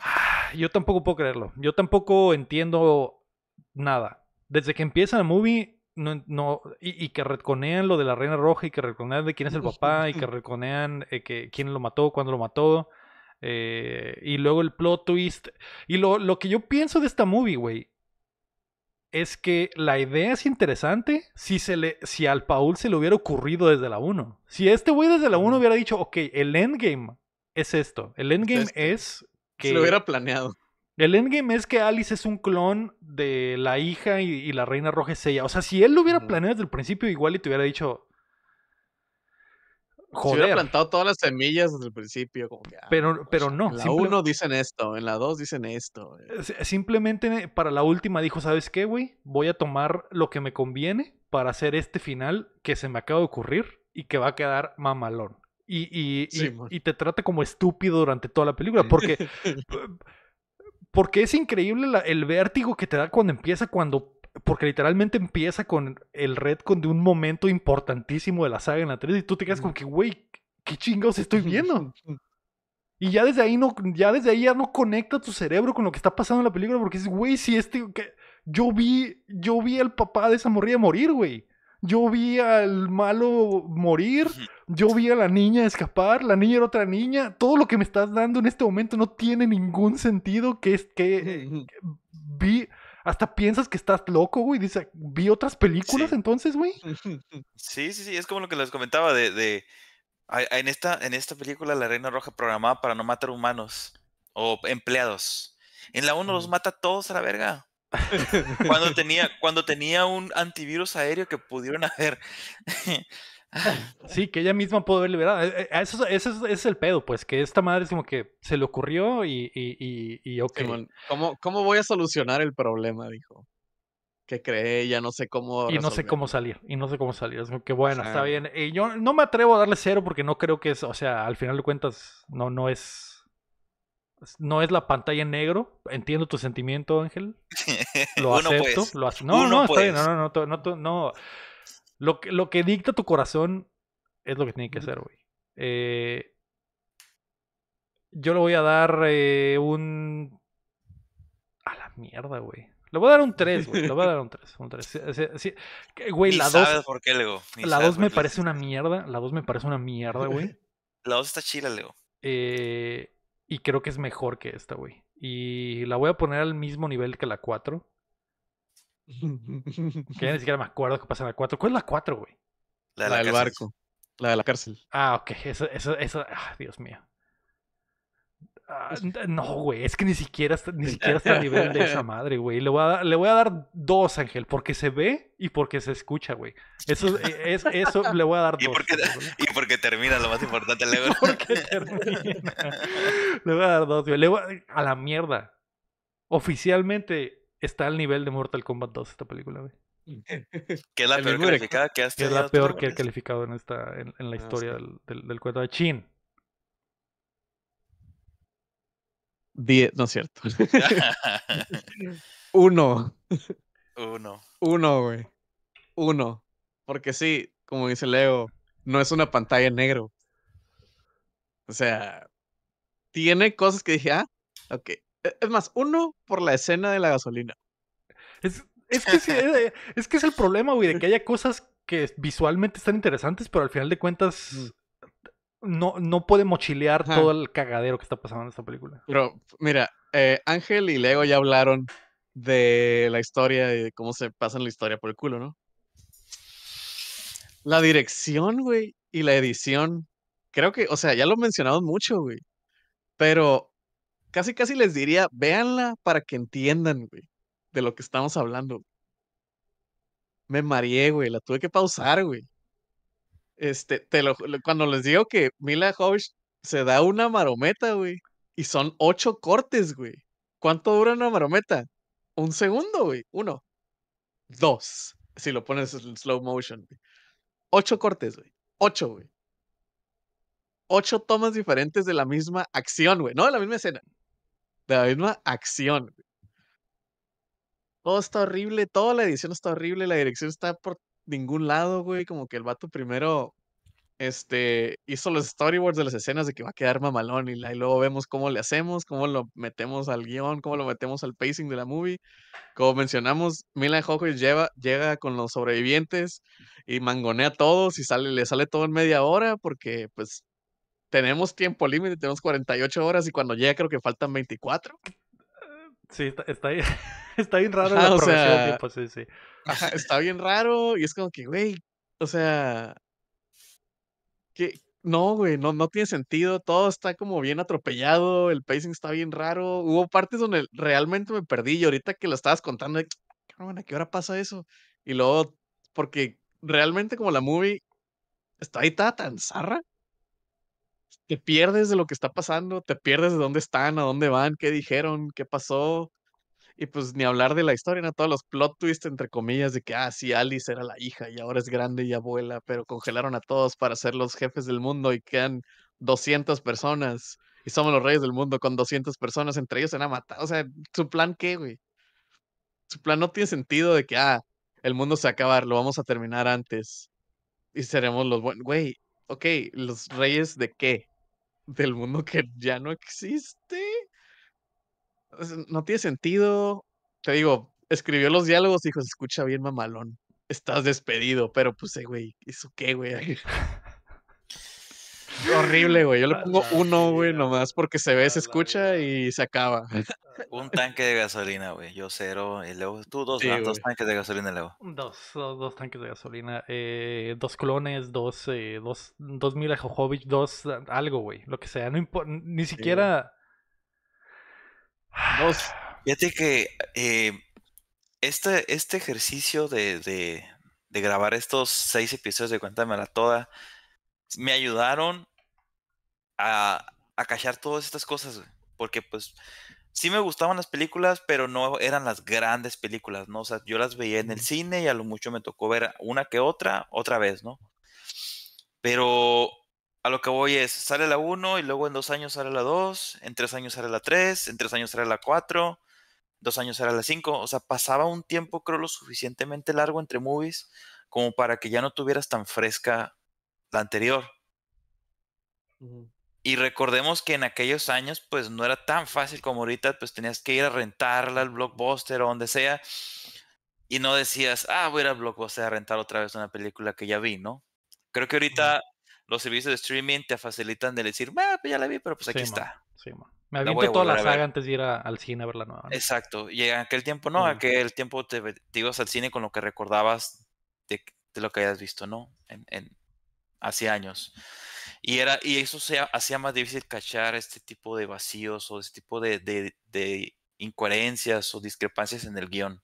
Ah, yo tampoco puedo creerlo. Yo tampoco entiendo nada. Desde que empieza la movie no, no y, que retconean lo de la Reina Roja y que retconean de quién es el papá y que reconean eh, que, quién lo mató, cuándo lo mató. Eh, y luego el plot twist. Y lo, que yo pienso de esta movie, güey, es que la idea es interesante si, se le, si al Paul se le hubiera ocurrido desde la 1. Si este güey desde la 1 hubiera dicho, ok, el endgame es esto. El endgame es que... Se lo hubiera planeado. El endgame es que Alice es un clon de la hija y, la reina roja es ella. O sea, si él lo hubiera planeado desde el principio, igual y te hubiera dicho. Joder. Se hubiera plantado todas las semillas desde el principio. Ah, pero, pues, pero no. En la uno dicen esto, en la dos dicen esto. Eh". Simplemente para la última dijo: ¿Sabes qué, güey? Voy a tomar lo que me conviene para hacer este final que se me acaba de ocurrir y que va a quedar mamalón. Y, y, y te trata como estúpido durante toda la película. Porque porque es increíble el vértigo que te da cuando empieza, cuando. Porque literalmente empieza con el red con de un momento importantísimo de la saga en la 3 y tú te quedas como que, güey, ¿qué chingados estoy viendo? Y ya desde ahí no, ya desde ahí ya no conecta tu cerebro con lo que está pasando en la película porque dices, güey, si este, que, yo vi, yo vi al papá de esa morrilla morir, güey. Yo vi al malo morir, yo vi a la niña escapar, la niña era otra niña. Todo lo que me estás dando en este momento no tiene ningún sentido. Que es que vi, hasta piensas que estás loco, güey. Dice, vi otras películas entonces, güey. Sí, sí, sí, es como lo que les comentaba de, de... en, esta, en esta película La Reina Roja programaba para no matar humanos o empleados. En la uno los mata todos a la verga cuando tenía, cuando tenía un antivirus aéreo que pudieron haber. sí, que ella misma pudo haber liberado. Eh, eh, eso, eso, es el pedo, pues, que esta madre es como que se le ocurrió y, y, ok. ¿Cómo, voy a solucionar el problema? Dijo que cree ella? no sé cómo. Y no sé cómo salir, y no sé cómo salir. Es que bueno, está bien. Y yo no me atrevo a darle cero porque no creo que es, o sea, al final de cuentas, no, no es no es la pantalla en negro. Entiendo tu sentimiento, Ángel. Lo acepto. lo no, no, no, no, no, no, no. Lo que, dicta tu corazón es lo que tiene que hacer, güey. Eh, yo le voy a dar eh, un. A la mierda, güey. Le voy a dar un 3, güey. Le voy a dar un 3. Un 3. Güey, la 2. Sabes por qué, Leo. la 2 me parece una mierda. La 2 me parece una mierda, güey. La 2 está chila, Leo. Eh, y creo que es mejor que esta, güey. Y la voy a poner al mismo nivel que la 4. que ya ni siquiera me acuerdo qué pasa en la 4. ¿Cuál es la 4, güey? La, del barco. La de la cárcel. Ah, ok. Eso, eso, eso. Ah, Dios mío. Ah, no, güey, es que ni siquiera está, ni siquiera nivel de esa madre, güey. Le, voy a, dar dos, Ángel, porque se ve y porque se escucha, güey. Eso, e, eso le voy a dar dos. y porque termina, lo más importante, le voy a... porque Le voy a dar dos, güey. a, la mierda. Oficialmente está al nivel de Mortal Kombat 2 esta película, güey. Que es la peor que la peor este que he calificado en, esta, en, la ah, historia del, del cuento de Chin. Diez, no es cierto. Uno. Uno. Uno, güey. Uno. Porque sí, como dice Leo, no es una pantalla en negro. O sea, tiene cosas que dije, ah, ok. E-, es más, uno por la escena de la gasolina. Es, es, que, es, eh, es que, es, el problema, güey, de que haya cosas que visualmente están interesantes, pero al final de cuentas no, no puede mochilear todo el cagadero que está pasando en esta película. Pero, mira, eh, Ángel y Lego ya hablaron de la historia y de cómo se pasa la historia por el culo, ¿no? La dirección, güey, y la edición. Creo que, o sea, ya lo mencionado mucho, güey. Pero casi, casi les diría, véanla para que entiendan, güey, de lo que estamos hablando. Me mareé, güey, la tuve que pausar, güey. Este, te cuando les digo que Mila Jovovich se da una marometa, güey, y son ocho cortes, güey. ¿Cuánto dura una marometa? Un segundo, güey. Uno. Dos. Si lo pones en slow motion, Ocho cortes, güey. Ocho, güey. Ocho tomas diferentes de la misma acción, güey. No de la misma escena. De la misma acción, güey. Todo está horrible, toda la edición está horrible, la dirección está por ningún lado, güey. Como que el vato primero este, hizo los storyboards de las escenas de que va a quedar mamalón y, luego vemos cómo le hacemos, cómo lo metemos al guión, cómo lo metemos al pacing de la movie. Como mencionamos, Mila Hawkins llega con los sobrevivientes y mangonea a todos y sale, le sale todo en media hora porque pues tenemos tiempo límite, tenemos 48 horas y cuando llega creo que faltan 24. Sí, está, está, bien, está raro la sí, sí. está bien raro y es como que, güey, o sea, que no, güey, no, tiene sentido, todo está como bien atropellado, el pacing está bien raro, hubo partes donde realmente me perdí y ahorita que lo estabas contando, ¿a qué hora pasa eso? Y luego, porque realmente como la movie está ahí tan zarra, te pierdes de lo que está pasando, te pierdes de dónde están, a dónde van, qué dijeron, qué pasó. Y pues ni hablar de la historia, ¿no? Todos los plot twists, entre comillas, de que, ah, sí, Alice era la hija y ahora es grande y abuela, pero congelaron a todos para ser los jefes del mundo y quedan 200 personas y somos los reyes del mundo con 200 personas, entre ellos se han matado O sea, ¿su plan qué, güey? Su plan no tiene sentido de que, ah, el mundo se va acabar, lo vamos a terminar antes y seremos los buenos. Güey, ok, ¿los reyes de qué? Del mundo que ya no existe no tiene sentido. Te digo, escribió los diálogos y dijo, se escucha bien mamalón. Estás despedido, pero puse, eh, güey, güey, ¿eso qué, güey? Horrible, güey. Yo le pongo uno, güey, nomás porque se ve, se escucha y se acaba. Eh, Un tanque de gasolina, güey. Yo cero. Y luego tú dos, ah, dos tanques de gasolina, luego. Eh, dos, dos, tanques de gasolina. dos clones, dos, eh, dos, dos mil a dos algo, güey. Lo que sea. No ni siquiera fíjate que eh, este, este ejercicio de, grabar estos seis episodios de la Toda me ayudaron a, a todas estas cosas, porque pues sí me gustaban las películas, pero no eran las grandes películas, ¿no? O sea, yo las veía en el cine y a lo mucho me tocó ver una que otra, otra vez, ¿no? Pero lo que voy es, sale la 1 y luego en dos años sale la 2, en tres años sale la 3, en tres años sale la 4, dos años sale la 5. O sea, pasaba un tiempo, creo, lo suficientemente largo entre movies como para que ya no tuvieras tan fresca la anterior. Y recordemos que en aquellos años, pues no era tan fácil como ahorita, pues tenías que ir a rentarla al blockbuster o donde sea. Y no decías, ah, voy a ir al blockbuster a rentar otra vez una película que ya vi, ¿no? Creo que ahorita los servicios de streaming te facilitan de decir, pues, ya la vi, pero pues aquí está. Me aviento la toda la saga antes de ir al cine a ver la nueva. Exacto. Y en aquel tiempo no, aquel tiempo te, ibas al cine con lo que recordabas de, lo que hayas visto, ¿no? En, hace años. Y, era, y eso se hacía más difícil cachar este tipo de vacíos o este tipo de, de incoherencias o discrepancias en el guión.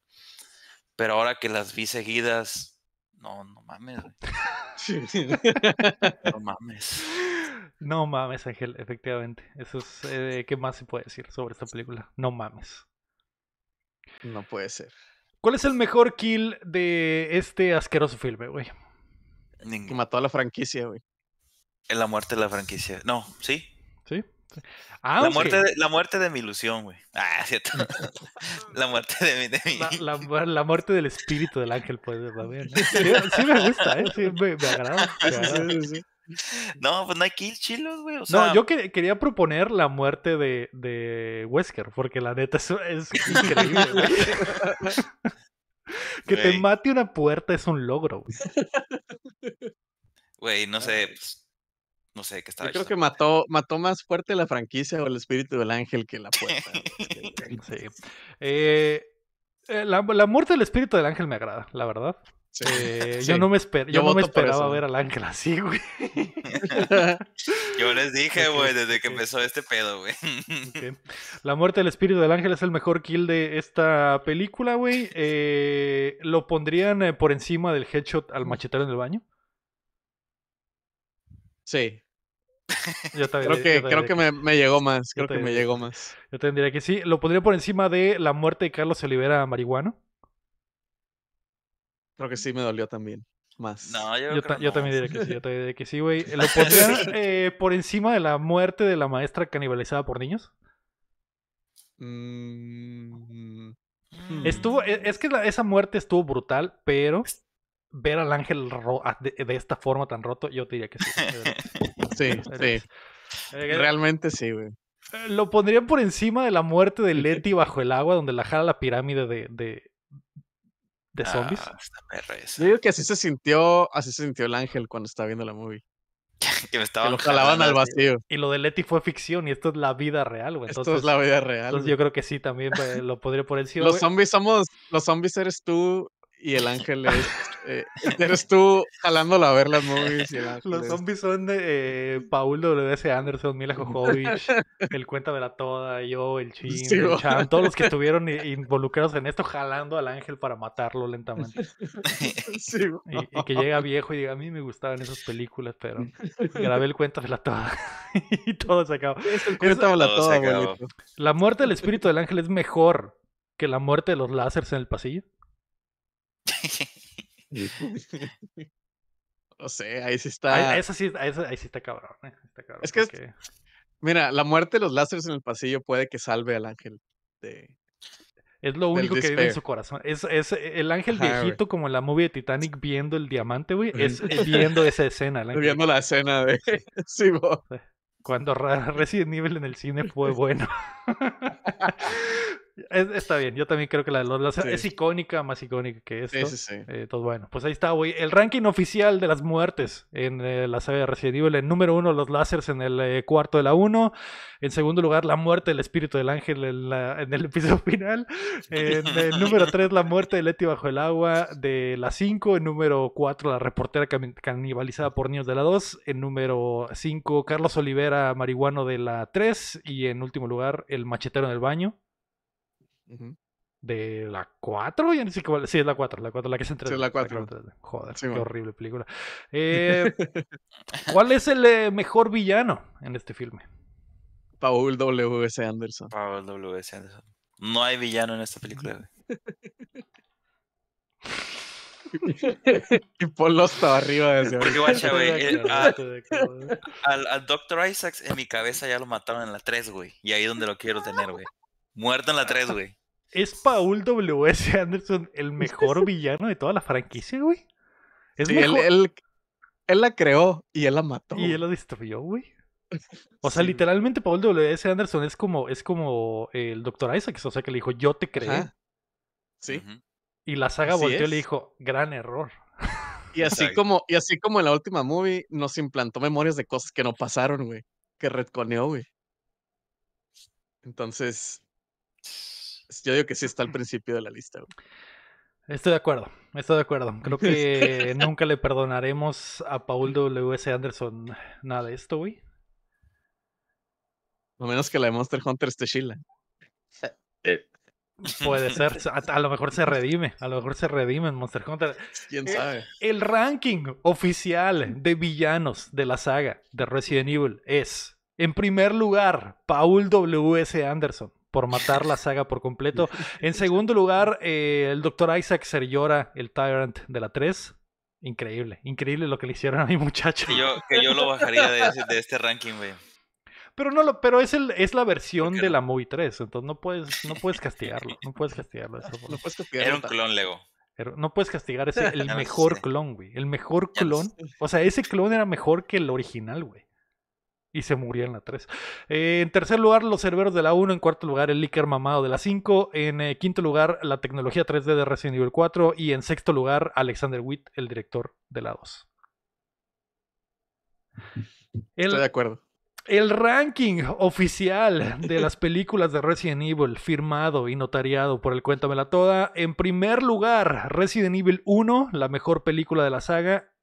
Pero ahora que las vi seguidas, no, no mames, no mames. No mames, Ángel, efectivamente. Eso es, eh, ¿qué más se puede decir sobre esta película? No mames. No puede ser. ¿Cuál es el mejor kill de este asqueroso filme, güey? Que mató a la franquicia, güey. En la muerte de la franquicia. No, ¿sí? ¿Sí? Ah, la, muerte de, la muerte de mi ilusión, güey. Ah, cierto. Mm. la muerte de mi. De La, muerte del espíritu del ángel, pues, también. ¿no? Sí, me gusta, ¿eh? Sí, me, agrada. no, pues no hay kill chilos, güey. No, yo quería proponer la muerte de, de Wesker, porque la neta es, es increíble, güey. que te mate una puerta es un logro, güey. Güey, no sé. Pues, no sé qué está. Yo creo que mató, mató más fuerte la franquicia o el espíritu del ángel que la puerta. Eh, eh, la, muerte del espíritu del ángel me agrada, la verdad. Eh, yo no me, esperaba ver al ángel así, güey. yo les dije, güey, desde que empezó este pedo, güey. La muerte del espíritu del ángel es el mejor kill de esta película, güey. Lo pondrían por encima del headshot al mm. machetero en el baño. Sí. Yo también, creo que, creo que, me, llegó más, creo que me llegó más. Yo también diría que sí. Lo pondría por encima de la muerte de Carlos Olivera Marihuana? Creo que sí me dolió también. Más. yo, también diría que sí, yo diría que sí, güey. Lo pondría eh, por encima de la muerte de la maestra canibalizada por niños. Mm, hmm. mm. Estuvo, e, es que esa muerte estuvo brutal, pero ver al ángel ah, de, esta forma tan roto, yo te diría que sí. sí, sí. Realmente sí, güey. Eh, lo pondrían por encima de la muerte de Leti bajo el agua, donde la jala la pirámide de, de, ah, zombies. yo digo que así se sintió, así se sintió el ángel cuando estaba viendo la movie. que lo jalaban al vacío. Y lo de Leti fue ficción y esto es la vida real, güey. esto es la vida real. yo creo que sí, también pues, lo podría por encima. Los zombies somos, los zombies eres tú y el ángel es. Eh, eres tú jalándola a ver las movies. Los zombies son de eh, Paul W.S. Anderson, Mila Jojovich, el de la Toda, yo, el Chin, el Chan, todos los que estuvieron involucrados en esto jalando al ángel para matarlo lentamente. y, que llega viejo y diga, a mí me gustaban esas películas, pero grabé el de la Toda y todo se acabó. la Toda, La muerte del espíritu del ángel es mejor que la muerte de los lásers en el pasillo no pues, sé, ahí sí está. Ahí, sí, está, cabrón, eh, es que. Mira, la muerte de los láseres en el pasillo puede que salve al ángel de. Es lo único que vive en su corazón. Es, el ángel viejito, como la movie de Titanic, viendo el diamante, güey. Es viendo esa escena. Viendo la escena de. Cuando Resident Evil en el cine fue bueno está bien, yo también creo que la de es icónica, más icónica que esto. Sí, todo eh, pues bueno, pues ahí está, güey. El ranking oficial de las muertes en eh, la saga de Resident Evil. En número uno, los lásers en el eh, cuarto de la uno. En segundo lugar, la muerte del espíritu del ángel en, el episodio final. En el número tres, la muerte de Leti bajo el agua de la cinco. En número cuatro, la reportera canibalizada por niños de la 2. En número cinco, Carlos Olivera, marihuano de la tres. Y en último lugar, el machetero en el baño de la 4, ya ni Sí, es la 4, la 4, la que se entrega. Sí, es la 4. Joder, qué horrible película. Eh, ¿Cuál es el eh, mejor villano en este filme? Paul W.S. Anderson. Paul W.S. Anderson. No hay villano en esta película, güey. y ponlo hasta arriba eh, al Dr. Isaacs en mi cabeza ya lo mataron en la 3, güey. Y ahí es donde lo quiero tener, güey. Muerto en la 3, güey. ¿Es Paul W.S. Anderson el mejor villano de toda la franquicia, güey? Es sí, él, la creó y él la mató. Y él la destruyó, güey. O sea, literalmente Paul W.S. Anderson es como, es como el Dr. Isaac, o sea, que le dijo, yo te creé. Sí. Y la saga volteó y le dijo, gran error. Y así, como, y así como en la última movie nos implantó memorias de cosas que no pasaron, güey. Que retconeó, güey. Entonces, yo digo que sí está al principio de la lista. Estoy de acuerdo, estoy de acuerdo. Creo que nunca le perdonaremos a Paul W.S. Anderson nada de esto, güey. A menos que la de Monster Hunter esté Sheila eh. Puede ser, a, lo mejor se redime, a lo mejor se redime en Monster Hunter. ¿Quién eh, sabe? El, el ranking oficial de villanos de la saga de Resident Evil es, en primer lugar, Paul W.S. Anderson por matar la saga por completo. En segundo lugar, eh, el Dr. Isaac Seriora, el Tyrant de la 3. Increíble, increíble lo que le hicieron a mi muchacho. Que yo, lo bajaría de, este ranking, güey. Pero no lo, pero es el, es la versión de la Movie 3, entonces no puedes, no puedes castigarlo, no puedes castigarlo. Era un clon Lego. no puedes castigar ese, el mejor clon, güey. El mejor clon. O sea, ese clon era mejor que el original, güey. Y se murió en la 3. Eh, en tercer lugar, los cerberos de la 1. En cuarto lugar, el licker mamado de la 5. En eh, quinto lugar, la tecnología 3D de Resident Evil 4. Y en sexto lugar, Alexander Witt, el director de la 2. Estoy de acuerdo. El ranking oficial de las películas de Resident Evil, firmado y notariado por el Cuéntamela Toda. En primer lugar, Resident Evil 1, la mejor película de la saga.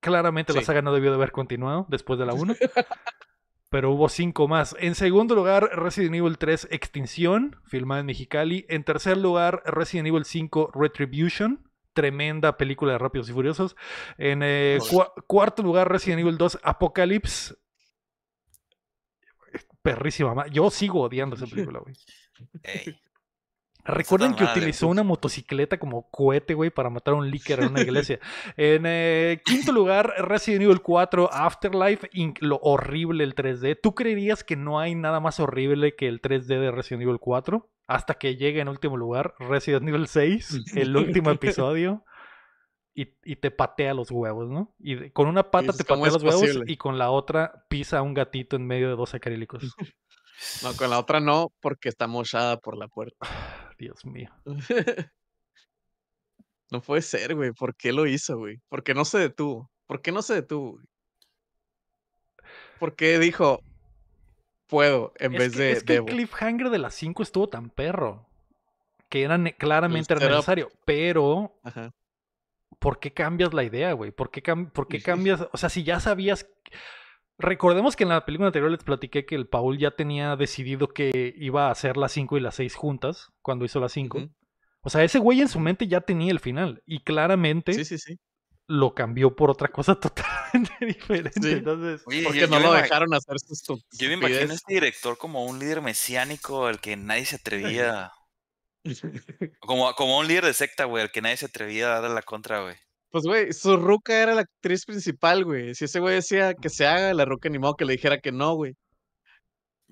Claramente la saga no debió de haber continuado después de la 1. pero hubo cinco más. En segundo lugar, Resident Evil 3 Extinción, filmada en Mexicali. En tercer lugar, Resident Evil 5 Retribution, tremenda película de Rápidos y Furiosos. En eh, cuarto lugar, Resident Evil 2 Apocalypse. Perrísima, yo sigo odiando esa película, güey. Ah, Recuerden que utilizó pues. una motocicleta como cohete, güey, para matar a un líquido en una iglesia. en eh, quinto lugar, Resident Evil 4 Afterlife, lo horrible el 3D. ¿Tú creerías que no hay nada más horrible que el 3D de Resident Evil 4? Hasta que llega en último lugar Resident Evil 6, el último episodio. Y, te patea los huevos, ¿no? Y con una pata te patea los huevos y con la otra pisa a un gatito en medio de dos acrílicos. No, con la otra no, porque está mochada por la puerta. Ah, Dios mío. no puede ser, güey. ¿Por qué lo hizo, güey? ¿Por qué no se detuvo? ¿Por qué no se detuvo? ¿Por qué dijo puedo en vez de es que El cliffhanger de las 5 estuvo tan perro. Que era claramente necesario. Pero. ¿Por qué cambias la idea, güey? ¿Por qué, cambias? O sea, si ya sabías. Recordemos que en la película anterior les platiqué que el Paul ya tenía decidido que iba a hacer las 5 y las 6 juntas cuando hizo las 5. O sea, ese güey en su mente ya tenía el final y claramente lo cambió por otra cosa totalmente diferente. Entonces, porque no lo dejaron hacer sus Yo me imagino a este director como un líder mesiánico al que nadie se atrevía. como, como un líder de secta, güey, al que nadie se atrevía a dar la contra, güey. Pues, güey, su ruca era la actriz principal, güey. Si ese güey decía que se haga, la ruca animó que le dijera que no, güey.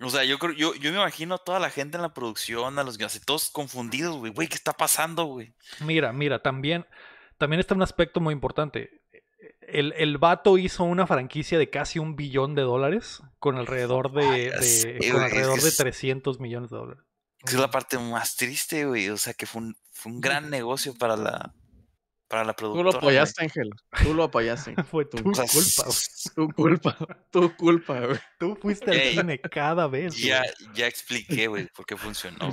O sea, yo creo, yo, me imagino a toda la gente en la producción, a los guionistas, todos confundidos, güey, güey, ¿qué está pasando, güey? Mira, mira, también, también está un aspecto muy importante. El, el vato hizo una franquicia de casi un billón de dólares con alrededor de, alrededor de 300 millones de dólares. Es la parte más triste, güey. O sea, que fue un, fue un gran negocio para la, para la productora. Tú lo apoyaste, Ángel. Tú lo apoyaste. Fue pues, tu, culpa, tu, culpa. Tu culpa. Tu culpa, Tú fuiste al cine cada vez. Ya, ya expliqué, güey, por qué funcionó.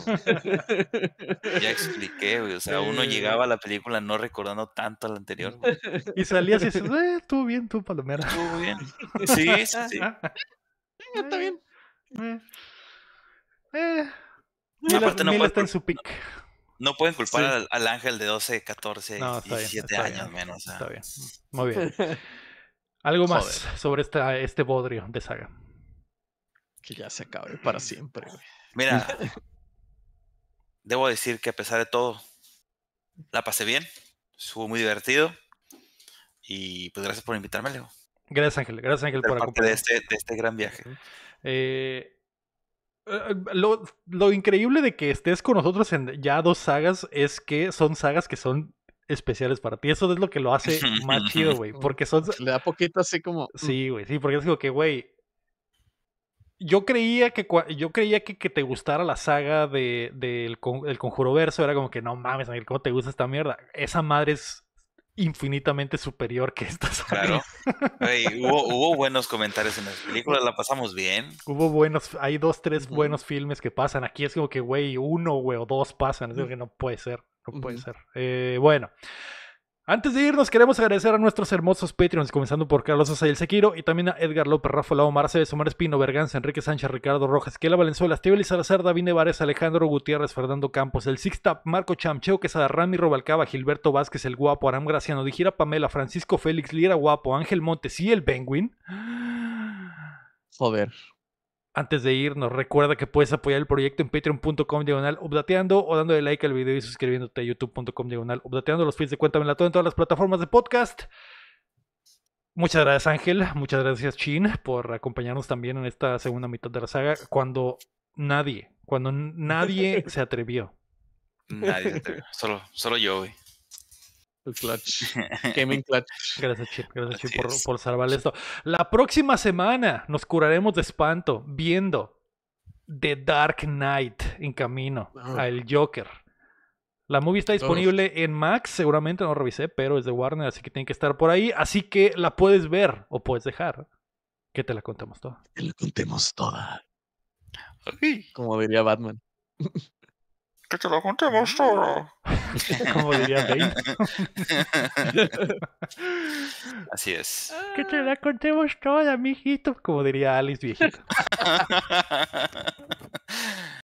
ya expliqué, güey. O sea, uno eh. llegaba a la película no recordando tanto a la anterior. Y salías y dices, eh, estuvo bien, tú, Palomera. Estuvo bien. Sí, sí, sí. Eh, está bien. Eh. eh. está en su pick no pueden culpar al, ángel de 12, 14, y 17 años menos. Está bien. Muy bien. Algo más sobre este bodrio de saga. Que ya se acabe para siempre. Mira, debo decir que a pesar de todo, la pasé bien. Estuvo muy divertido. Y pues gracias por invitarme, Leo. Gracias, Ángel. Gracias, Ángel, por acompañarme. De este, de este gran viaje. Eh, eh, eh, lo, increíble de que estés con nosotros en ya dos sagas es que son sagas que son especiales para ti. Eso es lo que lo hace más chido, güey. Porque son. Le da poquito así como. Mm. Sí, güey. Sí, porque es como que, güey. Yo creía que yo creía que, que te gustara la saga del de, conjuro verso. Era como que no mames, ¿cómo te gusta esta mierda? Esa madre es infinitamente superior que estas. Claro. hubo, buenos comentarios en las películas, la pasamos bien. Hubo buenos, hay dos, tres buenos filmes que pasan. Aquí es como que, güey, uno, güey, o dos pasan. Es como que no puede ser, no puede ser. Eh, bueno. Antes de irnos, queremos agradecer a nuestros hermosos Patreons, comenzando por Carlos el Sequiro y también a Edgar López, Rafa Lao, César Omar Espino, Berganza, Enrique Sánchez, Ricardo Rojas, Kela Valenzuela, Steve Salazar, David Nevarez, Alejandro Gutiérrez, Fernando Campos, El Sixtap, Marco Chamcheo, Quesada, Rami Robalcaba, Gilberto Vázquez, El Guapo, Aram Graciano, Dijira Pamela, Francisco Félix, Lira Guapo, Ángel Montes y El Penguin. Joder. Antes de irnos, recuerda que puedes apoyar el proyecto en patreon.com diagonal obdateando o dándole like al video y suscribiéndote a youtube.com diagonal obdateando. Los feeds de cuenta en todas las plataformas de podcast. Muchas gracias Ángel, muchas gracias Chin por acompañarnos también en esta segunda mitad de la saga cuando nadie, cuando nadie se atrevió. Nadie se atrevió, solo, solo yo, güey clutch. Gaming clutch. Gracias, Chip. Gracias, Chip, por, por, salvar esto. La próxima semana nos curaremos de espanto viendo The Dark Knight en camino A el Joker. La movie está disponible en Max, seguramente no revisé, pero es de Warner, así que tiene que estar por ahí. Así que la puedes ver o puedes dejar que te la contemos toda. Te la contemos toda. Como diría Batman. que te lo contemos todo. Mm. Como diría Bane. Así es. Que te la contemos toda, mijito. Como diría Alice viejito.